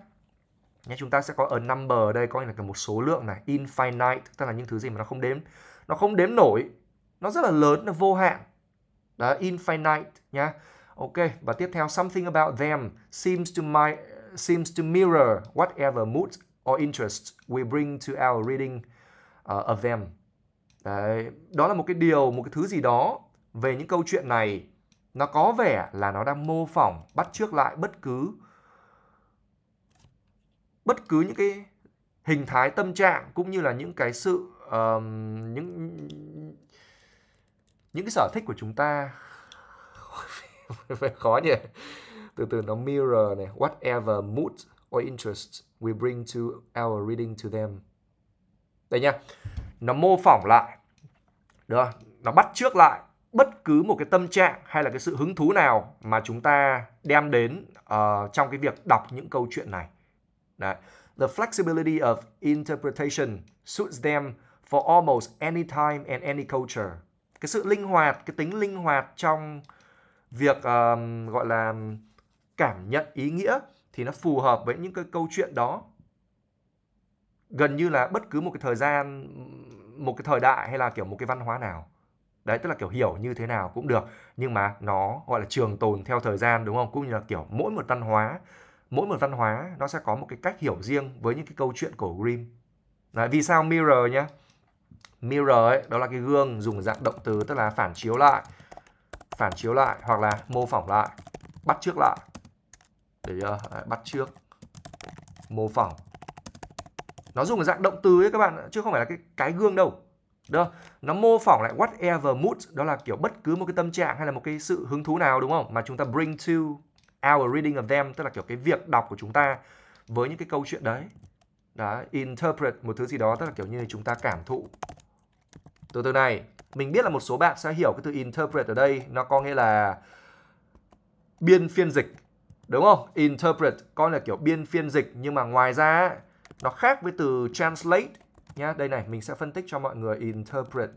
Nhé, chúng ta sẽ có ở number ở đây có nghĩa là cả một số lượng này infinite tức là những thứ gì mà nó không đếm nó không đếm nổi nó rất là lớn nó vô hạn đó infinite nhá ok và tiếp theo something about them seems to my seems to mirror whatever mood or interest we bring to our reading uh, of them Đấy, đó là một cái điều một cái thứ gì đó về những câu chuyện này nó có vẻ là nó đang mô phỏng, bắt chước lại bất cứ bất cứ những cái hình thái tâm trạng cũng như là những cái sự uh, những những cái sở thích của chúng ta khó nhỉ từ từ nó mirror này whatever mood or interest we bring to our reading to them đây nha nó mô phỏng lại được nó bắt trước lại bất cứ một cái tâm trạng hay là cái sự hứng thú nào mà chúng ta đem đến uh, trong cái việc đọc những câu chuyện này. Đấy. The flexibility of interpretation suits them for almost any time and any culture. Cái sự linh hoạt, cái tính linh hoạt trong việc um, gọi là cảm nhận ý nghĩa thì nó phù hợp với những cái câu chuyện đó gần như là bất cứ một cái thời gian một cái thời đại hay là kiểu một cái văn hóa nào đấy tức là kiểu hiểu như thế nào cũng được nhưng mà nó gọi là trường tồn theo thời gian đúng không cũng như là kiểu mỗi một văn hóa mỗi một văn hóa nó sẽ có một cái cách hiểu riêng với những cái câu chuyện cổ Grimm đấy, vì sao mirror nhá mirror ấy đó là cái gương dùng dạng động từ tức là phản chiếu lại phản chiếu lại hoặc là mô phỏng lại bắt trước lại để bắt trước mô phỏng nó dùng dạng động từ ấy các bạn chứ không phải là cái cái gương đâu được Nó mô phỏng lại whatever mood đó là kiểu bất cứ một cái tâm trạng hay là một cái sự hứng thú nào đúng không? Mà chúng ta bring to our reading of them tức là kiểu cái việc đọc của chúng ta với những cái câu chuyện đấy. Đó, interpret một thứ gì đó tức là kiểu như chúng ta cảm thụ. Từ từ này, mình biết là một số bạn sẽ hiểu cái từ interpret ở đây nó có nghĩa là biên phiên dịch đúng không? Interpret coi là kiểu biên phiên dịch nhưng mà ngoài ra nó khác với từ translate nhá. Đây này, mình sẽ phân tích cho mọi người interpret.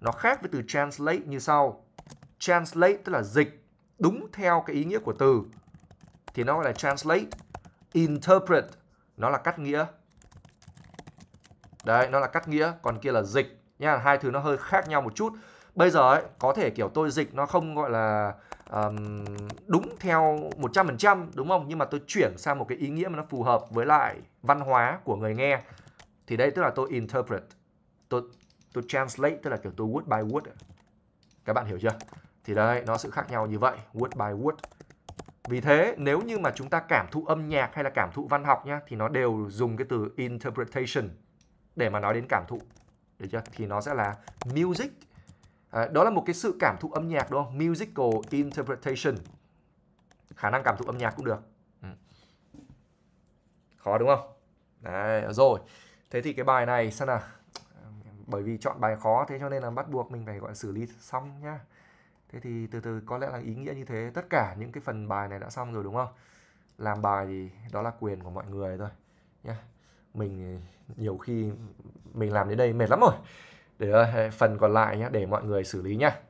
Nó khác với từ translate như sau. Translate tức là dịch đúng theo cái ý nghĩa của từ thì nó gọi là translate. Interpret nó là cắt nghĩa. Đấy, nó là cắt nghĩa, còn kia là dịch nha, hai thứ nó hơi khác nhau một chút. Bây giờ ấy, có thể kiểu tôi dịch nó không gọi là um, đúng theo 100% đúng không? Nhưng mà tôi chuyển sang một cái ý nghĩa mà nó phù hợp với lại văn hóa của người nghe thì đây tức là tôi interpret tôi tôi translate tức là kiểu tôi word by word các bạn hiểu chưa thì đây nó sự khác nhau như vậy word by word vì thế nếu như mà chúng ta cảm thụ âm nhạc hay là cảm thụ văn học nhá thì nó đều dùng cái từ interpretation để mà nói đến cảm thụ được chưa thì nó sẽ là music à, đó là một cái sự cảm thụ âm nhạc đúng không musical interpretation khả năng cảm thụ âm nhạc cũng được ừ. khó đúng không Đấy, rồi thế thì cái bài này sao nào bởi vì chọn bài khó thế cho nên là bắt buộc mình phải gọi xử lý xong nhá thế thì từ từ có lẽ là ý nghĩa như thế tất cả những cái phần bài này đã xong rồi đúng không làm bài thì đó là quyền của mọi người thôi nhá mình nhiều khi mình làm đến đây mệt lắm rồi để phần còn lại nhá để mọi người xử lý nhá